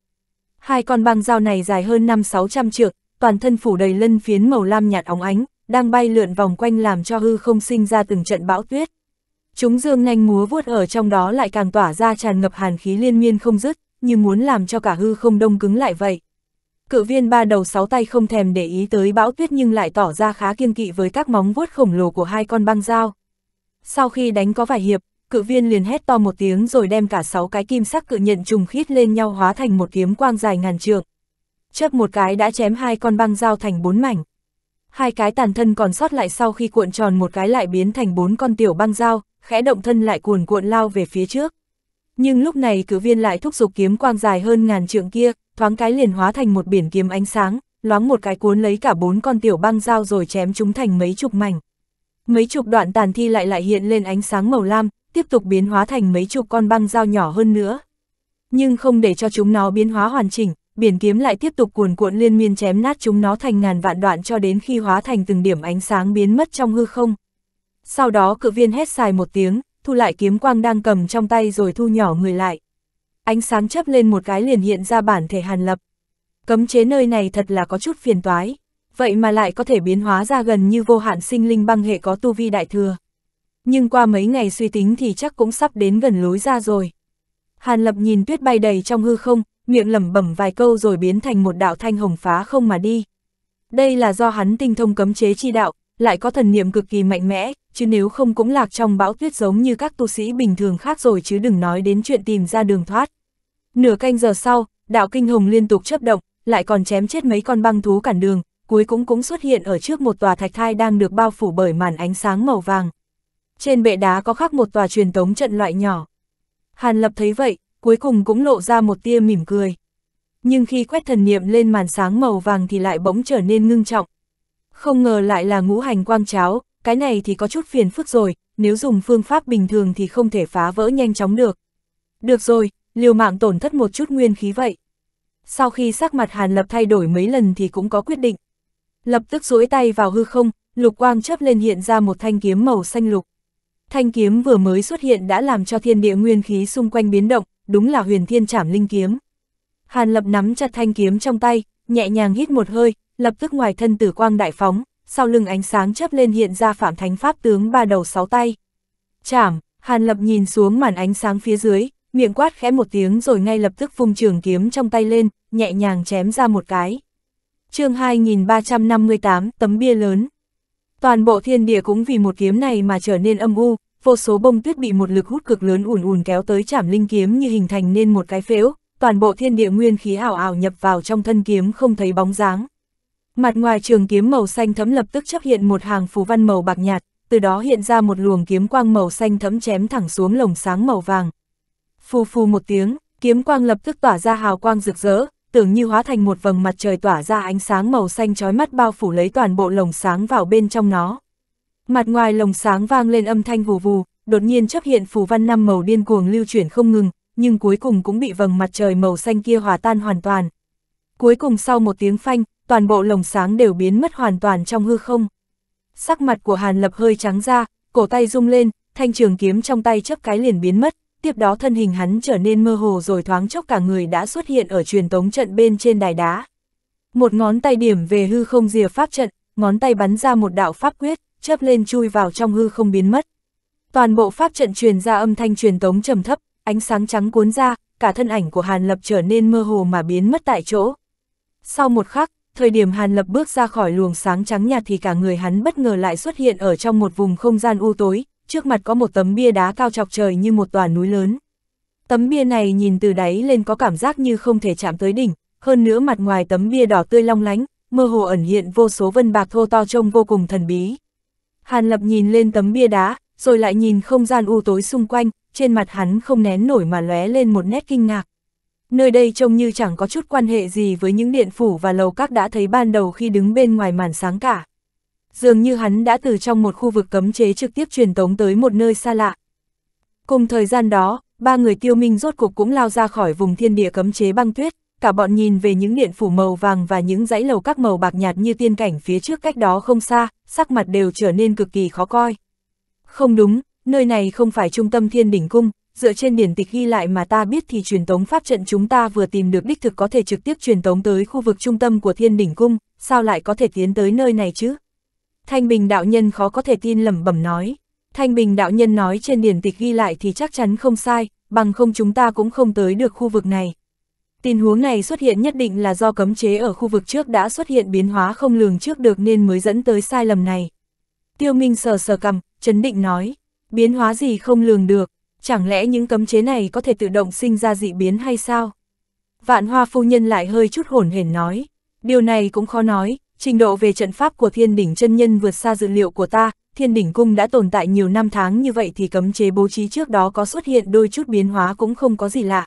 Hai con băng dao này dài hơn 5-600 trượng, toàn thân phủ đầy lân phiến màu lam nhạt óng ánh, đang bay lượn vòng quanh làm cho hư không sinh ra từng trận bão tuyết. Chúng dương nhanh múa vuốt ở trong đó lại càng tỏa ra tràn ngập hàn khí liên miên không dứt, như muốn làm cho cả hư không đông cứng lại vậy. Cự viên ba đầu sáu tay không thèm để ý tới bão tuyết nhưng lại tỏ ra khá kiên kỵ với các móng vuốt khổng lồ của hai con băng dao. Sau khi đánh có vài hiệp, cự viên liền hét to một tiếng rồi đem cả sáu cái kim sắc cự nhận trùng khít lên nhau hóa thành một kiếm quang dài ngàn trượng, chớp một cái đã chém hai con băng dao thành bốn mảnh. Hai cái tàn thân còn sót lại sau khi cuộn tròn một cái lại biến thành bốn con tiểu băng dao, khẽ động thân lại cuồn cuộn lao về phía trước. Nhưng lúc này cử viên lại thúc giục kiếm quang dài hơn ngàn trượng kia, thoáng cái liền hóa thành một biển kiếm ánh sáng, loáng một cái cuốn lấy cả bốn con tiểu băng dao rồi chém chúng thành mấy chục mảnh. Mấy chục đoạn tàn thi lại lại hiện lên ánh sáng màu lam, tiếp tục biến hóa thành mấy chục con băng dao nhỏ hơn nữa. Nhưng không để cho chúng nó biến hóa hoàn chỉnh, biển kiếm lại tiếp tục cuồn cuộn liên miên chém nát chúng nó thành ngàn vạn đoạn cho đến khi hóa thành từng điểm ánh sáng biến mất trong hư không. Sau đó cự viên hét xài một tiếng, thu lại kiếm quang đang cầm trong tay rồi thu nhỏ người lại. Ánh sáng chấp lên một cái liền hiện ra bản thể hàn lập. Cấm chế nơi này thật là có chút phiền toái, vậy mà lại có thể biến hóa ra gần như vô hạn sinh linh băng hệ có tu vi đại thừa. Nhưng qua mấy ngày suy tính thì chắc cũng sắp đến gần lối ra rồi. Hàn lập nhìn tuyết bay đầy trong hư không, miệng lẩm bẩm vài câu rồi biến thành một đạo thanh hồng phá không mà đi. Đây là do hắn tinh thông cấm chế chi đạo, lại có thần niệm cực kỳ mạnh mẽ, chứ nếu không cũng lạc trong bão tuyết giống như các tu sĩ bình thường khác rồi chứ đừng nói đến chuyện tìm ra đường thoát. Nửa canh giờ sau, đạo kinh hồng liên tục chấp động, lại còn chém chết mấy con băng thú cản đường, cuối cũng cũng xuất hiện ở trước một tòa thạch thai đang được bao phủ bởi màn ánh sáng màu vàng. Trên bệ đá có khắc một tòa truyền tống trận loại nhỏ. Hàn Lập thấy vậy, cuối cùng cũng lộ ra một tia mỉm cười. Nhưng khi quét thần niệm lên màn sáng màu vàng thì lại bỗng trở nên ngưng trọng. Không ngờ lại là ngũ hành quang cháo, cái này thì có chút phiền phức rồi, nếu dùng phương pháp bình thường thì không thể phá vỡ nhanh chóng được. Được rồi, liều mạng tổn thất một chút nguyên khí vậy. Sau khi sắc mặt Hàn Lập thay đổi mấy lần thì cũng có quyết định. Lập tức duỗi tay vào hư không, lục quang chớp lên hiện ra một thanh kiếm màu xanh lục. Thanh kiếm vừa mới xuất hiện đã làm cho thiên địa nguyên khí xung quanh biến động, đúng là huyền thiên trảm linh kiếm. Hàn lập nắm chặt thanh kiếm trong tay, nhẹ nhàng hít một hơi, lập tức ngoài thân tử quang đại phóng, sau lưng ánh sáng chớp lên hiện ra phạm thánh pháp tướng ba đầu sáu tay. trảm Hàn Lập nhìn xuống màn ánh sáng phía dưới, miệng quát khẽ một tiếng rồi ngay lập tức phung trường kiếm trong tay lên, nhẹ nhàng chém ra một cái. chương 2358, tấm bia lớn. Toàn bộ thiên địa cũng vì một kiếm này mà trở nên âm u, vô số bông tuyết bị một lực hút cực lớn ùn ùn kéo tới chảm linh kiếm như hình thành nên một cái phễu, toàn bộ thiên địa nguyên khí ảo ảo nhập vào trong thân kiếm không thấy bóng dáng. Mặt ngoài trường kiếm màu xanh thấm lập tức chấp hiện một hàng phù văn màu bạc nhạt, từ đó hiện ra một luồng kiếm quang màu xanh thấm chém thẳng xuống lồng sáng màu vàng. Phù phù một tiếng, kiếm quang lập tức tỏa ra hào quang rực rỡ, tưởng như hóa thành một vầng mặt trời tỏa ra ánh sáng màu xanh chói mắt bao phủ lấy toàn bộ lồng sáng vào bên trong nó. Mặt ngoài lồng sáng vang lên âm thanh vù vù, đột nhiên chấp hiện phù văn năm màu điên cuồng lưu chuyển không ngừng, nhưng cuối cùng cũng bị vầng mặt trời màu xanh kia hòa tan hoàn toàn. Cuối cùng sau một tiếng phanh, toàn bộ lồng sáng đều biến mất hoàn toàn trong hư không. Sắc mặt của Hàn Lập hơi trắng ra, cổ tay rung lên, thanh trường kiếm trong tay chấp cái liền biến mất, tiếp đó thân hình hắn trở nên mơ hồ rồi thoáng chốc cả người đã xuất hiện ở truyền tống trận bên trên đài đá. Một ngón tay điểm về hư không rìa pháp trận, ngón tay bắn ra một đạo pháp quyết chớp lên chui vào trong hư không biến mất. Toàn bộ pháp trận truyền ra âm thanh truyền tống trầm thấp, ánh sáng trắng cuốn ra, cả thân ảnh của Hàn Lập trở nên mơ hồ mà biến mất tại chỗ. Sau một khắc, thời điểm Hàn Lập bước ra khỏi luồng sáng trắng nhạt thì cả người hắn bất ngờ lại xuất hiện ở trong một vùng không gian u tối, trước mặt có một tấm bia đá cao chọc trời như một tòa núi lớn. Tấm bia này nhìn từ đáy lên có cảm giác như không thể chạm tới đỉnh, hơn nữa mặt ngoài tấm bia đỏ tươi long lánh, mơ hồ ẩn hiện vô số vân bạc thô to trông vô cùng thần bí. Hàn Lập nhìn lên tấm bia đá, rồi lại nhìn không gian u tối xung quanh, trên mặt hắn không nén nổi mà lóe lên một nét kinh ngạc. Nơi đây trông như chẳng có chút quan hệ gì với những điện phủ và lầu các đã thấy ban đầu khi đứng bên ngoài màn sáng cả. Dường như hắn đã từ trong một khu vực cấm chế trực tiếp truyền tống tới một nơi xa lạ. Cùng thời gian đó, ba người tiêu minh rốt cuộc cũng lao ra khỏi vùng thiên địa cấm chế băng tuyết, cả bọn nhìn về những điện phủ màu vàng và những dãy lầu các màu bạc nhạt như tiên cảnh phía trước cách đó không xa, sắc mặt đều trở nên cực kỳ khó coi. Không đúng, nơi này không phải trung tâm thiên đỉnh cung, dựa trên điển tịch ghi lại mà ta biết thì truyền tống pháp trận chúng ta vừa tìm được đích thực có thể trực tiếp truyền tống tới khu vực trung tâm của thiên đỉnh cung, sao lại có thể tiến tới nơi này chứ? Thanh Bình đạo nhân khó có thể tin lẩm bẩm nói. Thanh Bình đạo nhân nói trên điển tịch ghi lại thì chắc chắn không sai, bằng không chúng ta cũng không tới được khu vực này. Tình huống này xuất hiện nhất định là do cấm chế ở khu vực trước đã xuất hiện biến hóa không lường trước được nên mới dẫn tới sai lầm này. Tiêu Minh sờ sờ cầm, chấn định nói, biến hóa gì không lường được, chẳng lẽ những cấm chế này có thể tự động sinh ra dị biến hay sao? Vạn hoa phu nhân lại hơi chút hổn hển nói, điều này cũng khó nói, trình độ về trận pháp của thiên đỉnh chân nhân vượt xa dự liệu của ta, thiên đỉnh cung đã tồn tại nhiều năm tháng như vậy thì cấm chế bố trí trước đó có xuất hiện đôi chút biến hóa cũng không có gì lạ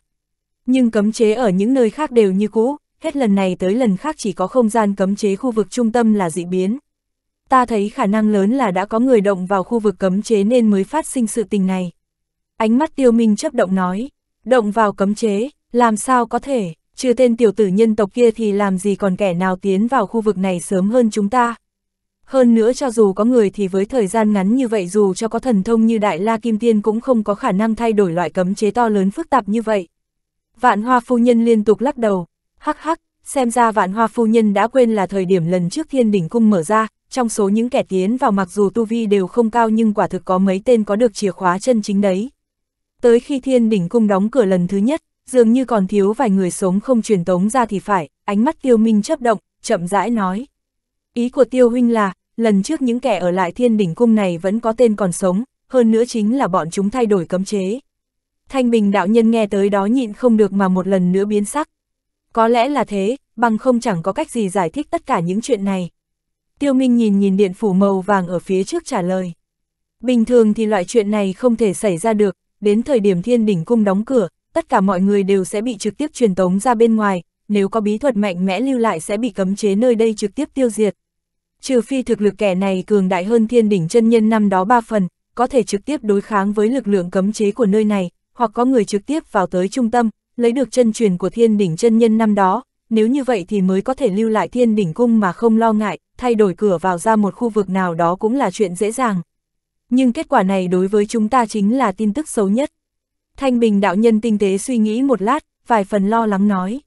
nhưng cấm chế ở những nơi khác đều như cũ, hết lần này tới lần khác chỉ có không gian cấm chế khu vực trung tâm là dị biến. Ta thấy khả năng lớn là đã có người động vào khu vực cấm chế nên mới phát sinh sự tình này. Ánh mắt tiêu minh chấp động nói, động vào cấm chế, làm sao có thể, trừ tên tiểu tử nhân tộc kia thì làm gì còn kẻ nào tiến vào khu vực này sớm hơn chúng ta. Hơn nữa cho dù có người thì với thời gian ngắn như vậy dù cho có thần thông như Đại La Kim Tiên cũng không có khả năng thay đổi loại cấm chế to lớn phức tạp như vậy. Vạn hoa phu nhân liên tục lắc đầu, hắc hắc, xem ra vạn hoa phu nhân đã quên là thời điểm lần trước thiên đỉnh cung mở ra, trong số những kẻ tiến vào mặc dù tu vi đều không cao nhưng quả thực có mấy tên có được chìa khóa chân chính đấy. Tới khi thiên đỉnh cung đóng cửa lần thứ nhất, dường như còn thiếu vài người sống không truyền tống ra thì phải, ánh mắt tiêu minh chấp động, chậm rãi nói. Ý của tiêu huynh là, lần trước những kẻ ở lại thiên đỉnh cung này vẫn có tên còn sống, hơn nữa chính là bọn chúng thay đổi cấm chế, Thanh Bình đạo nhân nghe tới đó nhịn không được mà một lần nữa biến sắc. Có lẽ là thế, bằng không chẳng có cách gì giải thích tất cả những chuyện này. Tiêu Minh nhìn nhìn điện phủ màu vàng ở phía trước trả lời. Bình thường thì loại chuyện này không thể xảy ra được, đến thời điểm thiên đỉnh cung đóng cửa, tất cả mọi người đều sẽ bị trực tiếp truyền tống ra bên ngoài, nếu có bí thuật mạnh mẽ lưu lại sẽ bị cấm chế nơi đây trực tiếp tiêu diệt. Trừ phi thực lực kẻ này cường đại hơn thiên đỉnh chân nhân năm đó ba phần, có thể trực tiếp đối kháng với lực lượng cấm chế của nơi này, hoặc có người trực tiếp vào tới trung tâm, lấy được chân truyền của thiên đỉnh chân nhân năm đó, nếu như vậy thì mới có thể lưu lại thiên đỉnh cung mà không lo ngại, thay đổi cửa vào ra một khu vực nào đó cũng là chuyện dễ dàng. Nhưng kết quả này đối với chúng ta chính là tin tức xấu nhất. Thanh Bình đạo nhân tinh tế suy nghĩ một lát, vài phần lo lắng nói.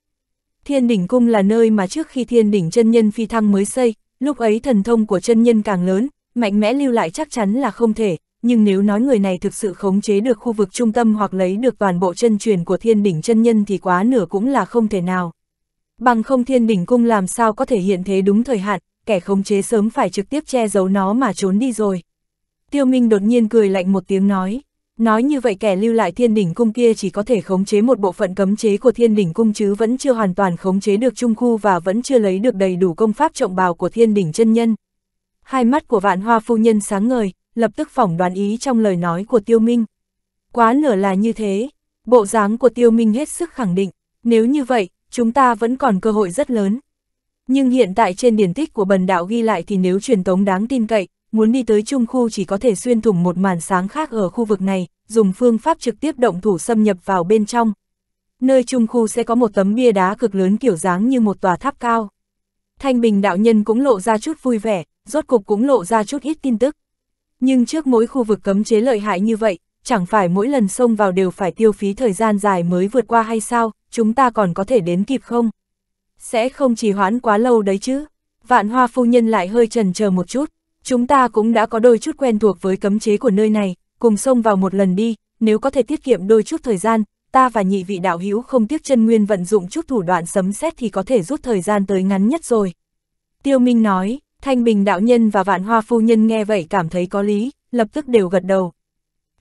Thiên đỉnh cung là nơi mà trước khi thiên đỉnh chân nhân phi thăng mới xây, lúc ấy thần thông của chân nhân càng lớn, mạnh mẽ lưu lại chắc chắn là không thể, nhưng nếu nói người này thực sự khống chế được khu vực trung tâm hoặc lấy được toàn bộ chân truyền của thiên đỉnh chân nhân thì quá nửa cũng là không thể nào. Bằng không thiên đỉnh cung làm sao có thể hiện thế đúng thời hạn, kẻ khống chế sớm phải trực tiếp che giấu nó mà trốn đi rồi. Tiêu Minh đột nhiên cười lạnh một tiếng nói. Nói như vậy kẻ lưu lại thiên đỉnh cung kia chỉ có thể khống chế một bộ phận cấm chế của thiên đỉnh cung chứ vẫn chưa hoàn toàn khống chế được trung khu và vẫn chưa lấy được đầy đủ công pháp trọng bào của thiên đỉnh chân nhân. Hai mắt của vạn hoa phu nhân sáng ngời, lập tức phỏng đoán ý trong lời nói của Tiêu Minh. Quá nửa là như thế, bộ dáng của Tiêu Minh hết sức khẳng định, nếu như vậy, chúng ta vẫn còn cơ hội rất lớn. Nhưng hiện tại trên điển tích của bần đạo ghi lại thì nếu truyền tống đáng tin cậy, muốn đi tới trung khu chỉ có thể xuyên thủng một màn sáng khác ở khu vực này, dùng phương pháp trực tiếp động thủ xâm nhập vào bên trong. Nơi trung khu sẽ có một tấm bia đá cực lớn kiểu dáng như một tòa tháp cao. Thanh Bình đạo nhân cũng lộ ra chút vui vẻ, rốt cục cũng lộ ra chút ít tin tức. Nhưng trước mỗi khu vực cấm chế lợi hại như vậy, chẳng phải mỗi lần xông vào đều phải tiêu phí thời gian dài mới vượt qua hay sao, chúng ta còn có thể đến kịp không? Sẽ không trì hoãn quá lâu đấy chứ. Vạn hoa phu nhân lại hơi trần chờ một chút, chúng ta cũng đã có đôi chút quen thuộc với cấm chế của nơi này, cùng xông vào một lần đi, nếu có thể tiết kiệm đôi chút thời gian, ta và nhị vị đạo hữu không tiếc chân nguyên vận dụng chút thủ đoạn sấm xét thì có thể rút thời gian tới ngắn nhất rồi. Tiêu Minh nói, Thanh Bình đạo nhân và vạn hoa phu nhân nghe vậy cảm thấy có lý, lập tức đều gật đầu.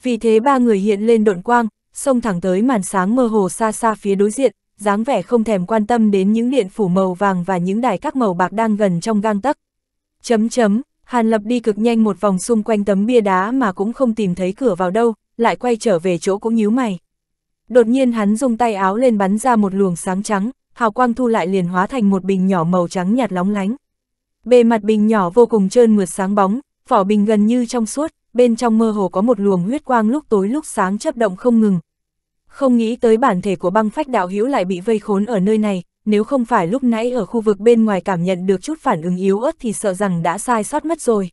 Vì thế ba người hiện lên độn quang, xông thẳng tới màn sáng mơ hồ xa xa phía đối diện, dáng vẻ không thèm quan tâm đến những điện phủ màu vàng và những đài các màu bạc đang gần trong gang tấc. Chấm chấm, Hàn Lập đi cực nhanh một vòng xung quanh tấm bia đá mà cũng không tìm thấy cửa vào đâu, lại quay trở về chỗ cũng nhíu mày. Đột nhiên hắn dùng tay áo lên bắn ra một luồng sáng trắng, hào quang thu lại liền hóa thành một bình nhỏ màu trắng nhạt lóng lánh. Bề mặt bình nhỏ vô cùng trơn mượt sáng bóng, vỏ bình gần như trong suốt, bên trong mơ hồ có một luồng huyết quang lúc tối lúc sáng chấp động không ngừng. Không nghĩ tới bản thể của băng phách đạo hữu lại bị vây khốn ở nơi này, nếu không phải lúc nãy ở khu vực bên ngoài cảm nhận được chút phản ứng yếu ớt thì sợ rằng đã sai sót mất rồi.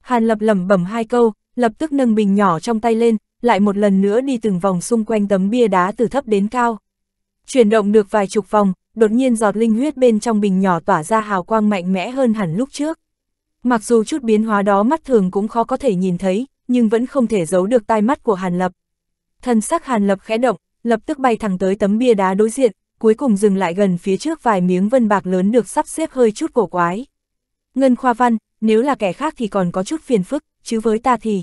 Hàn lập lẩm bẩm hai câu, lập tức nâng bình nhỏ trong tay lên, lại một lần nữa đi từng vòng xung quanh tấm bia đá từ thấp đến cao. Chuyển động được vài chục vòng, đột nhiên giọt linh huyết bên trong bình nhỏ tỏa ra hào quang mạnh mẽ hơn hẳn lúc trước. Mặc dù chút biến hóa đó mắt thường cũng khó có thể nhìn thấy, nhưng vẫn không thể giấu được tai mắt của Hàn Lập. Thần sắc Hàn Lập khẽ động, lập tức bay thẳng tới tấm bia đá đối diện, cuối cùng dừng lại gần phía trước vài miếng vân bạc lớn được sắp xếp hơi chút cổ quái. Ngân Khoa Văn, nếu là kẻ khác thì còn có chút phiền phức, chứ với ta thì...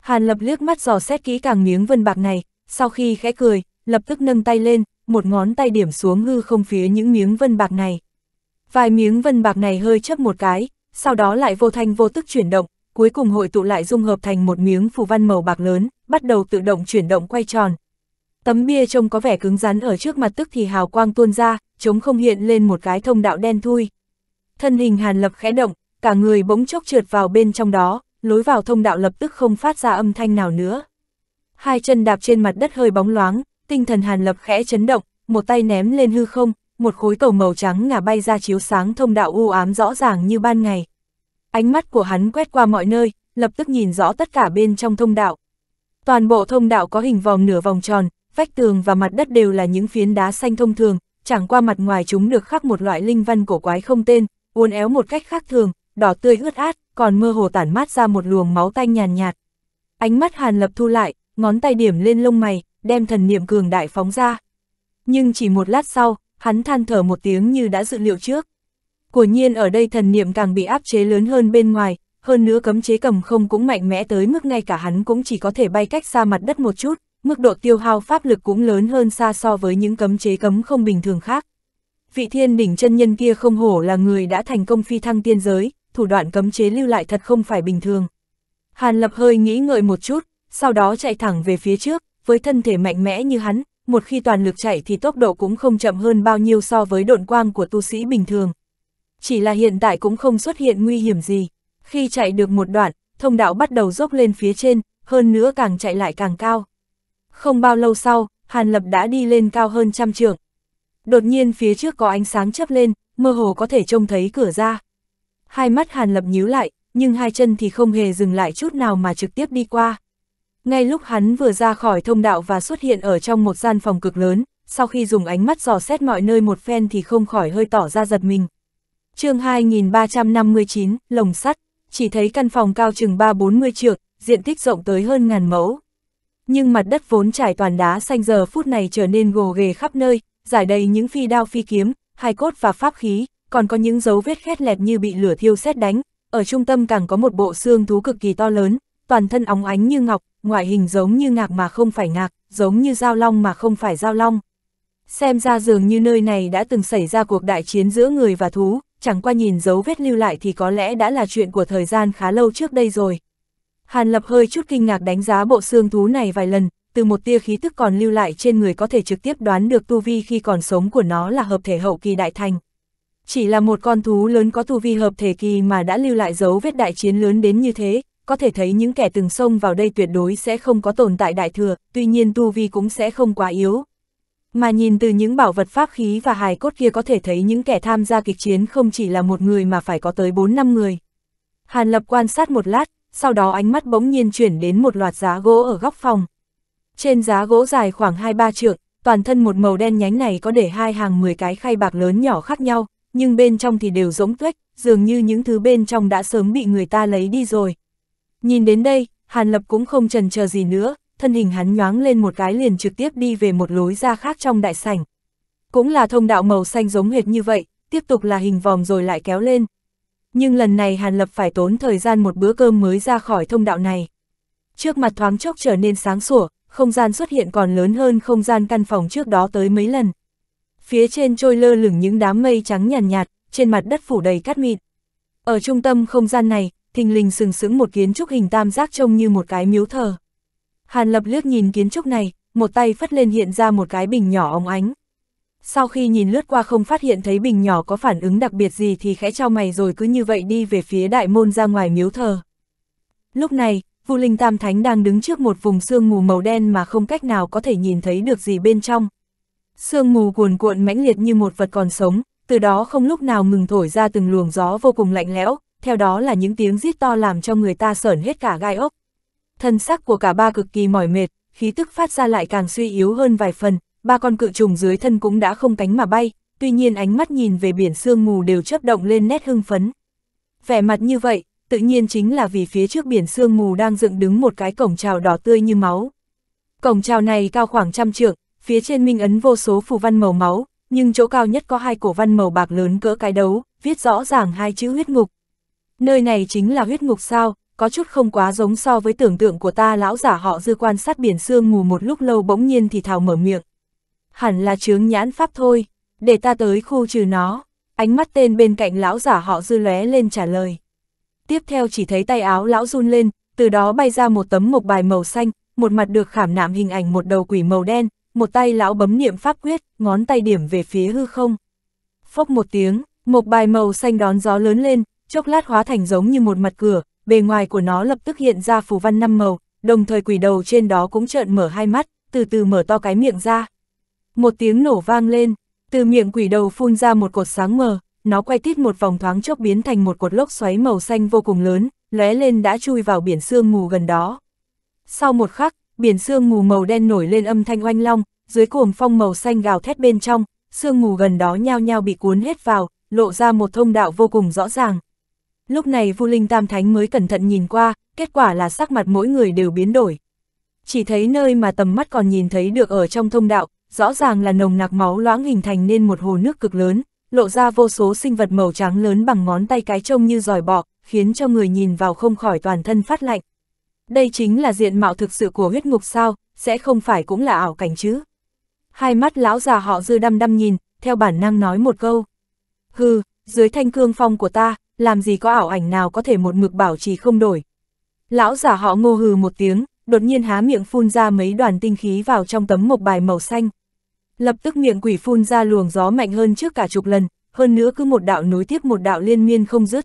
Hàn Lập liếc mắt dò xét kỹ càng miếng vân bạc này, sau khi khẽ cười, lập tức nâng tay lên, một ngón tay điểm xuống hư không phía những miếng vân bạc này. Vài miếng vân bạc này hơi chấp một cái, sau đó lại vô thanh vô tức chuyển động, cuối cùng hội tụ lại dung hợp thành một miếng phù văn màu bạc lớn, bắt đầu tự động chuyển động quay tròn. Tấm bia trông có vẻ cứng rắn ở trước mặt tức thì hào quang tuôn ra, chống không hiện lên một cái thông đạo đen thui. Thân hình Hàn Lập khẽ động, cả người bỗng chốc trượt vào bên trong đó, lối vào thông đạo lập tức không phát ra âm thanh nào nữa. Hai chân đạp trên mặt đất hơi bóng loáng, tinh thần Hàn Lập khẽ chấn động, một tay ném lên hư không, một khối cầu màu trắng ngả bay ra chiếu sáng thông đạo u ám rõ ràng như ban ngày. Ánh mắt của hắn quét qua mọi nơi, lập tức nhìn rõ tất cả bên trong thông đạo. Toàn bộ thông đạo có hình vòng nửa vòng tròn, vách tường và mặt đất đều là những phiến đá xanh thông thường, chẳng qua mặt ngoài chúng được khắc một loại linh văn cổ quái không tên, uốn éo một cách khác thường, đỏ tươi ướt át, còn mơ hồ tản mát ra một luồng máu tanh nhàn nhạt, Ánh mắt Hàn Lập thu lại, ngón tay điểm lên lông mày, đem thần niệm cường đại phóng ra. Nhưng chỉ một lát sau, hắn than thở một tiếng như đã dự liệu trước. Của nhiên ở đây thần niệm càng bị áp chế lớn hơn bên ngoài, hơn nữa cấm chế cầm không cũng mạnh mẽ tới mức ngay cả hắn cũng chỉ có thể bay cách xa mặt đất một chút, mức độ tiêu hao pháp lực cũng lớn hơn xa so với những cấm chế cấm không bình thường khác. Vị thiên đỉnh chân nhân kia không hổ là người đã thành công phi thăng tiên giới, thủ đoạn cấm chế lưu lại thật không phải bình thường. Hàn Lập hơi nghĩ ngợi một chút, sau đó chạy thẳng về phía trước, với thân thể mạnh mẽ như hắn, một khi toàn lực chạy thì tốc độ cũng không chậm hơn bao nhiêu so với độn quang của tu sĩ bình thường. Chỉ là hiện tại cũng không xuất hiện nguy hiểm gì. Khi chạy được một đoạn, thông đạo bắt đầu dốc lên phía trên, hơn nữa càng chạy lại càng cao. Không bao lâu sau, Hàn Lập đã đi lên cao hơn trăm trượng. Đột nhiên phía trước có ánh sáng chớp lên, mơ hồ có thể trông thấy cửa ra. Hai mắt Hàn Lập nhíu lại, nhưng hai chân thì không hề dừng lại chút nào mà trực tiếp đi qua. Ngay lúc hắn vừa ra khỏi thông đạo và xuất hiện ở trong một gian phòng cực lớn, sau khi dùng ánh mắt dò xét mọi nơi một phen thì không khỏi hơi tỏ ra giật mình. chương 2359, lồng sắt, chỉ thấy căn phòng cao chừng 3-40 trượng, diện tích rộng tới hơn ngàn mẫu. Nhưng mặt đất vốn trải toàn đá xanh giờ phút này trở nên gồ ghề khắp nơi, giải đầy những phi đao phi kiếm, hai cốt và pháp khí, còn có những dấu vết khét lẹt như bị lửa thiêu xét đánh. Ở trung tâm càng có một bộ xương thú cực kỳ to lớn, toàn thân óng ánh như ngọc, ngoại hình giống như ngạc mà không phải ngạc, giống như giao long mà không phải giao long. Xem ra dường như nơi này đã từng xảy ra cuộc đại chiến giữa người và thú, chẳng qua nhìn dấu vết lưu lại thì có lẽ đã là chuyện của thời gian khá lâu trước đây rồi. Hàn Lập hơi chút kinh ngạc đánh giá bộ xương thú này vài lần, từ một tia khí tức còn lưu lại trên người có thể trực tiếp đoán được tu vi khi còn sống của nó là hợp thể hậu kỳ đại thành. Chỉ là một con thú lớn có tu vi hợp thể kỳ mà đã lưu lại dấu vết đại chiến lớn đến như thế, có thể thấy những kẻ từng xông vào đây tuyệt đối sẽ không có tồn tại đại thừa, tuy nhiên tu vi cũng sẽ không quá yếu. Mà nhìn từ những bảo vật pháp khí và hài cốt kia có thể thấy những kẻ tham gia kịch chiến không chỉ là một người mà phải có tới 4-5 người. Hàn Lập quan sát một lát, sau đó ánh mắt bỗng nhiên chuyển đến một loạt giá gỗ ở góc phòng. Trên giá gỗ dài khoảng 2-3 trượng, toàn thân một màu đen nhánh này có để hai hàng 10 cái khay bạc lớn nhỏ khác nhau, nhưng bên trong thì đều rỗng tuếch, dường như những thứ bên trong đã sớm bị người ta lấy đi rồi, Nhìn đến đây, Hàn Lập cũng không trần chờ gì nữa, thân hình hắn nhoáng lên một cái liền trực tiếp đi về một lối ra khác trong đại sảnh. Cũng là thông đạo màu xanh giống hệt như vậy, tiếp tục là hình vòng rồi lại kéo lên. Nhưng lần này Hàn Lập phải tốn thời gian một bữa cơm mới ra khỏi thông đạo này. Trước mặt thoáng chốc trở nên sáng sủa, không gian xuất hiện còn lớn hơn không gian căn phòng trước đó tới mấy lần. Phía trên trôi lơ lửng những đám mây trắng nhàn nhạt, nhạt, trên mặt đất phủ đầy cát mịn. Ở trung tâm không gian này, thình linh sừng sững một kiến trúc hình tam giác trông như một cái miếu thờ. Hàn Lập liếc nhìn kiến trúc này, một tay phất lên hiện ra một cái bình nhỏ óng ánh. Sau khi nhìn lướt qua không phát hiện thấy bình nhỏ có phản ứng đặc biệt gì thì khẽ trao mày rồi cứ như vậy đi về phía đại môn ra ngoài miếu thờ. Lúc này, Vu Linh Tam Thánh đang đứng trước một vùng sương mù màu đen mà không cách nào có thể nhìn thấy được gì bên trong. Sương mù cuồn cuộn mãnh liệt như một vật còn sống, từ đó không lúc nào ngừng thổi ra từng luồng gió vô cùng lạnh lẽo, theo đó là những tiếng rít to làm cho người ta sởn hết cả gai ốc. Thân sắc của cả ba cực kỳ mỏi mệt, khí tức phát ra lại càng suy yếu hơn vài phần, ba con cự trùng dưới thân cũng đã không cánh mà bay, tuy nhiên ánh mắt nhìn về biển sương mù đều chớp động lên nét hưng phấn. Vẻ mặt như vậy, tự nhiên chính là vì phía trước biển sương mù đang dựng đứng một cái cổng trào đỏ tươi như máu. Cổng trào này cao khoảng trăm trượng, phía trên minh ấn vô số phù văn màu máu, nhưng chỗ cao nhất có hai cổ văn màu bạc lớn cỡ cái đấu, viết rõ ràng hai chữ huyết ngục, Nơi này chính là huyết ngục sao, có chút không quá giống so với tưởng tượng của ta lão giả họ dư quan sát biển sương ngủ một lúc lâu bỗng nhiên thì thào mở miệng. Hẳn là chướng nhãn pháp thôi, để ta tới khu trừ nó. Ánh mắt tên bên cạnh lão giả họ dư lóe lên trả lời. Tiếp theo chỉ thấy tay áo lão run lên, từ đó bay ra một tấm mộc bài màu xanh, một mặt được khảm nạm hình ảnh một đầu quỷ màu đen, một tay lão bấm niệm pháp quyết, ngón tay điểm về phía hư không. Phốc một tiếng, một bài màu xanh đón gió lớn lên, chốc lát hóa thành giống như một mặt cửa, bề ngoài của nó lập tức hiện ra phù văn năm màu, đồng thời quỷ đầu trên đó cũng trợn mở hai mắt, từ từ mở to cái miệng ra. Một tiếng nổ vang lên, từ miệng quỷ đầu phun ra một cột sáng mờ, nó quay tít một vòng thoáng chốc biến thành một cột lốc xoáy màu xanh vô cùng lớn, lóe lên đã chui vào biển sương mù gần đó. Sau một khắc, biển sương mù màu đen nổi lên âm thanh oanh long, dưới cuồng phong màu xanh gào thét bên trong, sương mù gần đó nhao nhao bị cuốn hết vào, lộ ra một thông đạo vô cùng rõ ràng. Lúc này Vu Linh Tam Thánh mới cẩn thận nhìn qua, kết quả là sắc mặt mỗi người đều biến đổi. Chỉ thấy nơi mà tầm mắt còn nhìn thấy được ở trong thông đạo, rõ ràng là nồng nặc máu loãng hình thành nên một hồ nước cực lớn, lộ ra vô số sinh vật màu trắng lớn bằng ngón tay cái trông như giỏi bọ, khiến cho người nhìn vào không khỏi toàn thân phát lạnh. Đây chính là diện mạo thực sự của huyết ngục sao, sẽ không phải cũng là ảo cảnh chứ. Hai mắt lão già họ dư đăm đăm nhìn, theo bản năng nói một câu. Hừ, dưới thanh cương phong của ta, làm gì có ảo ảnh nào có thể một mực bảo trì không đổi. Lão giả họ ngô hừ một tiếng, đột nhiên há miệng phun ra mấy đoàn tinh khí vào trong tấm một bài màu xanh. Lập tức miệng quỷ phun ra luồng gió mạnh hơn trước cả chục lần, hơn nữa cứ một đạo nối tiếp một đạo liên miên không dứt.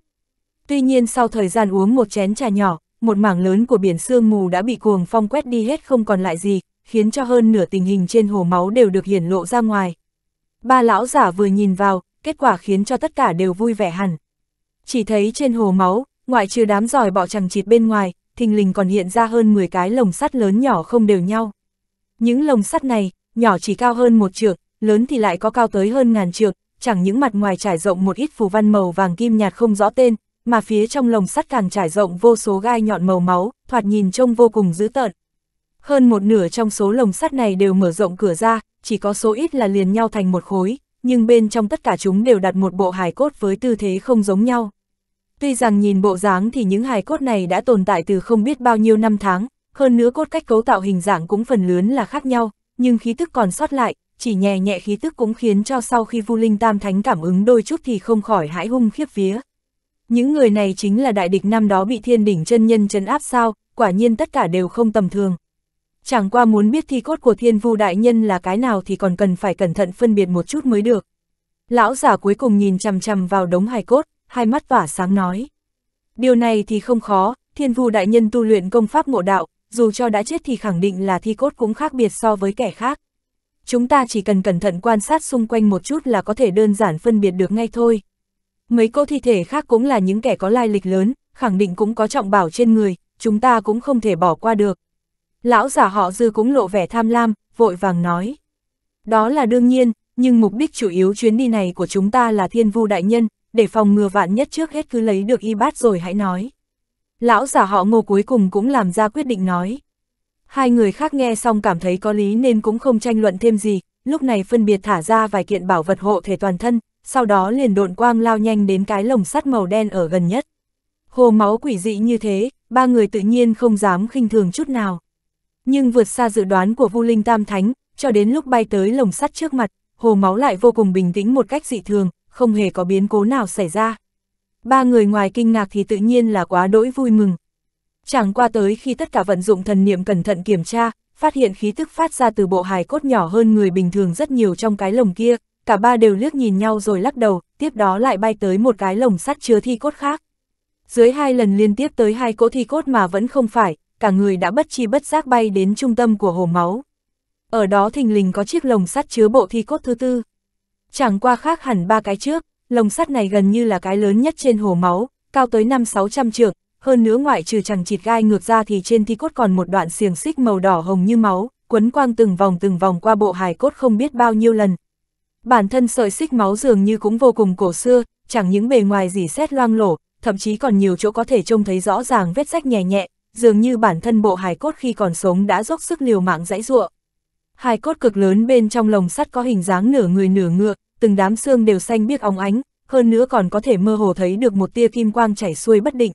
Tuy nhiên sau thời gian uống một chén trà nhỏ, một mảng lớn của biển sương mù đã bị cuồng phong quét đi hết không còn lại gì, khiến cho hơn nửa tình hình trên hồ máu đều được hiển lộ ra ngoài. Ba lão giả vừa nhìn vào, kết quả khiến cho tất cả đều vui vẻ hẳn. Chỉ thấy trên hồ máu, ngoại trừ đám giỏi bọ chẳng chịt bên ngoài, thình lình còn hiện ra hơn 10 cái lồng sắt lớn nhỏ không đều nhau. Những lồng sắt này, nhỏ chỉ cao hơn một trượng, lớn thì lại có cao tới hơn ngàn trượng, chẳng những mặt ngoài trải rộng một ít phù văn màu vàng kim nhạt không rõ tên, mà phía trong lồng sắt càng trải rộng vô số gai nhọn màu máu, thoạt nhìn trông vô cùng dữ tợn. Hơn một nửa trong số lồng sắt này đều mở rộng cửa ra, chỉ có số ít là liền nhau thành một khối, nhưng bên trong tất cả chúng đều đặt một bộ hài cốt với tư thế không giống nhau. Tuy rằng nhìn bộ dáng thì những hài cốt này đã tồn tại từ không biết bao nhiêu năm tháng, hơn nữa cốt cách cấu tạo hình dạng cũng phần lớn là khác nhau, nhưng khí tức còn sót lại, chỉ nhẹ nhẹ khí tức cũng khiến cho sau khi Vu Linh Tam Thánh cảm ứng đôi chút thì không khỏi hãi hung khiếp vía. Những người này chính là đại địch năm đó bị thiên đỉnh chân nhân chấn áp sao, quả nhiên tất cả đều không tầm thường chẳng qua muốn biết thi cốt của thiên vu đại nhân là cái nào thì còn cần phải cẩn thận phân biệt một chút mới được. Lão giả cuối cùng nhìn chằm chằm vào đống hài cốt, hai mắt tỏa sáng nói. Điều này thì không khó, thiên vu đại nhân tu luyện công pháp ngộ đạo, dù cho đã chết thì khẳng định là thi cốt cũng khác biệt so với kẻ khác. Chúng ta chỉ cần cẩn thận quan sát xung quanh một chút là có thể đơn giản phân biệt được ngay thôi. Mấy cô thi thể khác cũng là những kẻ có lai lịch lớn, khẳng định cũng có trọng bảo trên người, chúng ta cũng không thể bỏ qua được. Lão giả họ dư cũng lộ vẻ tham lam, vội vàng nói. Đó là đương nhiên, nhưng mục đích chủ yếu chuyến đi này của chúng ta là thiên vu đại nhân, để phòng ngừa vạn nhất trước hết cứ lấy được y bát rồi hãy nói. Lão giả họ ngô cuối cùng cũng làm ra quyết định nói. Hai người khác nghe xong cảm thấy có lý nên cũng không tranh luận thêm gì, lúc này phân biệt thả ra vài kiện bảo vật hộ thể toàn thân, sau đó liền độn quang lao nhanh đến cái lồng sắt màu đen ở gần nhất. Hồ máu quỷ dị như thế, ba người tự nhiên không dám khinh thường chút nào. Nhưng vượt xa dự đoán của Vu Linh Tam Thánh, cho đến lúc bay tới lồng sắt trước mặt, hồ máu lại vô cùng bình tĩnh một cách dị thường, không hề có biến cố nào xảy ra. Ba người ngoài kinh ngạc thì tự nhiên là quá đỗi vui mừng. Chẳng qua tới khi tất cả vận dụng thần niệm cẩn thận kiểm tra, phát hiện khí tức phát ra từ bộ hài cốt nhỏ hơn người bình thường rất nhiều trong cái lồng kia, cả ba đều liếc nhìn nhau rồi lắc đầu, tiếp đó lại bay tới một cái lồng sắt chứa thi cốt khác. Dưới hai lần liên tiếp tới hai cỗ thi cốt mà vẫn không phải, cả người đã bất chi bất giác bay đến trung tâm của hồ máu. Ở đó thình lình có chiếc lồng sắt chứa bộ thi cốt thứ tư. Chẳng qua khác hẳn ba cái trước, lồng sắt này gần như là cái lớn nhất trên hồ máu, cao tới 5-600 trượng, hơn nữa ngoại trừ chẳng chịt gai ngược ra thì trên thi cốt còn một đoạn xiềng xích màu đỏ hồng như máu, quấn quang từng vòng từng vòng qua bộ hài cốt không biết bao nhiêu lần. Bản thân sợi xích máu dường như cũng vô cùng cổ xưa, chẳng những bề ngoài gì xét loang lổ, thậm chí còn nhiều chỗ có thể trông thấy rõ ràng vết rách nhẹ nhẹ, dường như bản thân bộ hài cốt khi còn sống đã dốc sức liều mạng dãy ruộng. Hài cốt cực lớn bên trong lồng sắt có hình dáng nửa người nửa ngựa, từng đám xương đều xanh biếc óng ánh, hơn nữa còn có thể mơ hồ thấy được một tia kim quang chảy xuôi bất định.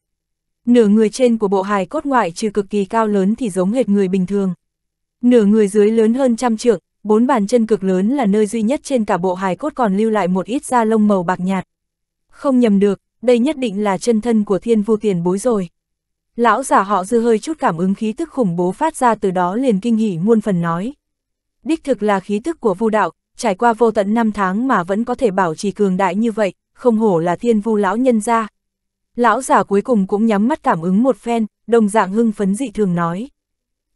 Nửa người trên của bộ hài cốt ngoại trừ cực kỳ cao lớn thì giống hệt người bình thường. Nửa người dưới lớn hơn trăm trượng, bốn bàn chân cực lớn là nơi duy nhất trên cả bộ hài cốt còn lưu lại một ít da lông màu bạc nhạt. Không nhầm được, đây nhất định là chân thân của thiên vu tiền bối rồi. Lão giả họ dư hơi chút cảm ứng khí tức khủng bố phát ra từ đó liền kinh hỉ muôn phần nói. Đích thực là khí tức của vu đạo, trải qua vô tận năm tháng mà vẫn có thể bảo trì cường đại như vậy, không hổ là thiên vu lão nhân gia. Lão giả cuối cùng cũng nhắm mắt cảm ứng một phen, đồng dạng hưng phấn dị thường nói.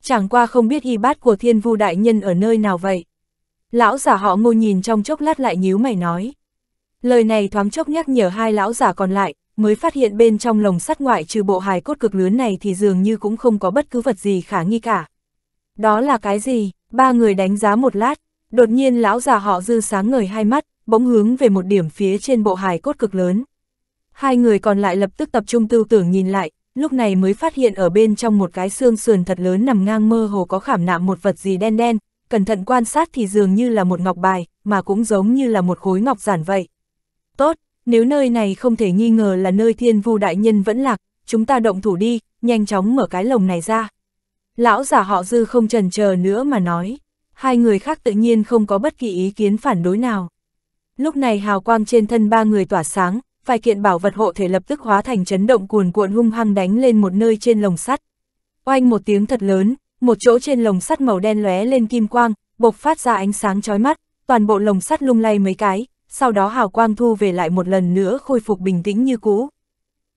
Chẳng qua không biết y bát của thiên vu đại nhân ở nơi nào vậy. Lão giả họ ngô nhìn trong chốc lát lại nhíu mày nói. Lời này thoáng chốc nhắc nhở hai lão giả còn lại, mới phát hiện bên trong lồng sắt ngoại trừ bộ hài cốt cực lớn này thì dường như cũng không có bất cứ vật gì khả nghi cả. Đó là cái gì? Ba người đánh giá một lát, đột nhiên lão già họ dư sáng ngời hai mắt, bỗng hướng về một điểm phía trên bộ hài cốt cực lớn. Hai người còn lại lập tức tập trung tư tưởng nhìn lại, lúc này mới phát hiện ở bên trong một cái xương sườn thật lớn nằm ngang mơ hồ có khảm nạm một vật gì đen đen, cẩn thận quan sát thì dường như là một ngọc bài, mà cũng giống như là một khối ngọc giản vậy. Tốt, nếu nơi này không thể nghi ngờ là nơi thiên vu đại nhân vẫn lạc, chúng ta động thủ đi, nhanh chóng mở cái lồng này ra. Lão giả họ dư không trần chờ nữa mà nói, hai người khác tự nhiên không có bất kỳ ý kiến phản đối nào. Lúc này hào quang trên thân ba người tỏa sáng, vài kiện bảo vật hộ thể lập tức hóa thành chấn động cuồn cuộn hung hăng đánh lên một nơi trên lồng sắt. Oanh một tiếng thật lớn, một chỗ trên lồng sắt màu đen lóe lên kim quang, bộc phát ra ánh sáng chói mắt, toàn bộ lồng sắt lung lay mấy cái, sau đó hào quang thu về lại một lần nữa khôi phục bình tĩnh như cũ.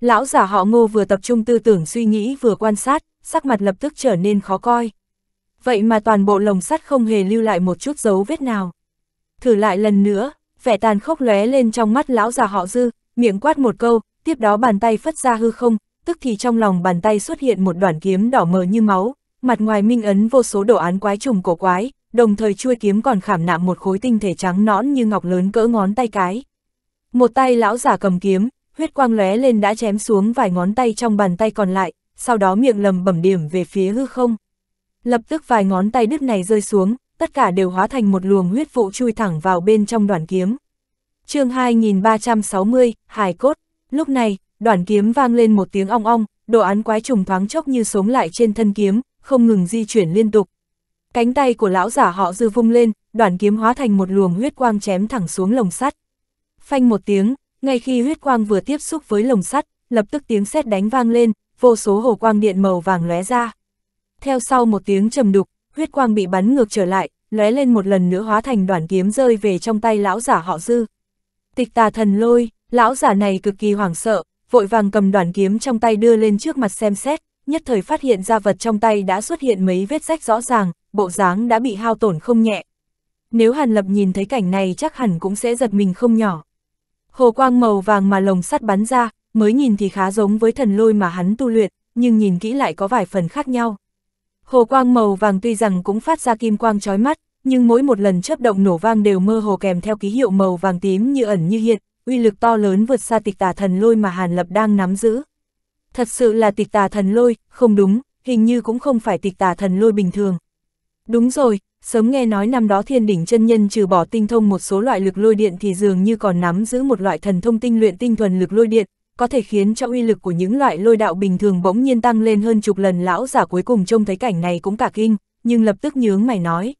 Lão giả họ ngô vừa tập trung tư tưởng suy nghĩ vừa quan sát, sắc mặt lập tức trở nên khó coi. Vậy mà toàn bộ lồng sắt không hề lưu lại một chút dấu vết nào. Thử lại lần nữa, vẻ tàn khốc lóe lên trong mắt lão già họ dư, miệng quát một câu, tiếp đó bàn tay phất ra hư không, tức thì trong lòng bàn tay xuất hiện một đoạn kiếm đỏ mờ như máu, mặt ngoài minh ấn vô số đồ án quái trùng cổ quái, đồng thời chuôi kiếm còn khảm nạm một khối tinh thể trắng nõn như ngọc lớn cỡ ngón tay cái. Một tay lão giả cầm kiếm, huyết quang lóe lên đã chém xuống vài ngón tay trong bàn tay còn lại, sau đó miệng lầm bẩm điểm về phía hư không. Lập tức vài ngón tay đứt này rơi xuống, tất cả đều hóa thành một luồng huyết vụ chui thẳng vào bên trong đoạn kiếm. chương 2360, hài cốt, lúc này, đoạn kiếm vang lên một tiếng ong ong, đồ án quái trùng thoáng chốc như sống lại trên thân kiếm, không ngừng di chuyển liên tục, Cánh tay của lão giả họ dư vung lên, đoạn kiếm hóa thành một luồng huyết quang chém thẳng xuống lồng sắt. Phanh một tiếng, ngay khi huyết quang vừa tiếp xúc với lồng sắt, lập tức tiếng sét đánh vang lên, vô số hồ quang điện màu vàng lóe ra. Theo sau một tiếng trầm đục, huyết quang bị bắn ngược trở lại, lóe lên một lần nữa hóa thành đoạn kiếm rơi về trong tay lão giả họ dư. Tịch tà thần lôi, lão giả này cực kỳ hoảng sợ, vội vàng cầm đoạn kiếm trong tay đưa lên trước mặt xem xét, nhất thời phát hiện ra vật trong tay đã xuất hiện mấy vết rách rõ ràng, bộ dáng đã bị hao tổn không nhẹ. Nếu Hàn Lập nhìn thấy cảnh này chắc hẳn cũng sẽ giật mình không nhỏ. Hồ quang màu vàng mà lồng sắt bắn ra, mới nhìn thì khá giống với thần lôi mà hắn tu luyện, nhưng nhìn kỹ lại có vài phần khác nhau. Hồ quang màu vàng tuy rằng cũng phát ra kim quang chói mắt, nhưng mỗi một lần chớp động nổ vang đều mơ hồ kèm theo ký hiệu màu vàng tím như ẩn như hiện, uy lực to lớn vượt xa tịch tà thần lôi mà Hàn Lập đang nắm giữ. Thật sự là tịch tà thần lôi, không đúng, hình như cũng không phải tịch tà thần lôi bình thường, Đúng rồi, sớm nghe nói năm đó thiên đỉnh chân nhân trừ bỏ tinh thông một số loại lực lôi điện thì dường như còn nắm giữ một loại thần thông tinh luyện tinh thuần lực lôi điện, có thể khiến cho uy lực của những loại lôi đạo bình thường bỗng nhiên tăng lên hơn chục lần lão giả cuối cùng trông thấy cảnh này cũng cả kinh, nhưng lập tức nhướng mày nói.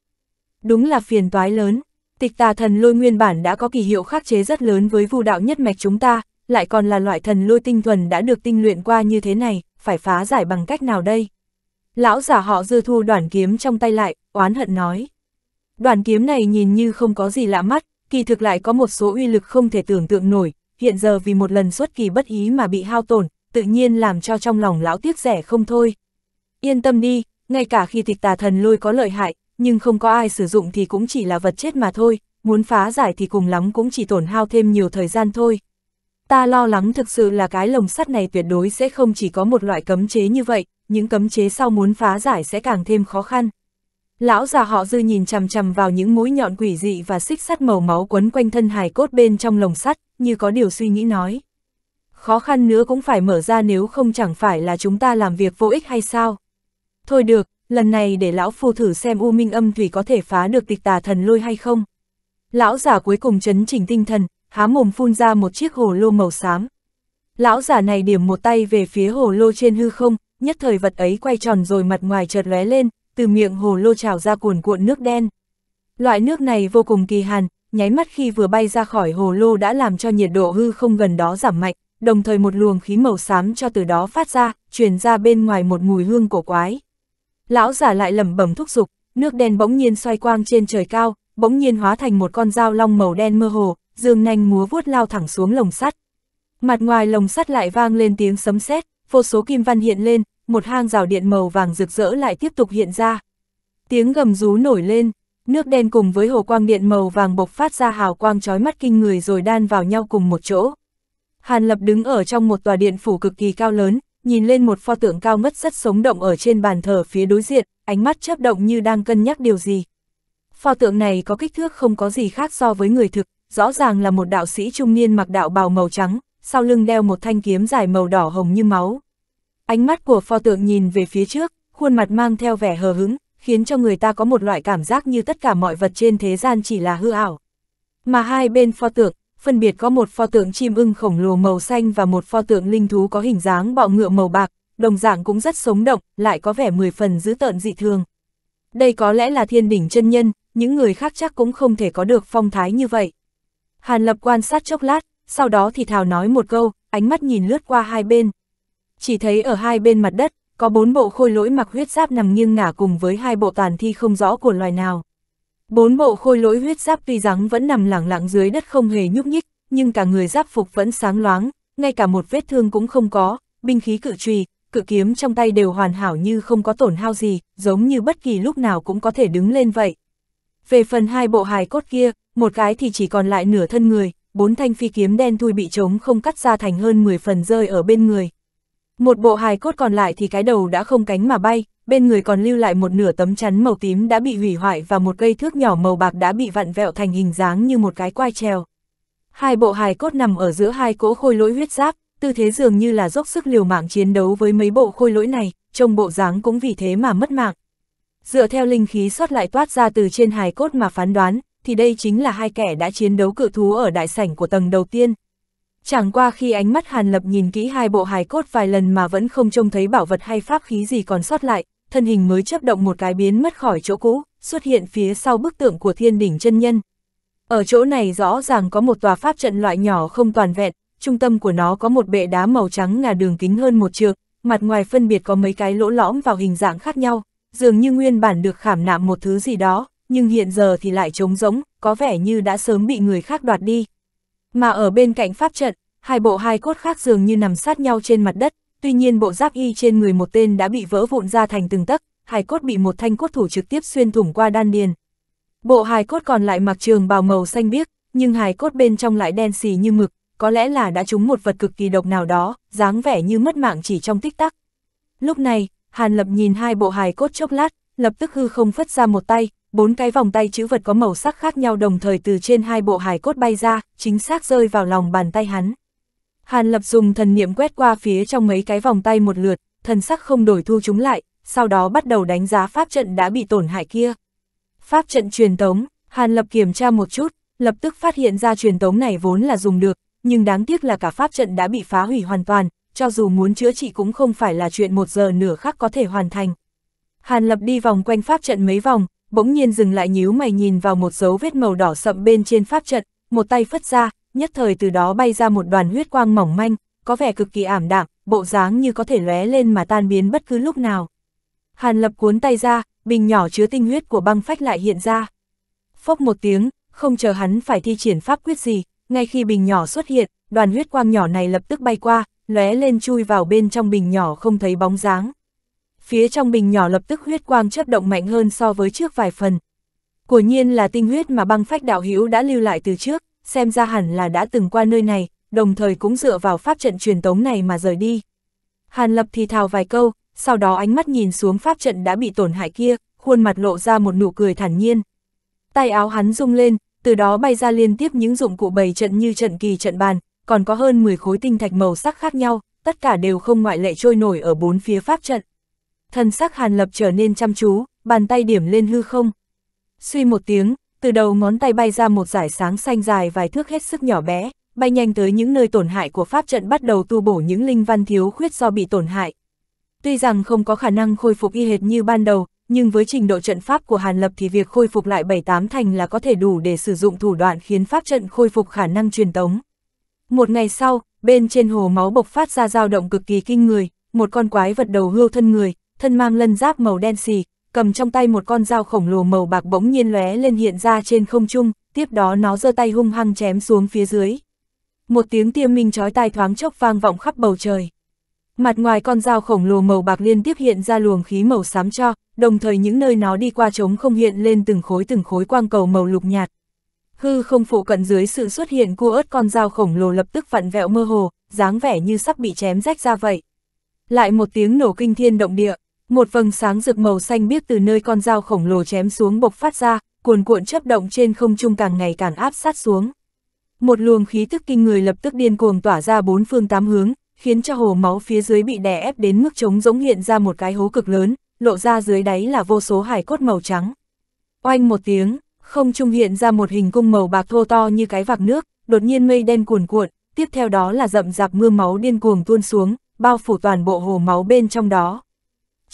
Đúng là phiền toái lớn, tịch tà thần lôi nguyên bản đã có kỳ hiệu khắc chế rất lớn với vu đạo nhất mạch chúng ta, lại còn là loại thần lôi tinh thuần đã được tinh luyện qua như thế này, phải phá giải bằng cách nào đây? Lão giả họ dư thu đoàn kiếm trong tay lại, oán hận nói. Đoàn kiếm này nhìn như không có gì lạ mắt, kỳ thực lại có một số uy lực không thể tưởng tượng nổi, hiện giờ vì một lần xuất kỳ bất ý mà bị hao tổn, tự nhiên làm cho trong lòng lão tiếc rẻ không thôi. Yên tâm đi, ngay cả khi tịch tà thần lôi có lợi hại, nhưng không có ai sử dụng thì cũng chỉ là vật chết mà thôi, muốn phá giải thì cùng lắm cũng chỉ tổn hao thêm nhiều thời gian thôi. Ta lo lắng thực sự là cái lồng sắt này tuyệt đối sẽ không chỉ có một loại cấm chế như vậy, những cấm chế sau muốn phá giải sẽ càng thêm khó khăn. Lão già họ dư nhìn chằm chằm vào những mũi nhọn quỷ dị và xích sắt màu máu quấn quanh thân hài cốt bên trong lồng sắt, như có điều suy nghĩ nói. Khó khăn nữa cũng phải mở ra nếu không chẳng phải là chúng ta làm việc vô ích hay sao. Thôi được, lần này để lão phu thử xem U Minh âm thủy có thể phá được tịch tà thần lôi hay không. Lão già cuối cùng chấn chỉnh tinh thần, há mồm phun ra một chiếc hồ lô màu xám. Lão già này điểm một tay về phía hồ lô trên hư không, nhất thời vật ấy quay tròn rồi mặt ngoài chợt lóe lên, từ miệng hồ lô trào ra cuồn cuộn nước đen. Loại nước này vô cùng kỳ hàn, nháy mắt khi vừa bay ra khỏi hồ lô đã làm cho nhiệt độ hư không gần đó giảm mạnh, đồng thời một luồng khí màu xám cho từ đó phát ra, truyền ra bên ngoài một mùi hương cổ quái. Lão giả lại lẩm bẩm thúc giục, nước đen bỗng nhiên xoay quang trên trời cao, bỗng nhiên hóa thành một con dao long màu đen mơ hồ, dương nhanh múa vuốt lao thẳng xuống lồng sắt. Mặt ngoài lồng sắt lại vang lên tiếng sấm sét, vô số kim văn hiện lên, một hang rào điện màu vàng rực rỡ lại tiếp tục hiện ra. Tiếng gầm rú nổi lên, nước đen cùng với hồ quang điện màu vàng bộc phát ra hào quang trói mắt kinh người rồi đan vào nhau cùng một chỗ. Hàn Lập đứng ở trong một tòa điện phủ cực kỳ cao lớn, nhìn lên một pho tượng cao ngất rất sống động ở trên bàn thờ phía đối diện, ánh mắt chớp động như đang cân nhắc điều gì. Pho tượng này có kích thước không có gì khác so với người thực, rõ ràng là một đạo sĩ trung niên mặc đạo bào màu trắng, sau lưng đeo một thanh kiếm dài màu đỏ hồng như máu. Ánh mắt của pho tượng nhìn về phía trước, khuôn mặt mang theo vẻ hờ hứng, khiến cho người ta có một loại cảm giác như tất cả mọi vật trên thế gian chỉ là hư ảo. Mà hai bên pho tượng, phân biệt có một pho tượng chim ưng khổng lồ màu xanh và một pho tượng linh thú có hình dáng bọ ngựa màu bạc, đồng dạng cũng rất sống động, lại có vẻ mười phần dữ tợn dị thường. Đây có lẽ là thiên đỉnh chân nhân, những người khác chắc cũng không thể có được phong thái như vậy. Hàn Lập quan sát chốc lát, sau đó thì thào nói một câu, ánh mắt nhìn lướt qua hai bên. Chỉ thấy ở hai bên mặt đất, có bốn bộ khôi lỗi mặc huyết giáp nằm nghiêng ngả cùng với hai bộ tàn thi không rõ của loài nào. Bốn bộ khôi lỗi huyết giáp tuy rằng vẫn nằm lẳng lặng dưới đất không hề nhúc nhích, nhưng cả người giáp phục vẫn sáng loáng, ngay cả một vết thương cũng không có, binh khí cự trùy, cự kiếm trong tay đều hoàn hảo như không có tổn hao gì, giống như bất kỳ lúc nào cũng có thể đứng lên vậy. Về phần hai bộ hài cốt kia, một cái thì chỉ còn lại nửa thân người, bốn thanh phi kiếm đen thui bị trống không cắt ra thành hơn 10 phần rơi ở bên người. Một bộ hài cốt còn lại thì cái đầu đã không cánh mà bay, bên người còn lưu lại một nửa tấm chắn màu tím đã bị hủy hoại và một cây thước nhỏ màu bạc đã bị vặn vẹo thành hình dáng như một cái quai treo. Hai bộ hài cốt nằm ở giữa hai cỗ khôi lỗi huyết giáp, tư thế dường như là dốc sức liều mạng chiến đấu với mấy bộ khôi lỗi này, trông bộ dáng cũng vì thế mà mất mạng. Dựa theo linh khí sót lại toát ra từ trên hài cốt mà phán đoán, thì đây chính là hai kẻ đã chiến đấu cự thú ở đại sảnh của tầng đầu tiên. Chẳng qua khi ánh mắt Hàn Lập nhìn kỹ hai bộ hài cốt vài lần mà vẫn không trông thấy bảo vật hay pháp khí gì còn sót lại, thân hình mới chấp động một cái biến mất khỏi chỗ cũ, xuất hiện phía sau bức tượng của thiên đỉnh chân nhân. Ở chỗ này rõ ràng có một tòa pháp trận loại nhỏ không toàn vẹn, trung tâm của nó có một bệ đá màu trắng ngà đường kính hơn một trượng, mặt ngoài phân biệt có mấy cái lỗ lõm vào hình dạng khác nhau, dường như nguyên bản được khảm nạm một thứ gì đó, nhưng hiện giờ thì lại trống rỗng, có vẻ như đã sớm bị người khác đoạt đi. Mà ở bên cạnh pháp trận, hai bộ hai cốt khác dường như nằm sát nhau trên mặt đất, tuy nhiên bộ giáp y trên người một tên đã bị vỡ vụn ra thành từng tấc, hai cốt bị một thanh cốt thủ trực tiếp xuyên thủng qua đan điền. Bộ hài cốt còn lại mặc trường bào màu xanh biếc, nhưng hài cốt bên trong lại đen xì như mực, có lẽ là đã trúng một vật cực kỳ độc nào đó, dáng vẻ như mất mạng chỉ trong tích tắc. Lúc này, Hàn Lập nhìn hai bộ hài cốt chốc lát, lập tức hư không phất ra một tay, bốn cái vòng tay chữ vật có màu sắc khác nhau đồng thời từ trên hai bộ hài cốt bay ra, chính xác rơi vào lòng bàn tay hắn. Hàn Lập dùng thần niệm quét qua phía trong mấy cái vòng tay một lượt, thần sắc không đổi thu chúng lại, sau đó bắt đầu đánh giá pháp trận đã bị tổn hại kia. Pháp trận truyền tống, Hàn Lập kiểm tra một chút, lập tức phát hiện ra truyền tống này vốn là dùng được, nhưng đáng tiếc là cả pháp trận đã bị phá hủy hoàn toàn, cho dù muốn chữa trị cũng không phải là chuyện một giờ nửa khắc có thể hoàn thành. Hàn Lập đi vòng quanh pháp trận mấy vòng, bỗng nhiên dừng lại nhíu mày nhìn vào một dấu vết màu đỏ sậm bên trên pháp trận, một tay phất ra, nhất thời từ đó bay ra một đoàn huyết quang mỏng manh, có vẻ cực kỳ ảm đạm, bộ dáng như có thể lóe lên mà tan biến bất cứ lúc nào. Hàn Lập cuốn tay ra, bình nhỏ chứa tinh huyết của băng phách lại hiện ra. Phốc một tiếng, không chờ hắn phải thi triển pháp quyết gì, ngay khi bình nhỏ xuất hiện, đoàn huyết quang nhỏ này lập tức bay qua, lóe lên chui vào bên trong bình nhỏ không thấy bóng dáng phía trong bình nhỏ lập tức huyết quang chớp động mạnh hơn so với trước vài phần. Của nhiên là tinh huyết mà băng phách đạo hữu đã lưu lại từ trước, xem ra hẳn là đã từng qua nơi này, đồng thời cũng dựa vào pháp trận truyền tống này mà rời đi. Hàn Lập thì thào vài câu, sau đó ánh mắt nhìn xuống pháp trận đã bị tổn hại kia, khuôn mặt lộ ra một nụ cười thản nhiên. Tay áo hắn rung lên, từ đó bay ra liên tiếp những dụng cụ bày trận như trận kỳ trận bàn, còn có hơn 10 khối tinh thạch màu sắc khác nhau, tất cả đều không ngoại lệ trôi nổi ở bốn phía pháp trận thân sắc Hàn Lập trở nên chăm chú, bàn tay điểm lên hư không. Suy một tiếng, từ đầu ngón tay bay ra một giải sáng xanh dài vài thước hết sức nhỏ bé, bay nhanh tới những nơi tổn hại của pháp trận bắt đầu tu bổ những linh văn thiếu khuyết do bị tổn hại. Tuy rằng không có khả năng khôi phục y hệt như ban đầu, nhưng với trình độ trận pháp của Hàn Lập thì việc khôi phục lại 7-8 thành là có thể đủ để sử dụng thủ đoạn khiến pháp trận khôi phục khả năng truyền tống. Một ngày sau, bên trên hồ máu bộc phát ra dao động cực kỳ kinh người, một con quái vật đầu hươu thân người, thân mang lân giáp màu đen xì, cầm trong tay một con dao khổng lồ màu bạc bỗng nhiên lóe lên hiện ra trên không trung, tiếp đó nó giơ tay hung hăng chém xuống phía dưới. Một tiếng tiêm minh chói tai thoáng chốc vang vọng khắp bầu trời. Mặt ngoài con dao khổng lồ màu bạc liên tiếp hiện ra luồng khí màu xám cho, đồng thời những nơi nó đi qua trống không hiện lên từng khối từng khối quang cầu màu lục nhạt. Hư không phụ cận dưới sự xuất hiện cua ớt con dao khổng lồ lập tức vặn vẹo mơ hồ, dáng vẻ như sắp bị chém rách ra vậy. Lại một tiếng nổ kinh thiên động địa, một vầng sáng rực màu xanh biếc từ nơi con dao khổng lồ chém xuống bộc phát ra, cuồn cuộn chấp động trên không trung càng ngày càng áp sát xuống. Một luồng khí tức kinh người lập tức điên cuồng tỏa ra bốn phương tám hướng, khiến cho hồ máu phía dưới bị đè ép đến mức trống rỗng hiện ra một cái hố cực lớn, lộ ra dưới đáy là vô số hải cốt màu trắng. Oanh một tiếng, không trung hiện ra một hình cung màu bạc thô to như cái vạc nước, đột nhiên mây đen cuồn cuộn, tiếp theo đó là rậm rạp mưa máu điên cuồng tuôn xuống, bao phủ toàn bộ hồ máu bên trong đó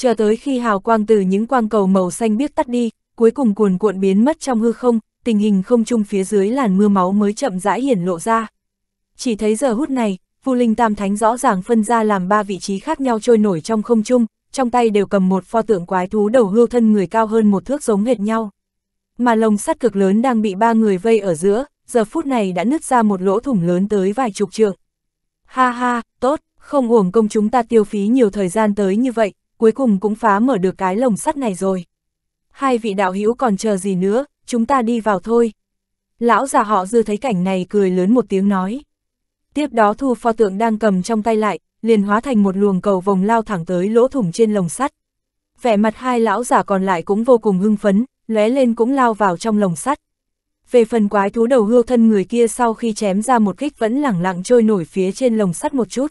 chờ tới khi hào quang từ những quang cầu màu xanh biết tắt đi, cuối cùng cuồn cuộn biến mất trong hư không, tình hình không chung phía dưới làn mưa máu mới chậm rãi hiển lộ ra. Chỉ thấy giờ hút này, Vu Linh Tam Thánh rõ ràng phân ra làm ba vị trí khác nhau trôi nổi trong không trung, trong tay đều cầm một pho tượng quái thú đầu hưu thân người cao hơn một thước giống hệt nhau. Mà lồng sắt cực lớn đang bị ba người vây ở giữa, giờ phút này đã nứt ra một lỗ thủng lớn tới vài chục trượng. Ha ha, tốt, không uổng công chúng ta tiêu phí nhiều thời gian tới như vậy, cuối cùng cũng phá mở được cái lồng sắt này rồi. Hai vị đạo hữu còn chờ gì nữa, chúng ta đi vào thôi. Lão già họ dư thấy cảnh này cười lớn một tiếng nói. Tiếp đó thu pho tượng đang cầm trong tay lại, liền hóa thành một luồng cầu vòng lao thẳng tới lỗ thủng trên lồng sắt. Vẻ mặt hai lão giả còn lại cũng vô cùng hưng phấn, lóe lên cũng lao vào trong lồng sắt. Về phần quái thú đầu hươu thân người kia sau khi chém ra một kích vẫn lẳng lặng trôi nổi phía trên lồng sắt một chút.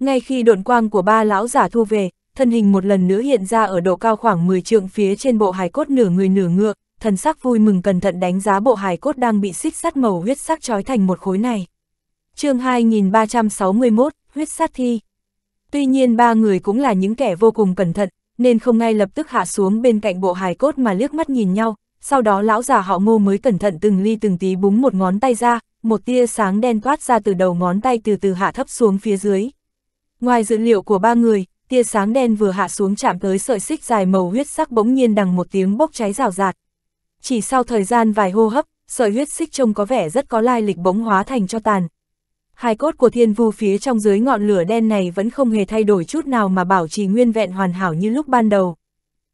Ngay khi độn quang của ba lão giả thu về, thân hình một lần nữa hiện ra ở độ cao khoảng 10 trượng phía trên bộ hài cốt nửa người nửa ngựa, thần sắc vui mừng cẩn thận đánh giá bộ hài cốt đang bị xích sắt màu huyết sắc trói thành một khối này. chương 2361, huyết sát thi. Tuy nhiên ba người cũng là những kẻ vô cùng cẩn thận, nên không ngay lập tức hạ xuống bên cạnh bộ hài cốt mà liếc mắt nhìn nhau, sau đó lão già họ ngô mới cẩn thận từng ly từng tí búng một ngón tay ra, một tia sáng đen toát ra từ đầu ngón tay từ từ hạ thấp xuống phía dưới. Ngoài dữ liệu của ba người, tia sáng đen vừa hạ xuống chạm tới sợi xích dài màu huyết sắc bỗng nhiên đằng một tiếng bốc cháy rào rạt. Chỉ sau thời gian vài hô hấp, sợi huyết xích trông có vẻ rất có lai lịch bỗng hóa thành cho tàn. Hai cốt của thiên vu phía trong dưới ngọn lửa đen này vẫn không hề thay đổi chút nào mà bảo trì nguyên vẹn hoàn hảo như lúc ban đầu.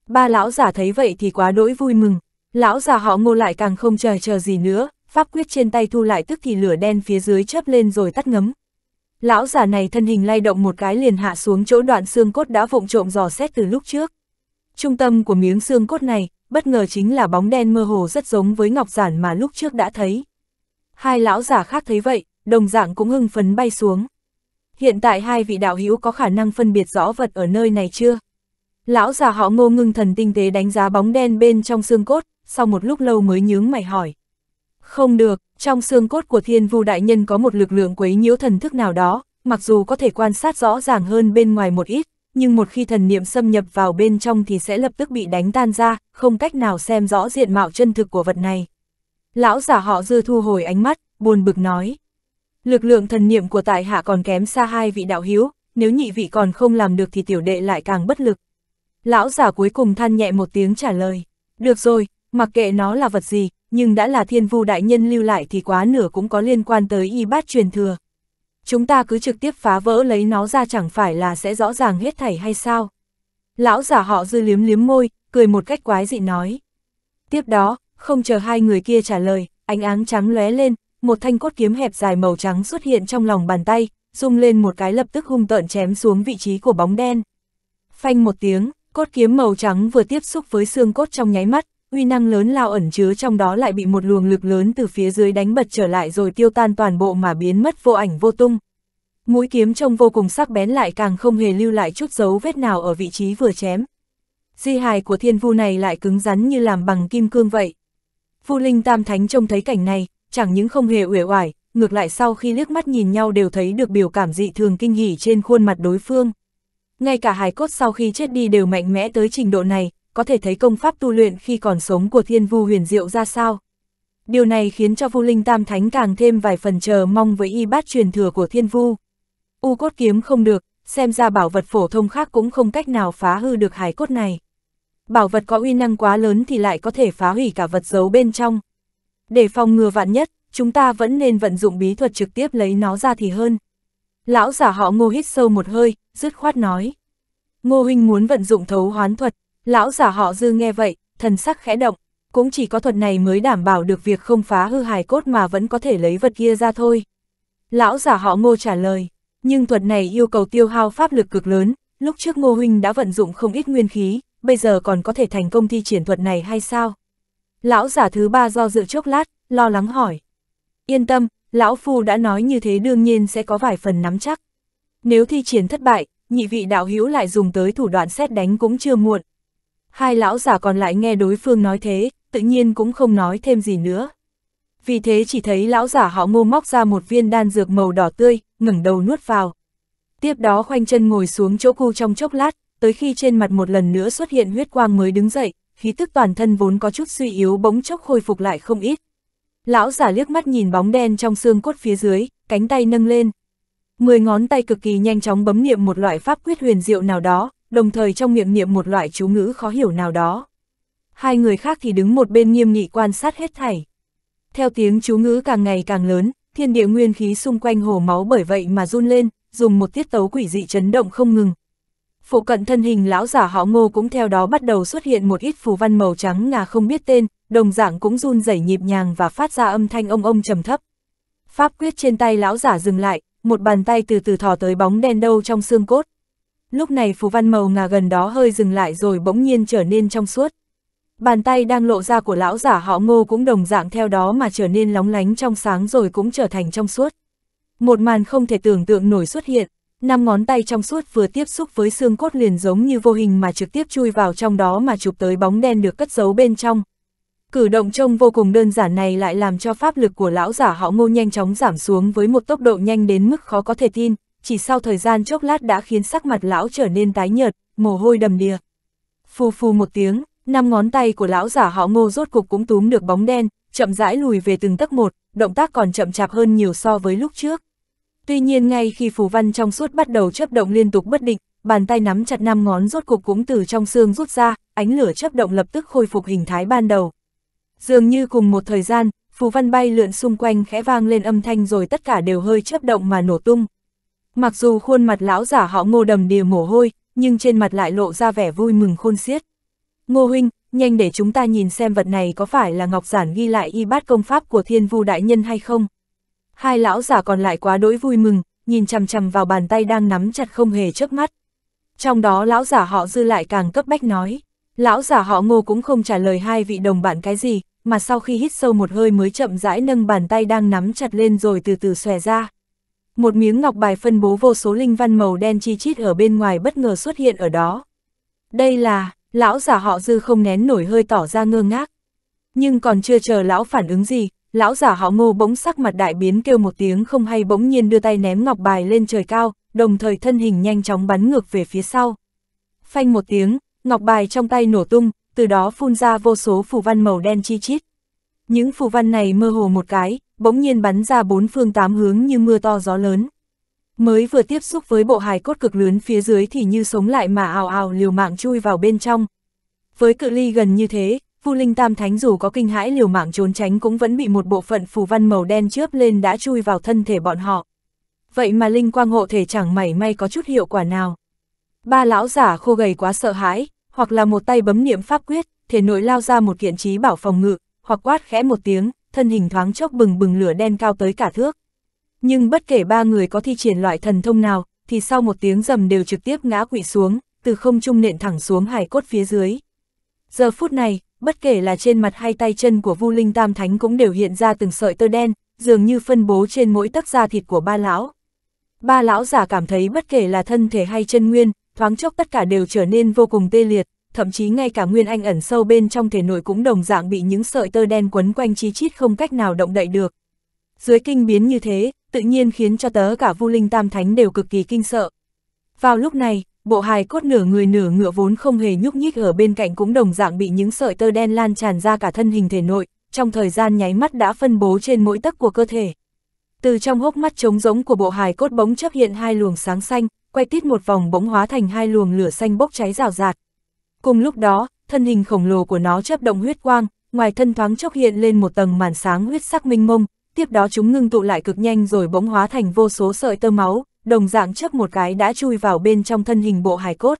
Ba lão giả thấy vậy thì quá đỗi vui mừng, lão già họ ngô lại càng không chờ chờ gì nữa, pháp quyết trên tay thu lại tức thì lửa đen phía dưới chớp lên rồi tắt ngấm. Lão già này thân hình lay động một cái liền hạ xuống chỗ đoạn xương cốt đã vụng trộm dò xét từ lúc trước. Trung tâm của miếng xương cốt này, bất ngờ chính là bóng đen mơ hồ rất giống với ngọc giản mà lúc trước đã thấy. Hai lão giả khác thấy vậy, đồng dạng cũng hưng phấn bay xuống. Hiện tại hai vị đạo hữu có khả năng phân biệt rõ vật ở nơi này chưa? Lão già họ ngô ngưng thần tinh tế đánh giá bóng đen bên trong xương cốt, sau một lúc lâu mới nhướng mày hỏi. Không được, trong xương cốt của thiên vu đại nhân có một lực lượng quấy nhiễu thần thức nào đó, mặc dù có thể quan sát rõ ràng hơn bên ngoài một ít, nhưng một khi thần niệm xâm nhập vào bên trong thì sẽ lập tức bị đánh tan ra, không cách nào xem rõ diện mạo chân thực của vật này. Lão giả họ dư thu hồi ánh mắt, buồn bực nói. Lực lượng thần niệm của tại hạ còn kém xa hai vị đạo hiếu, nếu nhị vị còn không làm được thì tiểu đệ lại càng bất lực. Lão giả cuối cùng than nhẹ một tiếng trả lời. Được rồi, mặc kệ nó là vật gì, nhưng đã là thiên vu đại nhân lưu lại thì quá nửa cũng có liên quan tới y bát truyền thừa. Chúng ta cứ trực tiếp phá vỡ lấy nó ra chẳng phải là sẽ rõ ràng hết thảy hay sao? Lão giả họ dư liếm liếm môi, cười một cách quái dị nói. Tiếp đó, không chờ hai người kia trả lời, ánh áng trắng lóe lên, một thanh cốt kiếm hẹp dài màu trắng xuất hiện trong lòng bàn tay, rung lên một cái lập tức hung tợn chém xuống vị trí của bóng đen. Phanh một tiếng, cốt kiếm màu trắng vừa tiếp xúc với xương cốt trong nháy mắt, uy năng lớn lao ẩn chứa trong đó lại bị một luồng lực lớn từ phía dưới đánh bật trở lại rồi tiêu tan toàn bộ mà biến mất vô ảnh vô tung. Mũi kiếm trông vô cùng sắc bén lại càng không hề lưu lại chút dấu vết nào ở vị trí vừa chém. Di hài của thiên vu này lại cứng rắn như làm bằng kim cương vậy. Vu Linh Tam Thánh trông thấy cảnh này, chẳng những không hề uể oải, ngược lại sau khi liếc mắt nhìn nhau đều thấy được biểu cảm dị thường kinh hỉ trên khuôn mặt đối phương. Ngay cả hài cốt sau khi chết đi đều mạnh mẽ tới trình độ này, có thể thấy công pháp tu luyện khi còn sống của thiên vu huyền diệu ra sao. Điều này khiến cho Vu Linh Tam Thánh càng thêm vài phần chờ mong với y bát truyền thừa của thiên vu. U cốt kiếm không được, xem ra bảo vật phổ thông khác cũng không cách nào phá hư được hải cốt này. Bảo vật có uy năng quá lớn thì lại có thể phá hủy cả vật giấu bên trong. Để phòng ngừa vạn nhất, chúng ta vẫn nên vận dụng bí thuật trực tiếp lấy nó ra thì hơn. Lão giả họ ngô hít sâu một hơi, dứt khoát nói. Ngô huynh muốn vận dụng thấu hoán thuật, Lão giả họ dư nghe vậy, thần sắc khẽ động, cũng chỉ có thuật này mới đảm bảo được việc không phá hư hài cốt mà vẫn có thể lấy vật kia ra thôi. Lão giả họ ngô trả lời, nhưng thuật này yêu cầu tiêu hao pháp lực cực lớn, lúc trước ngô huynh đã vận dụng không ít nguyên khí, bây giờ còn có thể thành công thi triển thuật này hay sao? Lão giả thứ ba do dự chốc lát, lo lắng hỏi. Yên tâm, lão phu đã nói như thế đương nhiên sẽ có vài phần nắm chắc. Nếu thi triển thất bại, nhị vị đạo hữu lại dùng tới thủ đoạn xét đánh cũng chưa muộn, Hai lão giả còn lại nghe đối phương nói thế, tự nhiên cũng không nói thêm gì nữa. Vì thế chỉ thấy lão giả họ ngô móc ra một viên đan dược màu đỏ tươi, ngẩng đầu nuốt vào. Tiếp đó khoanh chân ngồi xuống chỗ cu trong chốc lát, tới khi trên mặt một lần nữa xuất hiện huyết quang mới đứng dậy, khí tức toàn thân vốn có chút suy yếu bỗng chốc khôi phục lại không ít. Lão giả liếc mắt nhìn bóng đen trong xương cốt phía dưới, cánh tay nâng lên. Mười ngón tay cực kỳ nhanh chóng bấm niệm một loại pháp quyết huyền diệu nào đó, đồng thời trong miệng niệm một loại chú ngữ khó hiểu nào đó. Hai người khác thì đứng một bên nghiêm nghị quan sát hết thảy. Theo tiếng chú ngữ càng ngày càng lớn, thiên địa nguyên khí xung quanh hồ máu bởi vậy mà run lên, dùng một tiết tấu quỷ dị chấn động không ngừng. Phụ cận thân hình lão giả họ ngô cũng theo đó bắt đầu xuất hiện một ít phù văn màu trắng ngà không biết tên, đồng dạng cũng run rẩy nhịp nhàng và phát ra âm thanh ông ông trầm thấp. Pháp quyết trên tay lão giả dừng lại, một bàn tay từ từ thò tới bóng đen đâu trong xương cốt, Lúc này phù văn màu ngà gần đó hơi dừng lại rồi bỗng nhiên trở nên trong suốt. Bàn tay đang lộ ra của lão giả họ ngô cũng đồng dạng theo đó mà trở nên lóng lánh trong sáng rồi cũng trở thành trong suốt. Một màn không thể tưởng tượng nổi xuất hiện, năm ngón tay trong suốt vừa tiếp xúc với xương cốt liền giống như vô hình mà trực tiếp chui vào trong đó mà chụp tới bóng đen được cất giấu bên trong. Cử động trông vô cùng đơn giản này lại làm cho pháp lực của lão giả họ ngô nhanh chóng giảm xuống với một tốc độ nhanh đến mức khó có thể tin, chỉ sau thời gian chốc lát đã khiến sắc mặt lão trở nên tái nhợt, mồ hôi đầm đìa. Phù phù một tiếng, năm ngón tay của lão giả họ ngô rốt cục cũng túm được bóng đen, chậm rãi lùi về từng tấc một, động tác còn chậm chạp hơn nhiều so với lúc trước. Tuy nhiên ngay khi phù văn trong suốt bắt đầu chấp động liên tục bất định, bàn tay nắm chặt năm ngón rốt cục cũng từ trong xương rút ra, ánh lửa chấp động lập tức khôi phục hình thái ban đầu. Dường như cùng một thời gian, phù văn bay lượn xung quanh khẽ vang lên âm thanh rồi tất cả đều hơi chấp động mà nổ tung, Mặc dù khuôn mặt lão giả họ ngô đầm đìa mồ hôi, nhưng trên mặt lại lộ ra vẻ vui mừng khôn xiết. Ngô huynh, nhanh để chúng ta nhìn xem vật này có phải là ngọc giản ghi lại y bát công pháp của thiên vu đại nhân hay không. Hai lão giả còn lại quá đỗi vui mừng, nhìn chằm chằm vào bàn tay đang nắm chặt không hề trước mắt. Trong đó lão giả họ dư lại càng cấp bách nói. Lão giả họ ngô cũng không trả lời hai vị đồng bạn cái gì, mà sau khi hít sâu một hơi mới chậm rãi nâng bàn tay đang nắm chặt lên rồi từ từ xòe ra. Một miếng ngọc bài phân bố vô số linh văn màu đen chi chít ở bên ngoài bất ngờ xuất hiện ở đó. Đây là, lão giả họ dư không nén nổi hơi tỏ ra ngơ ngác. Nhưng còn chưa chờ lão phản ứng gì, lão giả họ ngô bỗng sắc mặt đại biến kêu một tiếng không hay bỗng nhiên đưa tay ném ngọc bài lên trời cao, đồng thời thân hình nhanh chóng bắn ngược về phía sau. Phanh một tiếng, ngọc bài trong tay nổ tung, từ đó phun ra vô số phù văn màu đen chi chít. Những phù văn này mơ hồ một cái, bỗng nhiên bắn ra bốn phương tám hướng như mưa to gió lớn. Mới vừa tiếp xúc với bộ hài cốt cực lớn phía dưới thì như sống lại mà ào ào liều mạng chui vào bên trong. Với cự ly gần như thế, Vu Linh Tam Thánh dù có kinh hãi liều mạng trốn tránh cũng vẫn bị một bộ phận phù văn màu đen chớp lên đã chui vào thân thể bọn họ. Vậy mà Linh Quang hộ thể chẳng mảy may có chút hiệu quả nào. Ba lão giả khô gầy quá sợ hãi, hoặc là một tay bấm niệm pháp quyết, thể nội lao ra một kiện trí bảo phòng ngự, hoặc quát khẽ một tiếng, thân hình thoáng chốc bừng bừng lửa đen cao tới cả thước. Nhưng bất kể ba người có thi triển loại thần thông nào, thì sau một tiếng rầm đều trực tiếp ngã quỵ xuống, từ không trung nện thẳng xuống hải cốt phía dưới. Giờ phút này, bất kể là trên mặt hay tay chân của Vu Linh Tam Thánh cũng đều hiện ra từng sợi tơ đen, dường như phân bố trên mỗi tấc da thịt của ba lão. Ba lão giả cảm thấy bất kể là thân thể hay chân nguyên, thoáng chốc tất cả đều trở nên vô cùng tê liệt, thậm chí ngay cả Nguyên Anh ẩn sâu bên trong thể nội cũng đồng dạng bị những sợi tơ đen quấn quanh chi chít không cách nào động đậy được. Dưới kinh biến như thế, tự nhiên khiến cho tớ cả Vu Linh Tam Thánh đều cực kỳ kinh sợ. Vào lúc này, bộ hài cốt nửa người nửa ngựa vốn không hề nhúc nhích ở bên cạnh cũng đồng dạng bị những sợi tơ đen lan tràn ra cả thân hình thể nội, trong thời gian nháy mắt đã phân bố trên mỗi tấc của cơ thể. Từ trong hốc mắt trống rỗng của bộ hài cốt bóng chấp hiện hai luồng sáng xanh, quay tít một vòng bỗng hóa thành hai luồng lửa xanh bốc cháy rào rạt, Cùng lúc đó, thân hình khổng lồ của nó chớp động huyết quang, ngoài thân thoáng chốc hiện lên một tầng màn sáng huyết sắc minh mông, tiếp đó chúng ngưng tụ lại cực nhanh rồi bỗng hóa thành vô số sợi tơ máu, đồng dạng chớp một cái đã chui vào bên trong thân hình bộ hài cốt.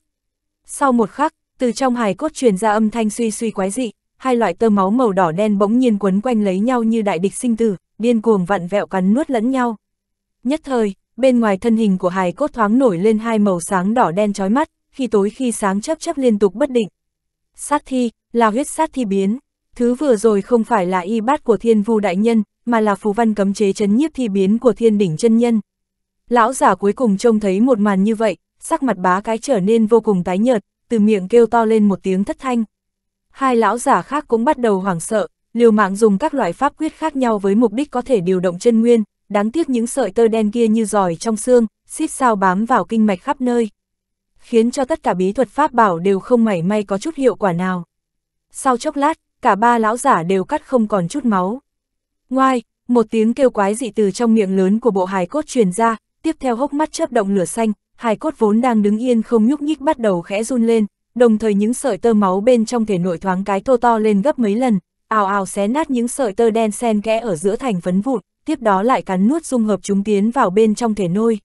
Sau một khắc, từ trong hài cốt truyền ra âm thanh suy suy quái dị, hai loại tơ máu màu đỏ đen bỗng nhiên quấn quanh lấy nhau như đại địch sinh tử, điên cuồng vặn vẹo cắn nuốt lẫn nhau. Nhất thời, bên ngoài thân hình của hài cốt thoáng nổi lên hai màu sáng đỏ đen chói mắt, khi tối khi sáng chấp chấp liên tục bất định. Sát thi, là huyết sát thi biến, thứ vừa rồi không phải là y bát của thiên vu đại nhân, mà là phù văn cấm chế chấn nhiếp thi biến của thiên đỉnh chân nhân. Lão giả cuối cùng trông thấy một màn như vậy, sắc mặt bá cái trở nên vô cùng tái nhợt, từ miệng kêu to lên một tiếng thất thanh. Hai lão giả khác cũng bắt đầu hoảng sợ, liều mạng dùng các loại pháp quyết khác nhau với mục đích có thể điều động chân nguyên, đáng tiếc những sợi tơ đen kia như giòi trong xương, xít sao bám vào kinh mạch khắp nơi khiến cho tất cả bí thuật pháp bảo đều không mảy may có chút hiệu quả nào. Sau chốc lát, cả ba lão giả đều cắt không còn chút máu. Ngoài, một tiếng kêu quái dị từ trong miệng lớn của bộ hài cốt truyền ra, tiếp theo hốc mắt chớp động lửa xanh, hài cốt vốn đang đứng yên không nhúc nhích bắt đầu khẽ run lên, đồng thời những sợi tơ máu bên trong thể nội thoáng cái thô to lên gấp mấy lần, ào ào xé nát những sợi tơ đen sen kẽ ở giữa thành phấn vụn, tiếp đó lại cắn nuốt dung hợp chúng tiến vào bên trong thể nôi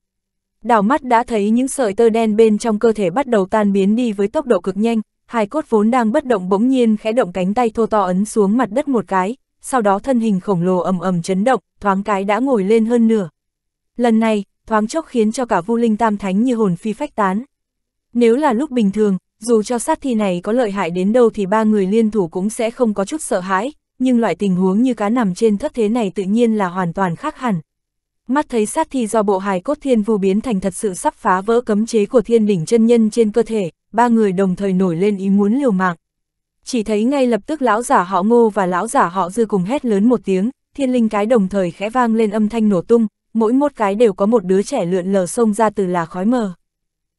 đảo mắt đã thấy những sợi tơ đen bên trong cơ thể bắt đầu tan biến đi với tốc độ cực nhanh, hai cốt vốn đang bất động bỗng nhiên khẽ động cánh tay thô to ấn xuống mặt đất một cái, sau đó thân hình khổng lồ ầm ầm chấn động, thoáng cái đã ngồi lên hơn nửa. Lần này, thoáng chốc khiến cho cả Vu Linh Tam Thánh như hồn phi phách tán. Nếu là lúc bình thường, dù cho sát thi này có lợi hại đến đâu thì ba người liên thủ cũng sẽ không có chút sợ hãi, nhưng loại tình huống như cá nằm trên thất thế này tự nhiên là hoàn toàn khác hẳn, mắt thấy sát thi do bộ hài cốt thiên vu biến thành thật sự sắp phá vỡ cấm chế của thiên đỉnh chân nhân trên cơ thể, ba người đồng thời nổi lên ý muốn liều mạng. Chỉ thấy ngay lập tức lão giả họ ngô và lão giả họ dư cùng hét lớn một tiếng, thiên linh cái đồng thời khẽ vang lên âm thanh nổ tung, mỗi một cái đều có một đứa trẻ lượn lờ sông ra từ là khói mờ.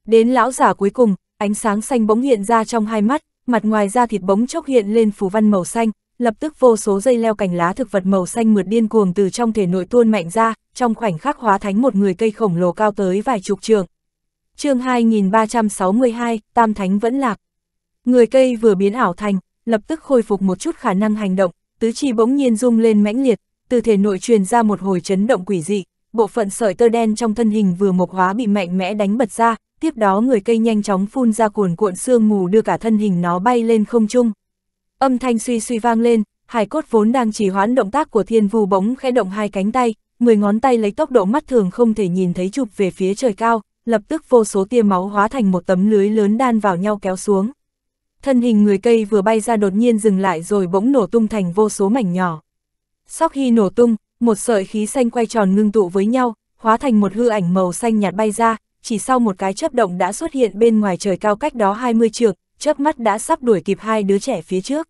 Đến lão giả cuối cùng, ánh sáng xanh bỗng hiện ra trong hai mắt, mặt ngoài da thịt bỗng chốc hiện lên phù văn màu xanh, lập tức vô số dây leo cành lá thực vật màu xanh mượt điên cuồng từ trong thể nội tuôn mạnh ra, trong khoảnh khắc hóa thánh một người cây khổng lồ cao tới vài chục trường. chương 2362, Tam Thánh vẫn lạc. Người cây vừa biến ảo thành, lập tức khôi phục một chút khả năng hành động, tứ chi bỗng nhiên rung lên mãnh liệt, từ thể nội truyền ra một hồi chấn động quỷ dị, bộ phận sợi tơ đen trong thân hình vừa mộc hóa bị mạnh mẽ đánh bật ra, tiếp đó người cây nhanh chóng phun ra cuồn cuộn xương mù đưa cả thân hình nó bay lên không trung. Âm thanh suy suy vang lên, hải cốt vốn đang trì hoãn động tác của thiên vu bỗng khẽ động hai cánh tay, mười ngón tay lấy tốc độ mắt thường không thể nhìn thấy chụp về phía trời cao, lập tức vô số tia máu hóa thành một tấm lưới lớn đan vào nhau kéo xuống. Thân hình người cây vừa bay ra đột nhiên dừng lại rồi bỗng nổ tung thành vô số mảnh nhỏ. sau khi nổ tung, một sợi khí xanh quay tròn ngưng tụ với nhau, hóa thành một hư ảnh màu xanh nhạt bay ra, chỉ sau một cái chớp động đã xuất hiện bên ngoài trời cao cách đó 20 trượng, chớp mắt đã sắp đuổi kịp hai đứa trẻ phía trước.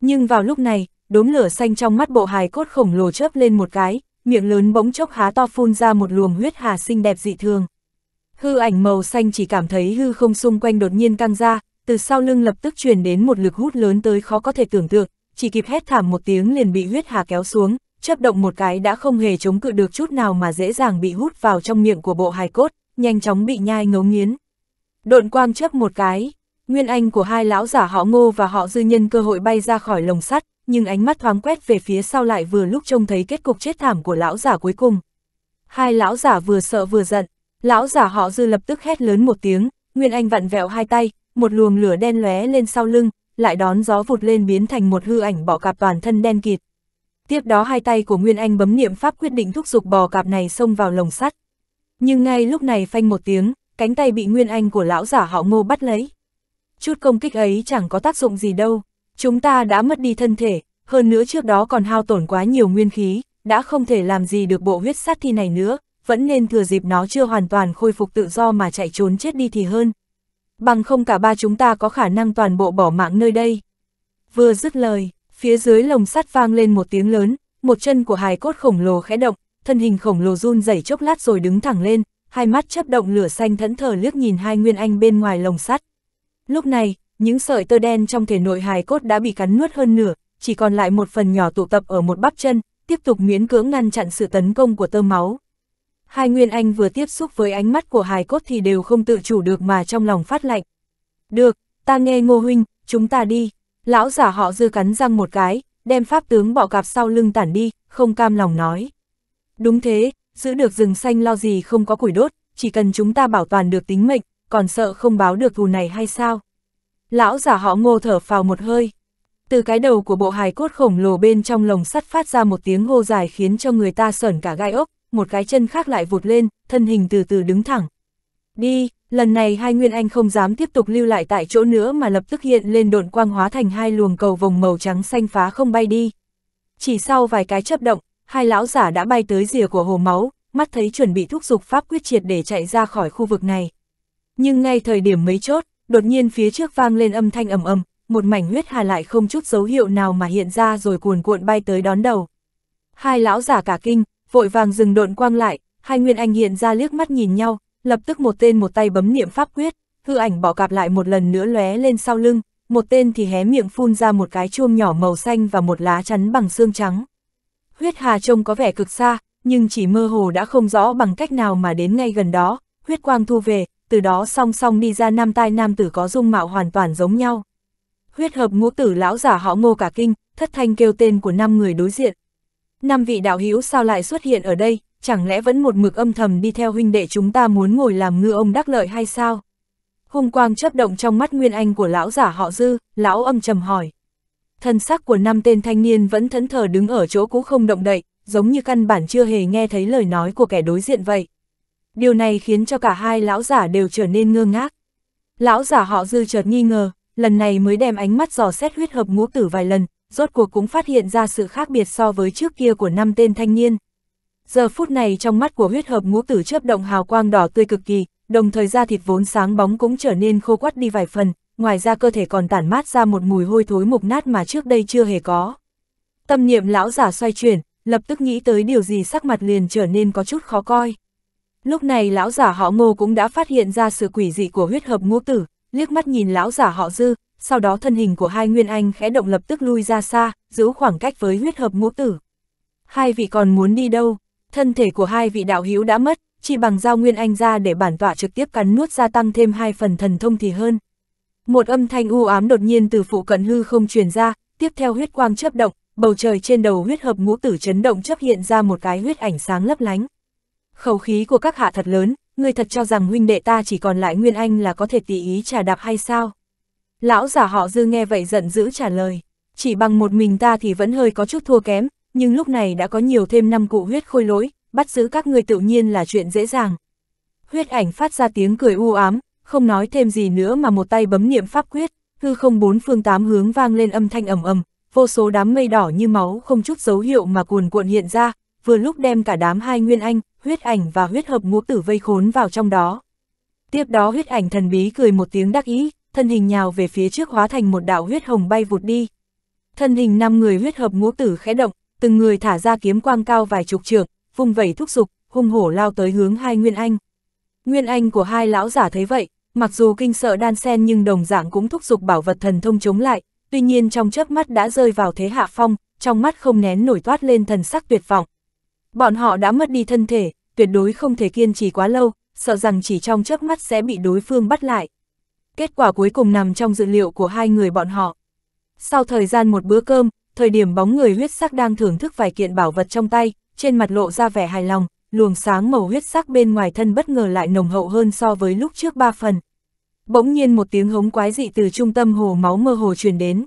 Nhưng vào lúc này, đốm lửa xanh trong mắt bộ hài cốt khổng lồ chớp lên một cái, miệng lớn bỗng chốc há to phun ra một luồng huyết hà xinh đẹp dị thường. Hư ảnh màu xanh chỉ cảm thấy hư không xung quanh đột nhiên căng ra, từ sau lưng lập tức truyền đến một lực hút lớn tới khó có thể tưởng tượng, chỉ kịp hét thảm một tiếng liền bị huyết hà kéo xuống, chớp động một cái đã không hề chống cự được chút nào mà dễ dàng bị hút vào trong miệng của bộ hài cốt, nhanh chóng bị nhai ngấu nghiến. Độn quang chớp một cái, Nguyên anh của hai lão giả họ ngô và họ dư nhân cơ hội bay ra khỏi lồng sắt, nhưng ánh mắt thoáng quét về phía sau lại vừa lúc trông thấy kết cục chết thảm của lão giả cuối cùng. Hai lão giả vừa sợ vừa giận, lão giả họ dư lập tức hét lớn một tiếng, Nguyên anh vặn vẹo hai tay, một luồng lửa đen lóe lên sau lưng, lại đón gió vụt lên biến thành một hư ảnh bọ cạp toàn thân đen kịt. Tiếp đó hai tay của Nguyên Anh bấm niệm pháp quyết định thúc giục bò cạp này xông vào lồng sắt. Nhưng ngay lúc này phanh một tiếng, cánh tay bị Nguyên Anh của lão giả họ Ngô bắt lấy chút công kích ấy chẳng có tác dụng gì đâu. Chúng ta đã mất đi thân thể, hơn nữa trước đó còn hao tổn quá nhiều nguyên khí, đã không thể làm gì được bộ huyết sát thi này nữa, vẫn nên thừa dịp nó chưa hoàn toàn khôi phục tự do mà chạy trốn chết đi thì hơn. Bằng không cả ba chúng ta có khả năng toàn bộ bỏ mạng nơi đây. Vừa dứt lời, phía dưới lồng sắt vang lên một tiếng lớn, một chân của hài cốt khổng lồ khẽ động, thân hình khổng lồ run rẩy chốc lát rồi đứng thẳng lên, hai mắt chấp động lửa xanh thẫn thờ liếc nhìn hai nguyên anh bên ngoài lồng sắt, Lúc này, những sợi tơ đen trong thể nội hài cốt đã bị cắn nuốt hơn nửa, chỉ còn lại một phần nhỏ tụ tập ở một bắp chân, tiếp tục miễn cưỡng ngăn chặn sự tấn công của tơ máu. Hai Nguyên Anh vừa tiếp xúc với ánh mắt của hài cốt thì đều không tự chủ được mà trong lòng phát lạnh. Được, ta nghe ngô huynh, chúng ta đi. Lão giả họ dư cắn răng một cái, đem pháp tướng bọ cạp sau lưng tản đi, không cam lòng nói. Đúng thế, giữ được rừng xanh lo gì không có củi đốt, chỉ cần chúng ta bảo toàn được tính mệnh, còn sợ không báo được thù này hay sao? Lão giả họ ngô thở phào một hơi. Từ cái đầu của bộ hài cốt khổng lồ bên trong lồng sắt phát ra một tiếng hô dài khiến cho người ta sởn cả gai ốc, một cái chân khác lại vụt lên, thân hình từ từ đứng thẳng. Đi, lần này hai nguyên anh không dám tiếp tục lưu lại tại chỗ nữa mà lập tức hiện lên độn quang hóa thành hai luồng cầu vòng màu trắng xanh phá không bay đi. Chỉ sau vài cái chấp động, hai lão giả đã bay tới rìa của hồ máu, mắt thấy chuẩn bị thúc giục pháp quyết triệt để chạy ra khỏi khu vực này. Nhưng ngay thời điểm mấy chốt, đột nhiên phía trước vang lên âm thanh ầm ầm, một mảnh huyết hà lại không chút dấu hiệu nào mà hiện ra rồi cuồn cuộn bay tới đón đầu. Hai lão giả cả kinh, vội vàng dừng độn quang lại, hai nguyên anh hiện ra liếc mắt nhìn nhau, lập tức một tên một tay bấm niệm pháp quyết, hư ảnh bỏ cặp lại một lần nữa lóe lên sau lưng, một tên thì hé miệng phun ra một cái chuông nhỏ màu xanh và một lá chắn bằng xương trắng. Huyết hà trông có vẻ cực xa, nhưng chỉ mơ hồ đã không rõ bằng cách nào mà đến ngay gần đó, huyết quang thu về, từ đó song song đi ra nam tai nam tử có dung mạo hoàn toàn giống nhau. Huyết hợp ngũ tử lão giả họ ngô cả kinh, thất thanh kêu tên của năm người đối diện. Năm vị đạo hữu sao lại xuất hiện ở đây, chẳng lẽ vẫn một mực âm thầm đi theo huynh đệ chúng ta muốn ngồi làm ngư ông đắc lợi hay sao? Hùng quang chấp động trong mắt nguyên anh của lão giả họ dư, lão âm trầm hỏi. Thân sắc của năm tên thanh niên vẫn thẫn thờ đứng ở chỗ cũ không động đậy, giống như căn bản chưa hề nghe thấy lời nói của kẻ đối diện vậy điều này khiến cho cả hai lão giả đều trở nên ngơ ngác. Lão giả họ dư chợt nghi ngờ, lần này mới đem ánh mắt dò xét huyết hợp ngũ tử vài lần, rốt cuộc cũng phát hiện ra sự khác biệt so với trước kia của năm tên thanh niên. Giờ phút này trong mắt của huyết hợp ngũ tử chớp động hào quang đỏ tươi cực kỳ, đồng thời da thịt vốn sáng bóng cũng trở nên khô quắt đi vài phần, ngoài ra cơ thể còn tản mát ra một mùi hôi thối mục nát mà trước đây chưa hề có. Tâm niệm lão giả xoay chuyển, lập tức nghĩ tới điều gì sắc mặt liền trở nên có chút khó coi. Lúc này lão giả họ ngô cũng đã phát hiện ra sự quỷ dị của huyết hợp ngũ tử, liếc mắt nhìn lão giả họ dư, sau đó thân hình của hai nguyên anh khẽ động lập tức lui ra xa, giữ khoảng cách với huyết hợp ngũ tử. Hai vị còn muốn đi đâu? Thân thể của hai vị đạo hữu đã mất, chỉ bằng giao nguyên anh ra để bản tỏa trực tiếp cắn nuốt gia tăng thêm hai phần thần thông thì hơn. Một âm thanh u ám đột nhiên từ phụ cận hư không truyền ra, tiếp theo huyết quang chớp động, bầu trời trên đầu huyết hợp ngũ tử chấn động chấp hiện ra một cái huyết ảnh sáng lấp lánh khẩu khí của các hạ thật lớn, người thật cho rằng huynh đệ ta chỉ còn lại Nguyên Anh là có thể tỉ ý trà đạp hay sao? Lão giả họ dư nghe vậy giận dữ trả lời, chỉ bằng một mình ta thì vẫn hơi có chút thua kém, nhưng lúc này đã có nhiều thêm năm cụ huyết khôi lỗi, bắt giữ các người tự nhiên là chuyện dễ dàng. Huyết ảnh phát ra tiếng cười u ám, không nói thêm gì nữa mà một tay bấm niệm pháp quyết, hư không bốn phương tám hướng vang lên âm thanh ầm ầm, vô số đám mây đỏ như máu không chút dấu hiệu mà cuồn cuộn hiện ra, vừa lúc đem cả đám hai nguyên anh, huyết ảnh và huyết hợp ngũ tử vây khốn vào trong đó. Tiếp đó huyết ảnh thần bí cười một tiếng đắc ý, thân hình nhào về phía trước hóa thành một đạo huyết hồng bay vụt đi. Thân hình năm người huyết hợp ngũ tử khẽ động, từng người thả ra kiếm quang cao vài chục trượng, vung vẩy thúc dục, hung hổ lao tới hướng hai Nguyên Anh. Nguyên Anh của hai lão giả thấy vậy, mặc dù kinh sợ đan sen nhưng đồng dạng cũng thúc dục bảo vật thần thông chống lại, tuy nhiên trong chớp mắt đã rơi vào thế hạ phong, trong mắt không nén nổi toát lên thần sắc tuyệt vọng. Bọn họ đã mất đi thân thể, tuyệt đối không thể kiên trì quá lâu, sợ rằng chỉ trong chớp mắt sẽ bị đối phương bắt lại. Kết quả cuối cùng nằm trong dự liệu của hai người bọn họ. Sau thời gian một bữa cơm, thời điểm bóng người huyết sắc đang thưởng thức vài kiện bảo vật trong tay, trên mặt lộ ra vẻ hài lòng, luồng sáng màu huyết sắc bên ngoài thân bất ngờ lại nồng hậu hơn so với lúc trước ba phần. Bỗng nhiên một tiếng hống quái dị từ trung tâm hồ máu mơ hồ truyền đến.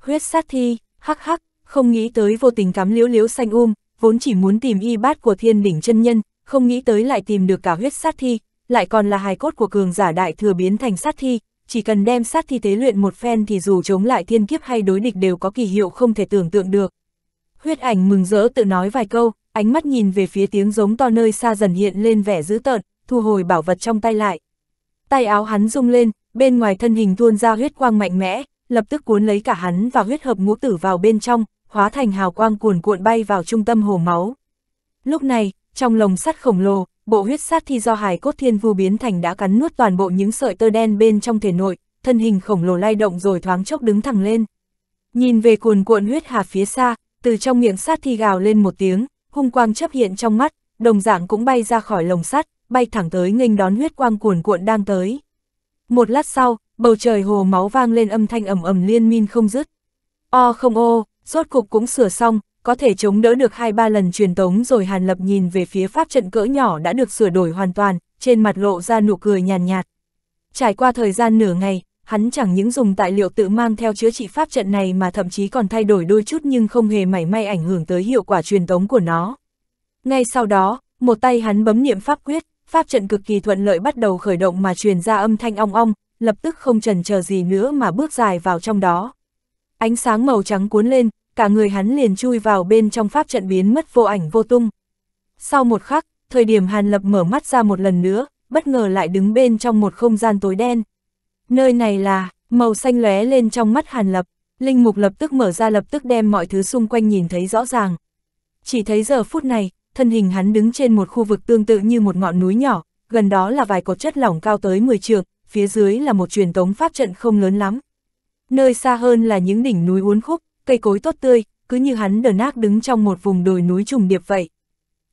Huyết sát thi, hắc hắc, không nghĩ tới vô tình cắm liễu liễu xanh um, vốn chỉ muốn tìm y bát của thiên đỉnh chân nhân, không nghĩ tới lại tìm được cả huyết sát thi, lại còn là hài cốt của cường giả đại thừa biến thành sát thi, chỉ cần đem sát thi tế luyện một phen thì dù chống lại thiên kiếp hay đối địch đều có kỳ hiệu không thể tưởng tượng được. Huyết ảnh mừng rỡ tự nói vài câu, ánh mắt nhìn về phía tiếng giống to nơi xa dần hiện lên vẻ dữ tợn, thu hồi bảo vật trong tay lại. Tay áo hắn rung lên, bên ngoài thân hình tuôn ra huyết quang mạnh mẽ, lập tức cuốn lấy cả hắn và huyết hợp ngũ tử vào bên trong, hóa thành hào quang cuồn cuộn bay vào trung tâm hồ máu. Lúc này, trong lồng sắt khổng lồ, bộ huyết sát thi do hài cốt thiên vu biến thành đã cắn nuốt toàn bộ những sợi tơ đen bên trong thể nội, thân hình khổng lồ lay động rồi thoáng chốc đứng thẳng lên. Nhìn về cuồn cuộn huyết hà phía xa, từ trong miệng sát thi gào lên một tiếng, hung quang chấp hiện trong mắt, đồng dạng cũng bay ra khỏi lồng sắt, bay thẳng tới nghênh đón huyết quang cuồn cuộn đang tới. Một lát sau, bầu trời hồ máu vang lên âm thanh ầm ầm liên miên không dứt. O không ô, rốt cục cũng sửa xong, có thể chống đỡ được hai ba lần truyền tống rồi Hàn Lập nhìn về phía pháp trận cỡ nhỏ đã được sửa đổi hoàn toàn, trên mặt lộ ra nụ cười nhàn nhạt, nhạt. Trải qua thời gian nửa ngày, hắn chẳng những dùng tài liệu tự mang theo chữa trị pháp trận này mà thậm chí còn thay đổi đôi chút nhưng không hề mảy may ảnh hưởng tới hiệu quả truyền tống của nó. Ngay sau đó, một tay hắn bấm niệm pháp quyết, pháp trận cực kỳ thuận lợi bắt đầu khởi động mà truyền ra âm thanh ong ong, lập tức không chần chờ gì nữa mà bước dài vào trong đó. Ánh sáng màu trắng cuốn lên, cả người hắn liền chui vào bên trong pháp trận biến mất vô ảnh vô tung. Sau một khắc, thời điểm Hàn Lập mở mắt ra một lần nữa, bất ngờ lại đứng bên trong một không gian tối đen. Nơi này là, màu xanh lóe lên trong mắt Hàn Lập, Linh Mục lập tức mở ra lập tức đem mọi thứ xung quanh nhìn thấy rõ ràng. Chỉ thấy giờ phút này, thân hình hắn đứng trên một khu vực tương tự như một ngọn núi nhỏ, gần đó là vài cột chất lỏng cao tới 10 trường, phía dưới là một truyền tống pháp trận không lớn lắm. Nơi xa hơn là những đỉnh núi uốn khúc, cây cối tốt tươi, cứ như hắn đờ nác đứng trong một vùng đồi núi trùng điệp vậy.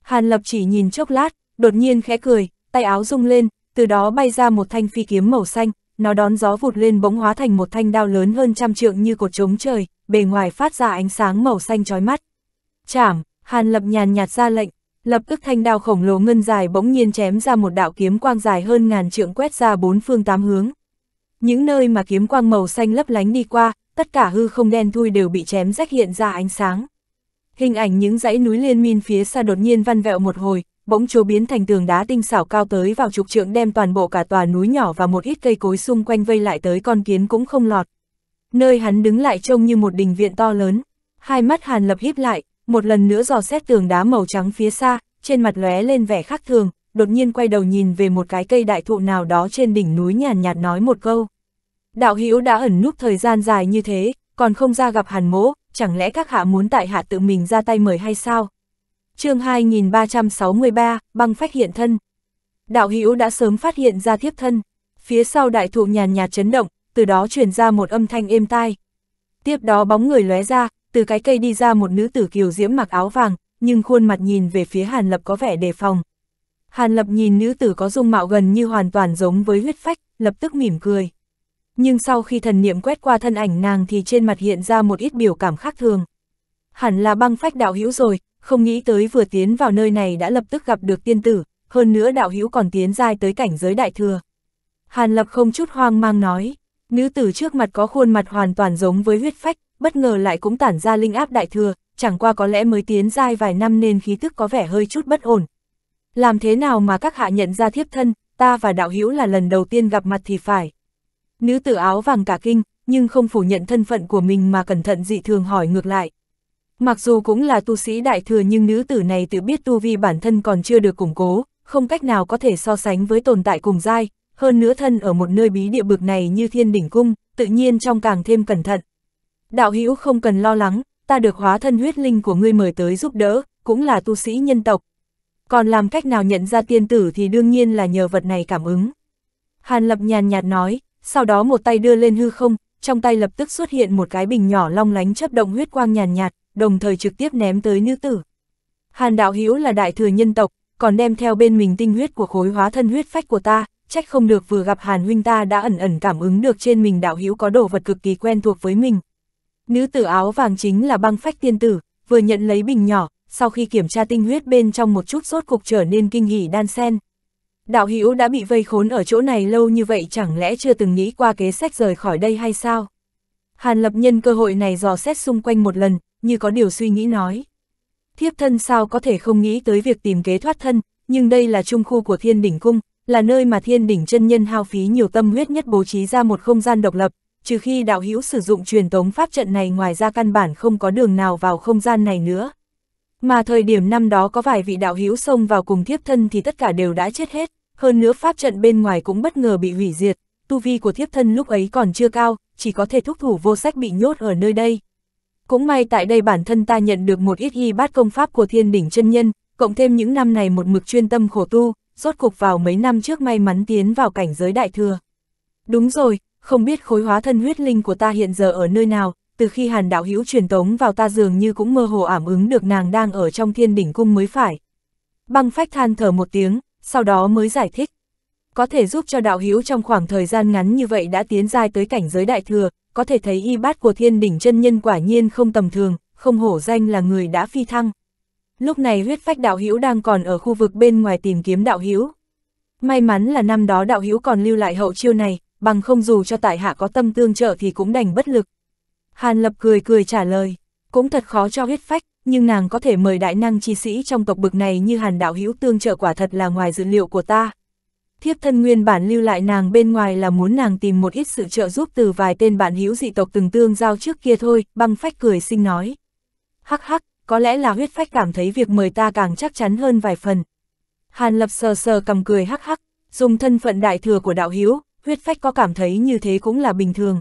Hàn Lập chỉ nhìn chốc lát, đột nhiên khẽ cười, tay áo rung lên, từ đó bay ra một thanh phi kiếm màu xanh, nó đón gió vụt lên bỗng hóa thành một thanh đao lớn hơn trăm trượng như cột trống trời, bề ngoài phát ra ánh sáng màu xanh chói mắt. Chảm, Hàn Lập nhàn nhạt ra lệnh, lập tức thanh đao khổng lồ ngân dài bỗng nhiên chém ra một đạo kiếm quang dài hơn ngàn trượng quét ra bốn phương tám hướng. Những nơi mà kiếm quang màu xanh lấp lánh đi qua, tất cả hư không đen thui đều bị chém rách hiện ra ánh sáng. Hình ảnh những dãy núi liên miên phía xa đột nhiên văn vẹo một hồi, bỗng chố biến thành tường đá tinh xảo cao tới vào trục trượng đem toàn bộ cả tòa núi nhỏ và một ít cây cối xung quanh vây lại tới con kiến cũng không lọt. Nơi hắn đứng lại trông như một đình viện to lớn, hai mắt Hàn Lập híp lại, một lần nữa dò xét tường đá màu trắng phía xa, trên mặt lóe lên vẻ khác thường, đột nhiên quay đầu nhìn về một cái cây đại thụ nào đó trên đỉnh núi nhàn nhạt nói một câu đạo hữu đã ẩn núp thời gian dài như thế, còn không ra gặp hàn mỗ, chẳng lẽ các hạ muốn tại hạ tự mình ra tay mời hay sao? chương 2363, băng phách hiện thân. Đạo hữu đã sớm phát hiện ra thiếp thân, phía sau đại thụ nhàn nhạt chấn động, từ đó truyền ra một âm thanh êm tai. Tiếp đó bóng người lóe ra, từ cái cây đi ra một nữ tử kiều diễm mặc áo vàng, nhưng khuôn mặt nhìn về phía Hàn Lập có vẻ đề phòng. Hàn Lập nhìn nữ tử có dung mạo gần như hoàn toàn giống với huyết phách, lập tức mỉm cười nhưng sau khi thần niệm quét qua thân ảnh nàng thì trên mặt hiện ra một ít biểu cảm khác thường. Hẳn là băng phách đạo hữu rồi, không nghĩ tới vừa tiến vào nơi này đã lập tức gặp được tiên tử, hơn nữa đạo hữu còn tiến giai tới cảnh giới đại thừa. Hàn Lập không chút hoang mang nói, nữ tử trước mặt có khuôn mặt hoàn toàn giống với huyết phách, bất ngờ lại cũng tản ra linh áp đại thừa, chẳng qua có lẽ mới tiến giai vài năm nên khí tức có vẻ hơi chút bất ổn. Làm thế nào mà các hạ nhận ra thiếp thân, ta và đạo hữu là lần đầu tiên gặp mặt thì phải. Nữ tử áo vàng cả kinh, nhưng không phủ nhận thân phận của mình mà cẩn thận dị thường hỏi ngược lại. Mặc dù cũng là tu sĩ đại thừa nhưng nữ tử này tự biết tu vi bản thân còn chưa được củng cố, không cách nào có thể so sánh với tồn tại cùng giai, hơn nữa thân ở một nơi bí địa bực này như thiên đỉnh cung, tự nhiên trong càng thêm cẩn thận. Đạo hữu không cần lo lắng, ta được hóa thân huyết linh của ngươi mời tới giúp đỡ, cũng là tu sĩ nhân tộc. Còn làm cách nào nhận ra tiên tử thì đương nhiên là nhờ vật này cảm ứng. Hàn Lập nhàn nhạt nói, sau đó một tay đưa lên hư không, trong tay lập tức xuất hiện một cái bình nhỏ long lánh chấp động huyết quang nhàn nhạt, đồng thời trực tiếp ném tới nữ tử. Hàn đạo hữu là đại thừa nhân tộc, còn đem theo bên mình tinh huyết của khối hóa thân huyết phách của ta, trách không được vừa gặp Hàn huynh ta đã ẩn ẩn cảm ứng được trên mình đạo hữu có đồ vật cực kỳ quen thuộc với mình. Nữ tử áo vàng chính là băng phách tiên tử, vừa nhận lấy bình nhỏ, sau khi kiểm tra tinh huyết bên trong một chút sốt cục trở nên kinh hỉ đan sen đạo hữu đã bị vây khốn ở chỗ này lâu như vậy chẳng lẽ chưa từng nghĩ qua kế sách rời khỏi đây hay sao? Hàn lập nhân cơ hội này dò xét xung quanh một lần, như có điều suy nghĩ nói. Thiếp thân sao có thể không nghĩ tới việc tìm kế thoát thân, nhưng đây là trung khu của thiên đỉnh cung, là nơi mà thiên đỉnh chân nhân hao phí nhiều tâm huyết nhất bố trí ra một không gian độc lập, trừ khi đạo hữu sử dụng truyền tống pháp trận này ngoài ra căn bản không có đường nào vào không gian này nữa. Mà thời điểm năm đó có vài vị đạo hữu xông vào cùng thiếp thân thì tất cả đều đã chết hết hơn nữa pháp trận bên ngoài cũng bất ngờ bị hủy diệt, tu vi của thiếp thân lúc ấy còn chưa cao, chỉ có thể thúc thủ vô sách bị nhốt ở nơi đây. Cũng may tại đây bản thân ta nhận được một ít y bát công pháp của thiên đỉnh chân nhân, cộng thêm những năm này một mực chuyên tâm khổ tu, rốt cục vào mấy năm trước may mắn tiến vào cảnh giới đại thừa. Đúng rồi, không biết khối hóa thân huyết linh của ta hiện giờ ở nơi nào, từ khi hàn đạo hữu truyền tống vào ta dường như cũng mơ hồ ảm ứng được nàng đang ở trong thiên đỉnh cung mới phải. Băng phách than thở một tiếng, sau đó mới giải thích. Có thể giúp cho đạo hữu trong khoảng thời gian ngắn như vậy đã tiến dài tới cảnh giới đại thừa, có thể thấy y bát của thiên đỉnh chân nhân quả nhiên không tầm thường, không hổ danh là người đã phi thăng. Lúc này huyết phách đạo hữu đang còn ở khu vực bên ngoài tìm kiếm đạo hữu. May mắn là năm đó đạo hữu còn lưu lại hậu chiêu này, bằng không dù cho tại hạ có tâm tương trợ thì cũng đành bất lực. Hàn Lập cười cười trả lời, cũng thật khó cho huyết phách, nhưng nàng có thể mời đại năng chi sĩ trong tộc bực này như hàn đạo hữu tương trợ quả thật là ngoài dự liệu của ta. Thiếp thân nguyên bản lưu lại nàng bên ngoài là muốn nàng tìm một ít sự trợ giúp từ vài tên bạn hữu dị tộc từng tương giao trước kia thôi, băng phách cười xinh nói. Hắc hắc, có lẽ là huyết phách cảm thấy việc mời ta càng chắc chắn hơn vài phần. Hàn lập sờ sờ cầm cười hắc hắc, dùng thân phận đại thừa của đạo hữu huyết phách có cảm thấy như thế cũng là bình thường.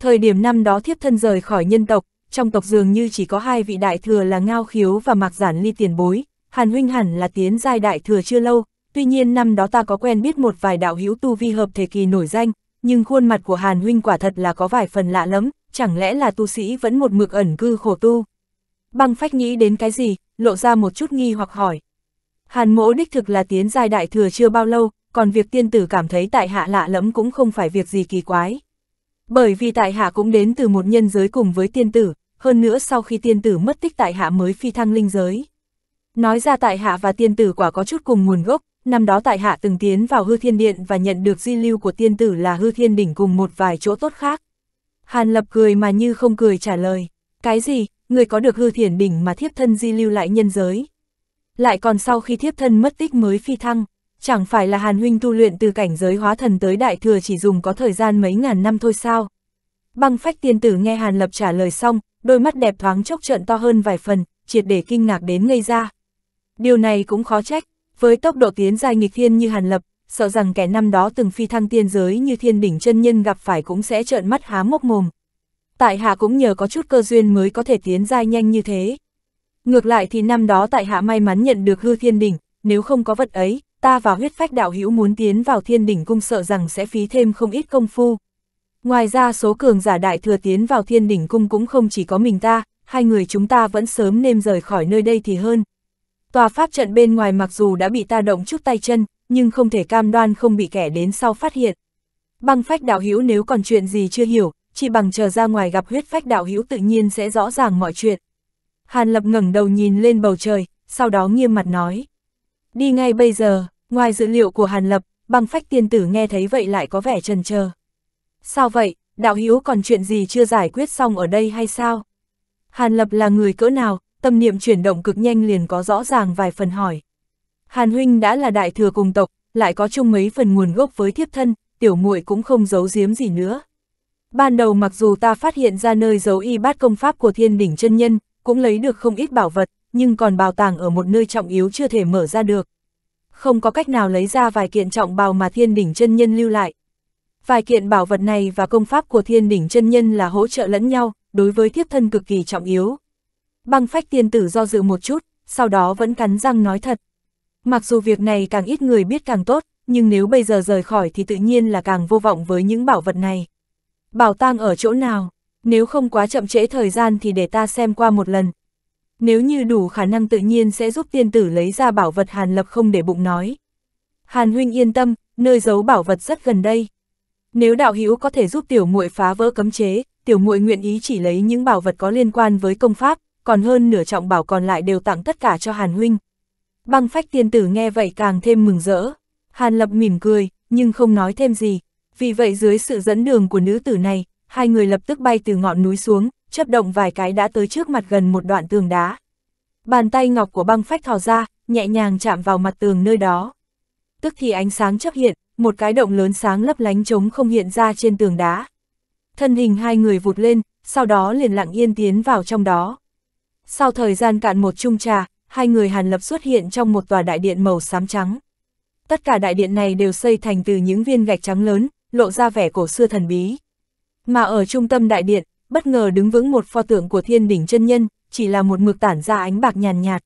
Thời điểm năm đó thiếp thân rời khỏi nhân tộc, trong tộc dường như chỉ có hai vị đại thừa là Ngao Khiếu và Mạc Giản Ly tiền bối, Hàn huynh hẳn là tiến giai đại thừa chưa lâu, tuy nhiên năm đó ta có quen biết một vài đạo hữu tu vi hợp thể kỳ nổi danh, nhưng khuôn mặt của Hàn huynh quả thật là có vài phần lạ lắm, chẳng lẽ là tu sĩ vẫn một mực ẩn cư khổ tu. Băng phách nghĩ đến cái gì, lộ ra một chút nghi hoặc hỏi. Hàn mỗ đích thực là tiến giai đại thừa chưa bao lâu, còn việc tiên tử cảm thấy tại hạ lạ lẫm cũng không phải việc gì kỳ quái. Bởi vì tại hạ cũng đến từ một nhân giới cùng với tiên tử, hơn nữa sau khi tiên tử mất tích tại hạ mới phi thăng linh giới. Nói ra tại hạ và tiên tử quả có chút cùng nguồn gốc, năm đó tại hạ từng tiến vào hư thiên điện và nhận được di lưu của tiên tử là hư thiên đỉnh cùng một vài chỗ tốt khác. Hàn lập cười mà như không cười trả lời, cái gì, người có được hư thiên đỉnh mà thiếp thân di lưu lại nhân giới. Lại còn sau khi thiếp thân mất tích mới phi thăng, chẳng phải là Hàn Huynh tu luyện từ cảnh giới hóa thần tới đại thừa chỉ dùng có thời gian mấy ngàn năm thôi sao? Băng phách tiên tử nghe Hàn Lập trả lời xong, đôi mắt đẹp thoáng chốc trận to hơn vài phần, triệt để kinh ngạc đến ngây ra. Điều này cũng khó trách, với tốc độ tiến dài nghịch thiên như Hàn Lập, sợ rằng kẻ năm đó từng phi thăng tiên giới như thiên đỉnh chân nhân gặp phải cũng sẽ trợn mắt há mốc mồm. Tại hạ cũng nhờ có chút cơ duyên mới có thể tiến dài nhanh như thế. Ngược lại thì năm đó tại hạ may mắn nhận được hư thiên đỉnh, nếu không có vật ấy, ta và huyết phách đạo hữu muốn tiến vào thiên đỉnh cung sợ rằng sẽ phí thêm không ít công phu. Ngoài ra số cường giả đại thừa tiến vào thiên đỉnh cung cũng không chỉ có mình ta, hai người chúng ta vẫn sớm nên rời khỏi nơi đây thì hơn. Tòa pháp trận bên ngoài mặc dù đã bị ta động chút tay chân, nhưng không thể cam đoan không bị kẻ đến sau phát hiện. Băng phách đạo hữu nếu còn chuyện gì chưa hiểu, chỉ bằng chờ ra ngoài gặp huyết phách đạo hữu tự nhiên sẽ rõ ràng mọi chuyện. Hàn Lập ngẩng đầu nhìn lên bầu trời, sau đó nghiêm mặt nói. Đi ngay bây giờ, ngoài dữ liệu của Hàn Lập, băng phách tiên tử nghe thấy vậy lại có vẻ trần chờ Sao vậy, đạo hiếu còn chuyện gì chưa giải quyết xong ở đây hay sao? Hàn Lập là người cỡ nào, tâm niệm chuyển động cực nhanh liền có rõ ràng vài phần hỏi. Hàn Huynh đã là đại thừa cùng tộc, lại có chung mấy phần nguồn gốc với thiếp thân, tiểu muội cũng không giấu giếm gì nữa. Ban đầu mặc dù ta phát hiện ra nơi giấu y bát công pháp của thiên đỉnh chân nhân, cũng lấy được không ít bảo vật, nhưng còn bảo tàng ở một nơi trọng yếu chưa thể mở ra được. Không có cách nào lấy ra vài kiện trọng bào mà thiên đỉnh chân nhân lưu lại. Vài kiện bảo vật này và công pháp của thiên đỉnh chân nhân là hỗ trợ lẫn nhau, đối với thiếp thân cực kỳ trọng yếu. Băng phách tiên tử do dự một chút, sau đó vẫn cắn răng nói thật. Mặc dù việc này càng ít người biết càng tốt, nhưng nếu bây giờ rời khỏi thì tự nhiên là càng vô vọng với những bảo vật này. Bảo tàng ở chỗ nào? Nếu không quá chậm trễ thời gian thì để ta xem qua một lần, nếu như đủ khả năng tự nhiên sẽ giúp tiên tử lấy ra bảo vật Hàn Lập không để bụng nói. Hàn huynh yên tâm, nơi giấu bảo vật rất gần đây. Nếu đạo hữu có thể giúp tiểu muội phá vỡ cấm chế, tiểu muội nguyện ý chỉ lấy những bảo vật có liên quan với công pháp, còn hơn nửa trọng bảo còn lại đều tặng tất cả cho Hàn huynh. Băng phách tiên tử nghe vậy càng thêm mừng rỡ. Hàn Lập mỉm cười, nhưng không nói thêm gì. Vì vậy dưới sự dẫn đường của nữ tử này, hai người lập tức bay từ ngọn núi xuống, chấp động vài cái đã tới trước mặt gần một đoạn tường đá. Bàn tay ngọc của băng phách thò ra, nhẹ nhàng chạm vào mặt tường nơi đó. Tức thì ánh sáng chấp hiện, một cái động lớn sáng lấp lánh trống không hiện ra trên tường đá. Thân hình hai người vụt lên, sau đó liền lặng yên tiến vào trong đó. Sau thời gian cạn một chung trà, hai người hàn lập xuất hiện trong một tòa đại điện màu xám trắng. Tất cả đại điện này đều xây thành từ những viên gạch trắng lớn, lộ ra vẻ cổ xưa thần bí. Mà ở trung tâm đại điện, bất ngờ đứng vững một pho tượng của thiên đỉnh chân nhân, chỉ là một mực tản ra ánh bạc nhàn nhạt.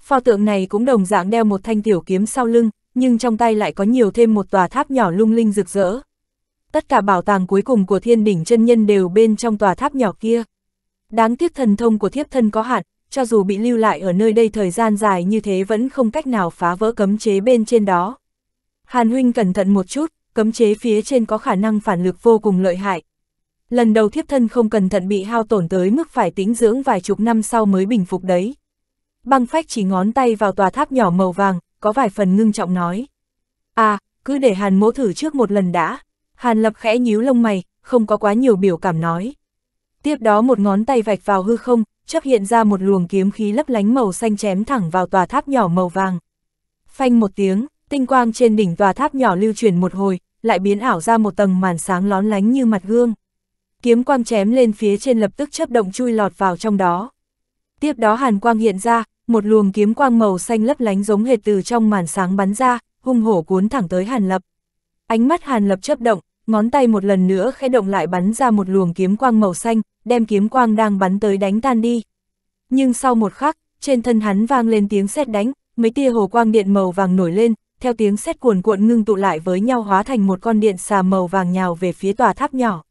Pho tượng này cũng đồng dạng đeo một thanh tiểu kiếm sau lưng, nhưng trong tay lại có nhiều thêm một tòa tháp nhỏ lung linh rực rỡ. Tất cả bảo tàng cuối cùng của thiên đỉnh chân nhân đều bên trong tòa tháp nhỏ kia. Đáng tiếc thần thông của thiếp thân có hạn, cho dù bị lưu lại ở nơi đây thời gian dài như thế vẫn không cách nào phá vỡ cấm chế bên trên đó. Hàn huynh cẩn thận một chút, cấm chế phía trên có khả năng phản lực vô cùng lợi hại, Lần đầu thiếp thân không cẩn thận bị hao tổn tới mức phải tính dưỡng vài chục năm sau mới bình phục đấy. Băng phách chỉ ngón tay vào tòa tháp nhỏ màu vàng, có vài phần ngưng trọng nói. À, cứ để Hàn mỗ thử trước một lần đã. Hàn lập khẽ nhíu lông mày, không có quá nhiều biểu cảm nói. Tiếp đó một ngón tay vạch vào hư không, chấp hiện ra một luồng kiếm khí lấp lánh màu xanh chém thẳng vào tòa tháp nhỏ màu vàng. Phanh một tiếng, tinh quang trên đỉnh tòa tháp nhỏ lưu chuyển một hồi, lại biến ảo ra một tầng màn sáng lón lánh như mặt gương kiếm quang chém lên phía trên lập tức chấp động chui lọt vào trong đó. Tiếp đó hàn quang hiện ra, một luồng kiếm quang màu xanh lấp lánh giống hệt từ trong màn sáng bắn ra, hung hổ cuốn thẳng tới hàn lập. Ánh mắt hàn lập chấp động, ngón tay một lần nữa khẽ động lại bắn ra một luồng kiếm quang màu xanh, đem kiếm quang đang bắn tới đánh tan đi. Nhưng sau một khắc, trên thân hắn vang lên tiếng sét đánh, mấy tia hồ quang điện màu vàng nổi lên, theo tiếng sét cuồn cuộn ngưng tụ lại với nhau hóa thành một con điện xà màu vàng nhào về phía tòa tháp nhỏ.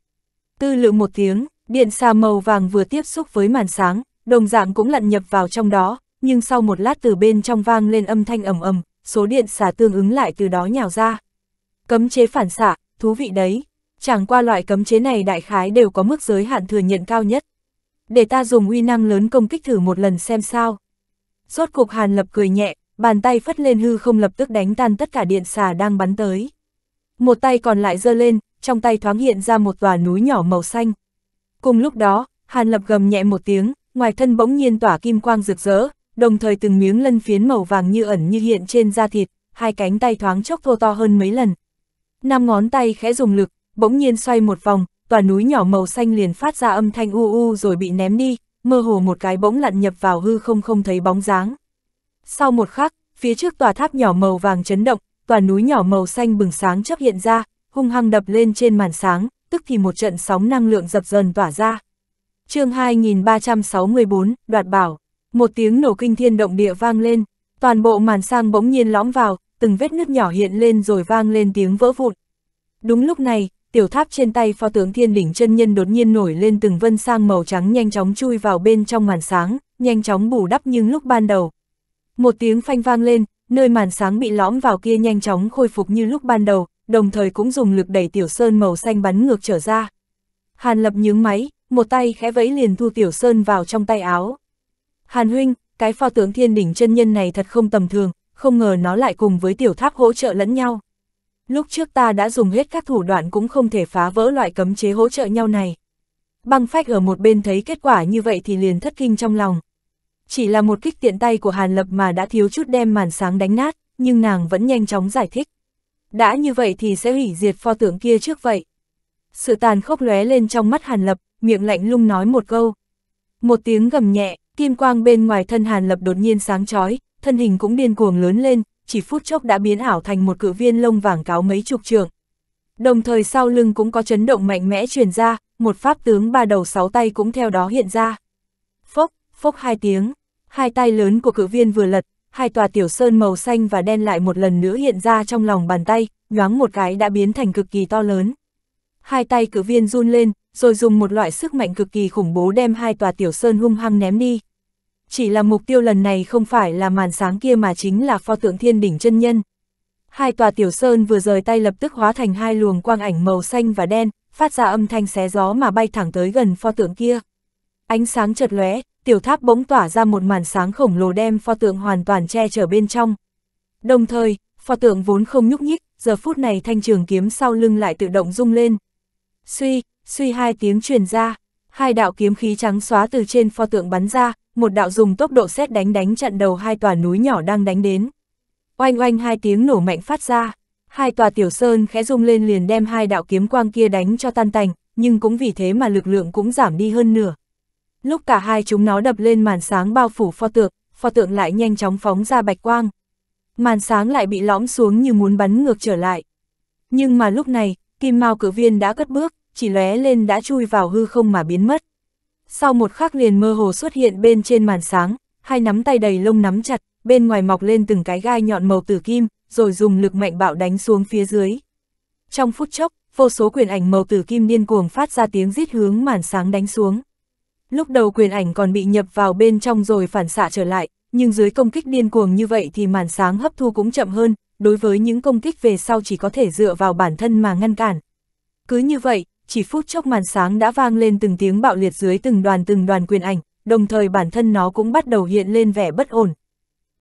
Tư lự một tiếng, điện xà màu vàng vừa tiếp xúc với màn sáng, đồng dạng cũng lặn nhập vào trong đó, nhưng sau một lát từ bên trong vang lên âm thanh ầm ầm, số điện xà tương ứng lại từ đó nhào ra. Cấm chế phản xạ, thú vị đấy. Chẳng qua loại cấm chế này đại khái đều có mức giới hạn thừa nhận cao nhất. Để ta dùng uy năng lớn công kích thử một lần xem sao. Rốt cục Hàn Lập cười nhẹ, bàn tay phất lên hư không lập tức đánh tan tất cả điện xà đang bắn tới. Một tay còn lại giơ lên, trong tay thoáng hiện ra một tòa núi nhỏ màu xanh. Cùng lúc đó, Hàn Lập gầm nhẹ một tiếng, ngoài thân bỗng nhiên tỏa kim quang rực rỡ, đồng thời từng miếng lân phiến màu vàng như ẩn như hiện trên da thịt, hai cánh tay thoáng chốc thô to hơn mấy lần. Năm ngón tay khẽ dùng lực, bỗng nhiên xoay một vòng, tòa núi nhỏ màu xanh liền phát ra âm thanh u u rồi bị ném đi, mơ hồ một cái bỗng lặn nhập vào hư không không thấy bóng dáng. Sau một khắc, phía trước tòa tháp nhỏ màu vàng chấn động, tòa núi nhỏ màu xanh bừng sáng chấp hiện ra, hung hăng đập lên trên màn sáng, tức thì một trận sóng năng lượng dập dần tỏa ra. chương 2364, đoạt bảo, một tiếng nổ kinh thiên động địa vang lên, toàn bộ màn sang bỗng nhiên lõm vào, từng vết nứt nhỏ hiện lên rồi vang lên tiếng vỡ vụn. Đúng lúc này, tiểu tháp trên tay phó tướng thiên đỉnh chân nhân đột nhiên nổi lên từng vân sang màu trắng nhanh chóng chui vào bên trong màn sáng, nhanh chóng bù đắp nhưng lúc ban đầu. Một tiếng phanh vang lên, nơi màn sáng bị lõm vào kia nhanh chóng khôi phục như lúc ban đầu, đồng thời cũng dùng lực đẩy Tiểu Sơn màu xanh bắn ngược trở ra. Hàn Lập nhướng máy, một tay khẽ vẫy liền thu Tiểu Sơn vào trong tay áo. Hàn Huynh, cái pho tướng thiên đỉnh chân nhân này thật không tầm thường, không ngờ nó lại cùng với Tiểu Tháp hỗ trợ lẫn nhau. Lúc trước ta đã dùng hết các thủ đoạn cũng không thể phá vỡ loại cấm chế hỗ trợ nhau này. Băng phách ở một bên thấy kết quả như vậy thì liền thất kinh trong lòng. Chỉ là một kích tiện tay của Hàn Lập mà đã thiếu chút đem màn sáng đánh nát, nhưng nàng vẫn nhanh chóng giải thích đã như vậy thì sẽ hủy diệt pho tượng kia trước vậy. Sự tàn khốc lóe lên trong mắt Hàn Lập, miệng lạnh lung nói một câu. Một tiếng gầm nhẹ, kim quang bên ngoài thân Hàn Lập đột nhiên sáng chói, thân hình cũng điên cuồng lớn lên, chỉ phút chốc đã biến ảo thành một cự viên lông vàng cáo mấy chục trường. Đồng thời sau lưng cũng có chấn động mạnh mẽ truyền ra, một pháp tướng ba đầu sáu tay cũng theo đó hiện ra. Phốc, phốc hai tiếng, hai tay lớn của cự viên vừa lật, hai tòa tiểu sơn màu xanh và đen lại một lần nữa hiện ra trong lòng bàn tay, nhoáng một cái đã biến thành cực kỳ to lớn. Hai tay cử viên run lên, rồi dùng một loại sức mạnh cực kỳ khủng bố đem hai tòa tiểu sơn hung hăng ném đi. Chỉ là mục tiêu lần này không phải là màn sáng kia mà chính là pho tượng thiên đỉnh chân nhân. Hai tòa tiểu sơn vừa rời tay lập tức hóa thành hai luồng quang ảnh màu xanh và đen, phát ra âm thanh xé gió mà bay thẳng tới gần pho tượng kia. Ánh sáng chợt lóe, tiểu tháp bỗng tỏa ra một màn sáng khổng lồ đem pho tượng hoàn toàn che chở bên trong. Đồng thời, pho tượng vốn không nhúc nhích, giờ phút này thanh trường kiếm sau lưng lại tự động rung lên. Suy, suy hai tiếng truyền ra, hai đạo kiếm khí trắng xóa từ trên pho tượng bắn ra, một đạo dùng tốc độ xét đánh đánh chặn đầu hai tòa núi nhỏ đang đánh đến. Oanh oanh hai tiếng nổ mạnh phát ra, hai tòa tiểu sơn khẽ rung lên liền đem hai đạo kiếm quang kia đánh cho tan tành, nhưng cũng vì thế mà lực lượng cũng giảm đi hơn nửa. Lúc cả hai chúng nó đập lên màn sáng bao phủ pho tượng, pho tượng lại nhanh chóng phóng ra bạch quang. Màn sáng lại bị lõm xuống như muốn bắn ngược trở lại. Nhưng mà lúc này, kim mao cử viên đã cất bước, chỉ lóe lên đã chui vào hư không mà biến mất. Sau một khắc liền mơ hồ xuất hiện bên trên màn sáng, hai nắm tay đầy lông nắm chặt, bên ngoài mọc lên từng cái gai nhọn màu tử kim, rồi dùng lực mạnh bạo đánh xuống phía dưới. Trong phút chốc, vô số quyền ảnh màu tử kim điên cuồng phát ra tiếng rít hướng màn sáng đánh xuống. Lúc đầu quyền ảnh còn bị nhập vào bên trong rồi phản xạ trở lại, nhưng dưới công kích điên cuồng như vậy thì màn sáng hấp thu cũng chậm hơn, đối với những công kích về sau chỉ có thể dựa vào bản thân mà ngăn cản. Cứ như vậy, chỉ phút chốc màn sáng đã vang lên từng tiếng bạo liệt dưới từng đoàn từng đoàn quyền ảnh, đồng thời bản thân nó cũng bắt đầu hiện lên vẻ bất ổn,